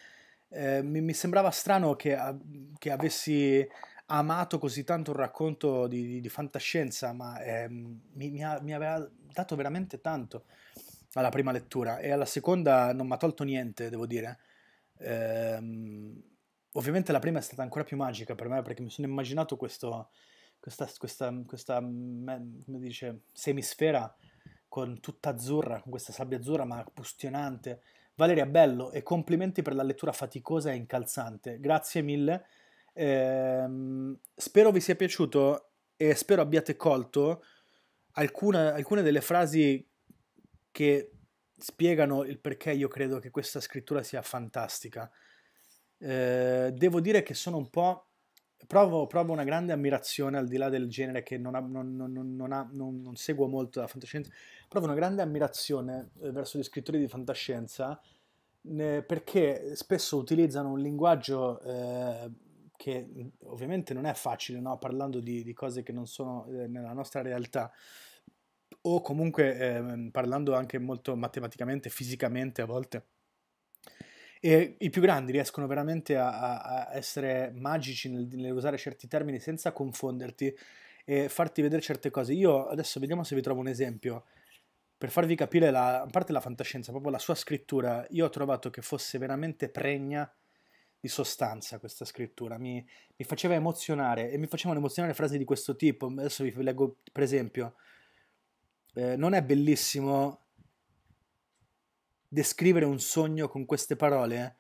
A: eh, mi, mi, sembrava strano che, che, avessi amato così tanto un racconto di, di, di fantascienza, ma eh, mi, mi, ha, mi aveva dato veramente tanto alla prima lettura e alla seconda non mi ha tolto niente, devo dire. Ehm, Ovviamente la prima è stata ancora più magica per me perché mi sono immaginato questo, questa, questa, questa dice, semisfera con tutta azzurra, con questa sabbia azzurra ma pustionante. Valeria, bello e complimenti per la lettura faticosa e incalzante. Grazie mille. Eh, spero vi sia piaciuto e spero abbiate colto alcune, alcune delle frasi che spiegano il perché io credo che questa scrittura sia fantastica. Ehm, devo dire che sono un po'. Provo, provo, una grande ammirazione al di là del genere che non, ha, non, non, ha, non seguo molto la fantascienza. Provo una grande ammirazione eh, verso gli scrittori di fantascienza perché spesso utilizzano un linguaggio eh, che ovviamente non è facile, no? parlando di, di, cose che non sono eh, nella nostra realtà o comunque ehm, parlando anche molto matematicamente, fisicamente a volte e i più grandi riescono veramente a, a essere magici nel, nell'usare certi termini senza confonderti e farti vedere certe cose. Io adesso vediamo se vi trovo un esempio per farvi capire la, a parte la fantascienza, proprio la sua scrittura. Io ho trovato che fosse veramente pregna di sostanza questa scrittura, mi, mi faceva emozionare e mi facevano emozionare frasi di questo tipo. Adesso vi leggo per esempio. Eh, non è bellissimo descrivere un sogno con queste parole, eh?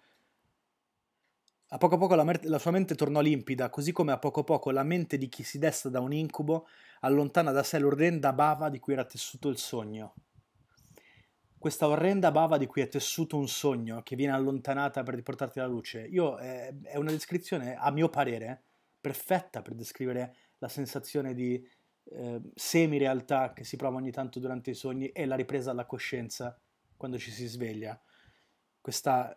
A: a poco a poco la, mer- la, sua mente tornò limpida, così come a poco a poco la mente di chi si desta da un incubo allontana da sé l'orrenda bava di cui era tessuto il sogno. Questa orrenda bava di cui è tessuto un sogno che viene allontanata per riportarti alla luce. Io, eh, è una descrizione, a mio parere, perfetta per descrivere la sensazione di eh, semi-realtà che si prova ogni tanto durante i sogni e la ripresa alla coscienza quando ci si sveglia. Questa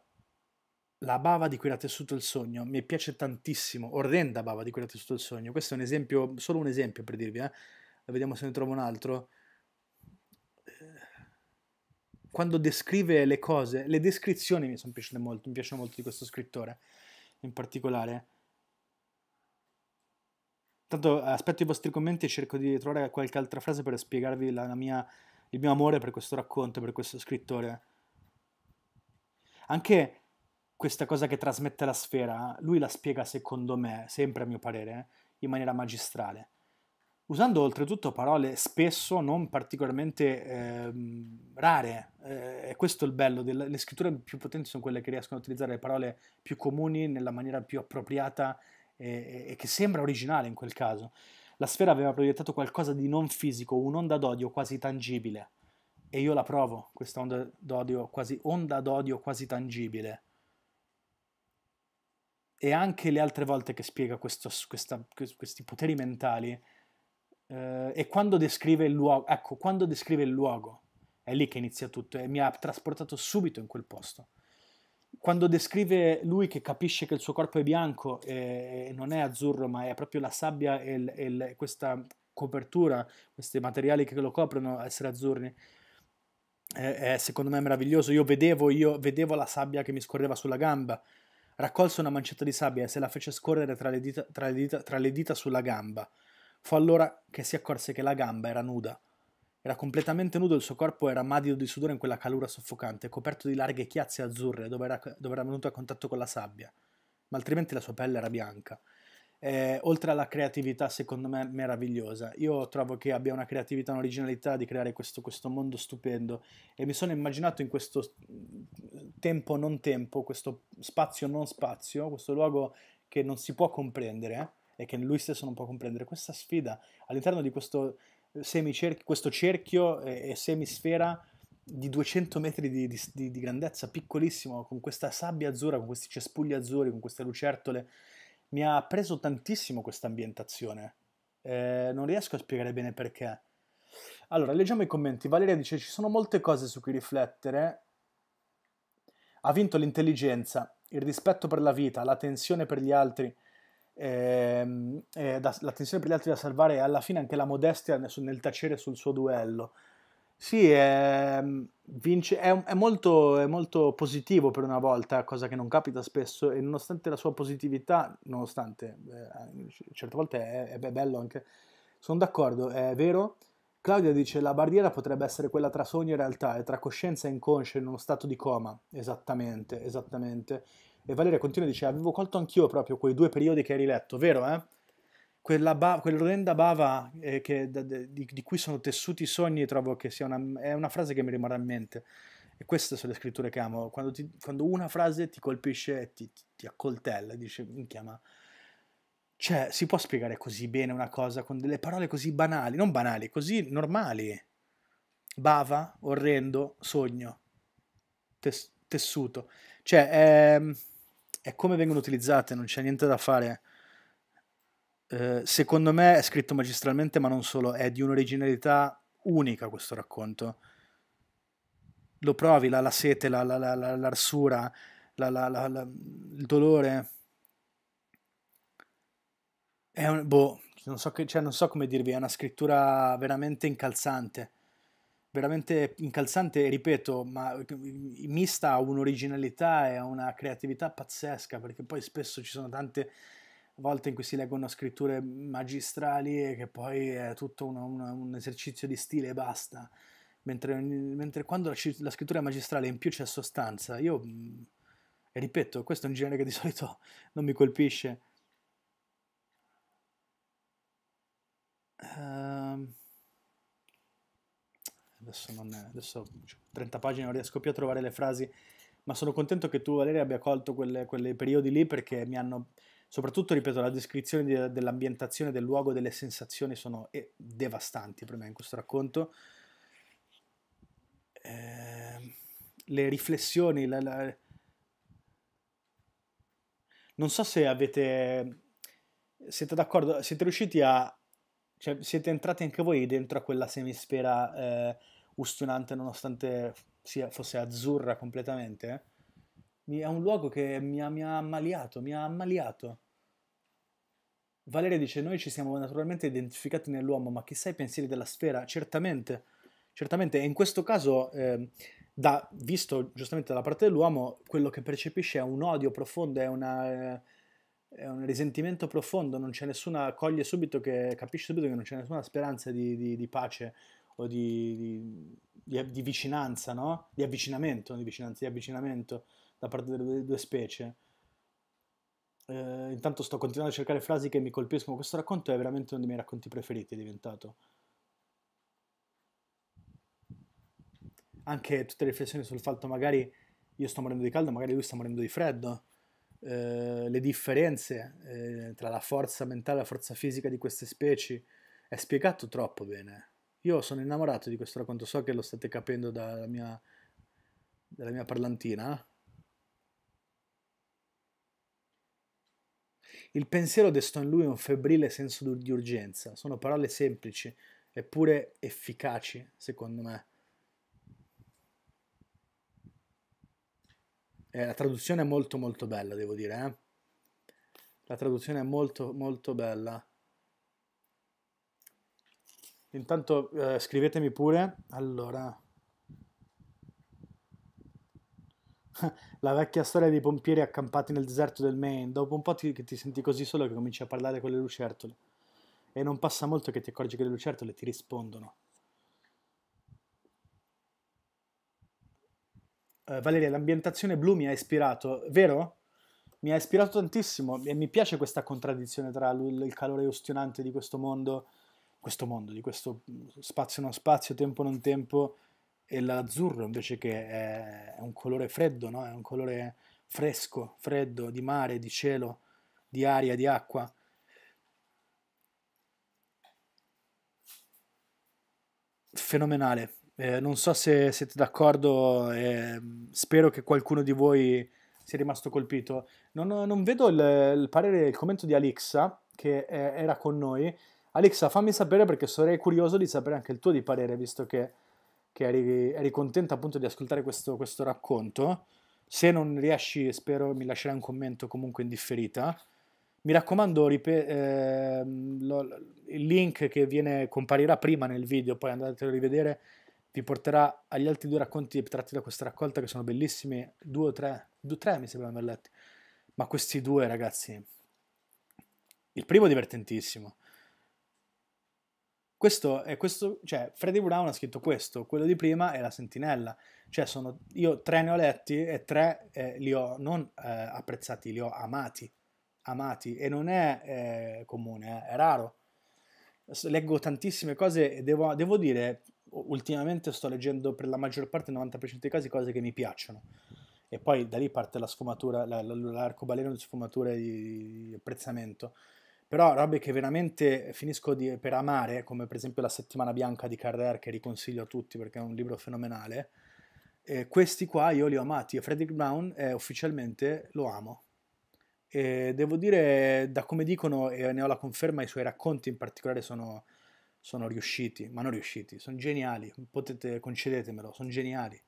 A: la bava di cui era tessuto il sogno mi piace tantissimo, orrenda bava di cui era tessuto il sogno. Questo è un esempio, solo un esempio per dirvi, eh. Vediamo se ne trovo un altro. Eh, quando descrive le cose, le descrizioni mi sono piaciute molto, mi piacciono molto di questo scrittore in particolare. Tanto aspetto i vostri commenti e cerco di trovare qualche altra frase per spiegarvi la, la mia il mio amore per questo racconto, per questo scrittore. Anche questa cosa che trasmette la sfera, lui la spiega secondo me, sempre a mio parere, in maniera magistrale, usando oltretutto parole spesso non particolarmente eh, rare. Eh, e questo il bello, delle, le scritture più potenti sono quelle che riescono a utilizzare le parole più comuni nella maniera più appropriata e, e che sembra originale in quel caso. La sfera aveva proiettato qualcosa di non fisico, un'onda d'odio quasi tangibile. E io la provo, questa onda d'odio quasi, onda d'odio quasi tangibile. E anche le altre volte che spiega questo, questa, questi poteri mentali, eh, e quando descrive il luogo, ecco, quando descrive il luogo, è lì che inizia tutto e mi ha trasportato subito in quel posto quando descrive lui che capisce che il suo corpo è bianco e non è azzurro, ma è proprio la sabbia e, il, e il, questa copertura, questi materiali che lo coprono, essere azzurri, è, è, secondo me meraviglioso. Io vedevo, io vedevo la sabbia che mi scorreva sulla gamba. Raccolse una mancetta di sabbia e se la fece scorrere tra le dita, tra le dita, tra le dita sulla gamba. Fu allora che si accorse che la gamba era nuda. Era completamente nudo, il suo corpo era madido di sudore in quella calura soffocante, coperto di larghe chiazze azzurre dove era, dove era venuto a contatto con la sabbia, ma altrimenti la sua pelle era bianca. Eh, oltre alla creatività, secondo me, meravigliosa. Io trovo che abbia una creatività, un'originalità di creare questo, questo mondo stupendo e mi sono immaginato in questo mm, tempo non tempo, questo spazio non spazio, questo luogo che non si può comprendere eh, e che lui stesso non può comprendere, questa sfida all'interno di questo semicerchio, questo cerchio e, e semisfera di 200 metri di, di, di, grandezza, piccolissimo, con questa sabbia azzurra, con questi cespugli azzurri, con queste lucertole. Mi ha preso tantissimo questa ambientazione. Eh, non riesco a spiegare bene perché. Allora, leggiamo i commenti. Valeria dice: Ci sono molte cose su cui riflettere. Ha vinto l'intelligenza, il rispetto per la vita, la tensione per gli altri, ehm, eh, l'attenzione per gli altri da salvare e alla fine anche la modestia nel, nel tacere sul suo duello. Sì, è, ehm, vince, è, è, molto, è, molto, positivo per una volta, cosa che non capita spesso, e nonostante la sua positività, nonostante eh, certe volte è, bello anche, sono d'accordo, è vero. Claudia dice la barriera potrebbe essere quella tra sogno e realtà, e tra coscienza e inconscio in uno stato di coma. Esattamente, esattamente. E Valeria continua e dice, avevo colto anch'io proprio quei due periodi che hai riletto, vero eh? Quella ba- quell'orrenda bava eh, che, di, di, cui sono tessuti i sogni trovo che sia una, è una frase che mi rimarrà in mente. E queste sono le scritture che amo, quando, ti, quando una frase ti colpisce e ti, ti, ti accoltella, dice, minchia ma... Cioè, si può spiegare così bene una cosa con delle parole così banali, non banali, così normali. Bava, orrendo, sogno, tes- tessuto. Cioè, ehm e come vengono utilizzate, non c'è niente da fare. Eh, secondo me è scritto magistralmente, ma non solo, è di un'originalità unica questo racconto. Lo provi, la, la sete, la, la, la l'arsura, il dolore. È un, boh, non so, che, cioè, non so come dirvi, è una scrittura veramente incalzante veramente incalzante, ripeto, ma mista a un'originalità e a una creatività pazzesca, perché poi spesso ci sono tante volte in cui si leggono scritture magistrali e che poi è tutto un, un, un esercizio di stile e basta. Mentre, mentre quando la, la, scrittura magistrale in più c'è sostanza, io e mm, ripeto, questo è un genere che di solito non mi colpisce. Uh adesso, non, adesso 30 cioè, pagine non riesco più a trovare le frasi, ma sono contento che tu Valeria abbia colto quelle, periodi lì perché mi hanno, soprattutto ripeto, la descrizione di, dell'ambientazione, del luogo, delle sensazioni sono eh, devastanti per me in questo racconto. Eh, le riflessioni, la, la... non so se avete, siete d'accordo, siete riusciti a, cioè, siete entrati anche voi dentro a quella semisfera eh, ustionante nonostante sia, fosse azzurra completamente, è un luogo che mi ha, mi ha ammaliato, mi ha ammaliato. Valeria dice, noi ci siamo naturalmente identificati nell'uomo, ma chissà i pensieri della sfera, certamente, certamente, e in questo caso... Eh, da, visto giustamente dalla parte dell'uomo, quello che percepisce è un odio profondo, è, una, è un risentimento profondo, non c'è nessuna, coglie subito che, capisce subito che non c'è nessuna speranza di, di, di pace, o di, di, di, di vicinanza, no? Di avvicinamento, di vicinanza, di avvicinamento da parte delle due specie. Eh, intanto sto continuando a cercare frasi che mi colpiscono. Questo racconto è veramente uno dei miei racconti preferiti, è diventato. Anche tutte le riflessioni sul fatto magari io sto morendo di caldo, magari lui sta morendo di freddo. Eh, le differenze eh, tra la forza mentale e la forza fisica di queste specie è spiegato troppo bene. Io sono innamorato di questo racconto, so che lo state capendo dalla mia, dalla mia parlantina. Il pensiero destò in lui un febbrile senso di urgenza. Sono parole semplici, eppure efficaci, secondo me. Eh, la traduzione è molto molto bella, devo dire. Eh? La traduzione è molto molto bella. Intanto eh, scrivetemi pure. Allora. La vecchia storia dei pompieri accampati nel deserto del Maine. Dopo un po' ti, ti senti così solo che cominci a parlare con le lucertole. E non passa molto che ti accorgi che le lucertole ti rispondono. Eh, Valeria, l'ambientazione blu mi ha ispirato, vero? Mi ha ispirato tantissimo e mi piace questa contraddizione tra il calore ustionante di questo mondo questo mondo, di questo spazio non spazio, tempo non tempo, e l'azzurro invece che è un colore freddo, no? è un colore fresco, freddo, di mare, di cielo, di aria, di acqua. Fenomenale. Eh, non so se siete d'accordo, eh, spero che qualcuno di voi sia rimasto colpito. Non, non vedo il, il, parere, il commento di Alixa, che eh, era con noi, Alexa, fammi sapere perché sarei curioso di sapere anche il tuo di parere, visto che, che eri, eri, contenta appunto di ascoltare questo, questo, racconto. Se non riesci, spero mi lascerai un commento comunque in differita. Mi raccomando, ripe- eh, lo, il link che viene, comparirà prima nel video, poi andatelo a rivedere, vi porterà agli altri due racconti tratti da questa raccolta che sono bellissimi, due o tre, due, o tre mi sembra aver letto. Ma questi due, ragazzi, il primo è divertentissimo. Questo è questo, cioè Freddy Brown ha scritto questo, quello di prima è la sentinella, cioè sono, io tre ne ho letti e tre eh, li ho non eh, apprezzati, li ho amati, amati e non è eh, comune, eh, è raro. Leggo tantissime cose e devo, devo dire, ultimamente sto leggendo per la maggior parte, il 90% dei casi, cose che mi piacciono e poi da lì parte la sfumatura, l'arcobaleno di sfumature di apprezzamento però robe che veramente finisco di, per amare, come per esempio La settimana bianca di Carrère, che riconsiglio a tutti perché è un libro fenomenale, eh, questi qua io li ho amati e Frederick Brown eh, ufficialmente lo amo. E devo dire, da come dicono, e ne ho la conferma, i suoi racconti in particolare sono, sono riusciti, ma non riusciti, sono geniali, potete, concedetemelo, sono geniali.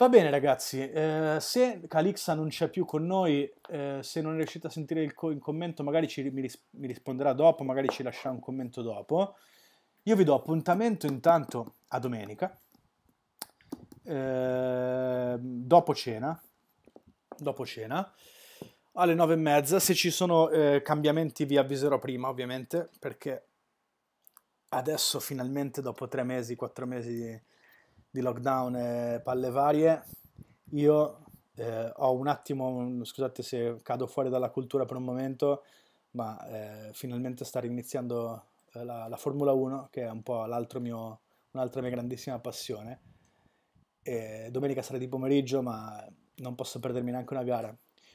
A: Va bene ragazzi, eh, se Calixa non c'è più con noi, eh, se non riuscite a sentire il, co il commento magari ci, mi, ris mi, risponderà dopo, magari ci lascerà un commento dopo. Io vi do appuntamento intanto a domenica, eh, dopo cena, dopo cena, alle nove e mezza. Se ci sono eh, cambiamenti vi avviserò prima ovviamente, perché adesso finalmente dopo tre mesi, quattro mesi... Di di lockdown e eh, palle varie, io eh, ho un attimo, mm, scusate se cado fuori dalla cultura per un momento, ma eh, finalmente sta riniziando eh, la, la, Formula 1, che è un po' mio, un'altra mia grandissima passione. E domenica sarà di pomeriggio, ma non posso perdermi neanche una gara.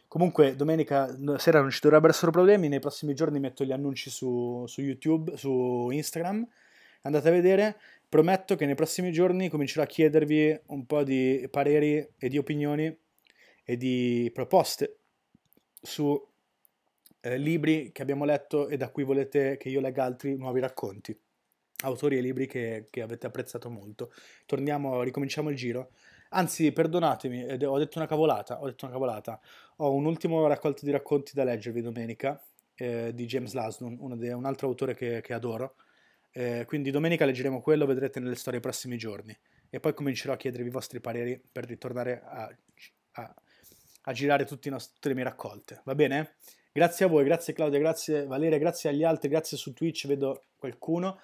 A: Comunque, domenica sera non ci dovrebbero essere problemi. Nei prossimi giorni metto gli annunci su, su YouTube, su Instagram andate a vedere. Prometto che nei prossimi giorni comincerò a chiedervi un po' di pareri e di opinioni e di proposte su eh, libri che abbiamo letto e da cui volete che io legga altri nuovi racconti, autori e libri che, che avete apprezzato molto. Torniamo, ricominciamo il giro. Anzi, perdonatemi, eh, ho detto una cavolata, ho detto una cavolata. Ho un ultimo raccolto di racconti da leggervi domenica eh, di James Lasdon, un, un altro autore che, che adoro eh, quindi domenica leggeremo quello, vedrete nelle storie i prossimi giorni. E poi comincerò a chiedervi i vostri pareri per ritornare a, a, a girare nostri, tutte le mie raccolte. Va bene? Grazie a voi, grazie Claudia, grazie Valeria, grazie agli altri, grazie su Twitch, vedo qualcuno.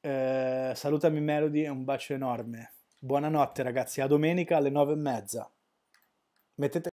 A: Eh, salutami Melody, un bacio enorme. Buonanotte ragazzi, a domenica alle nove e mezza. Mettete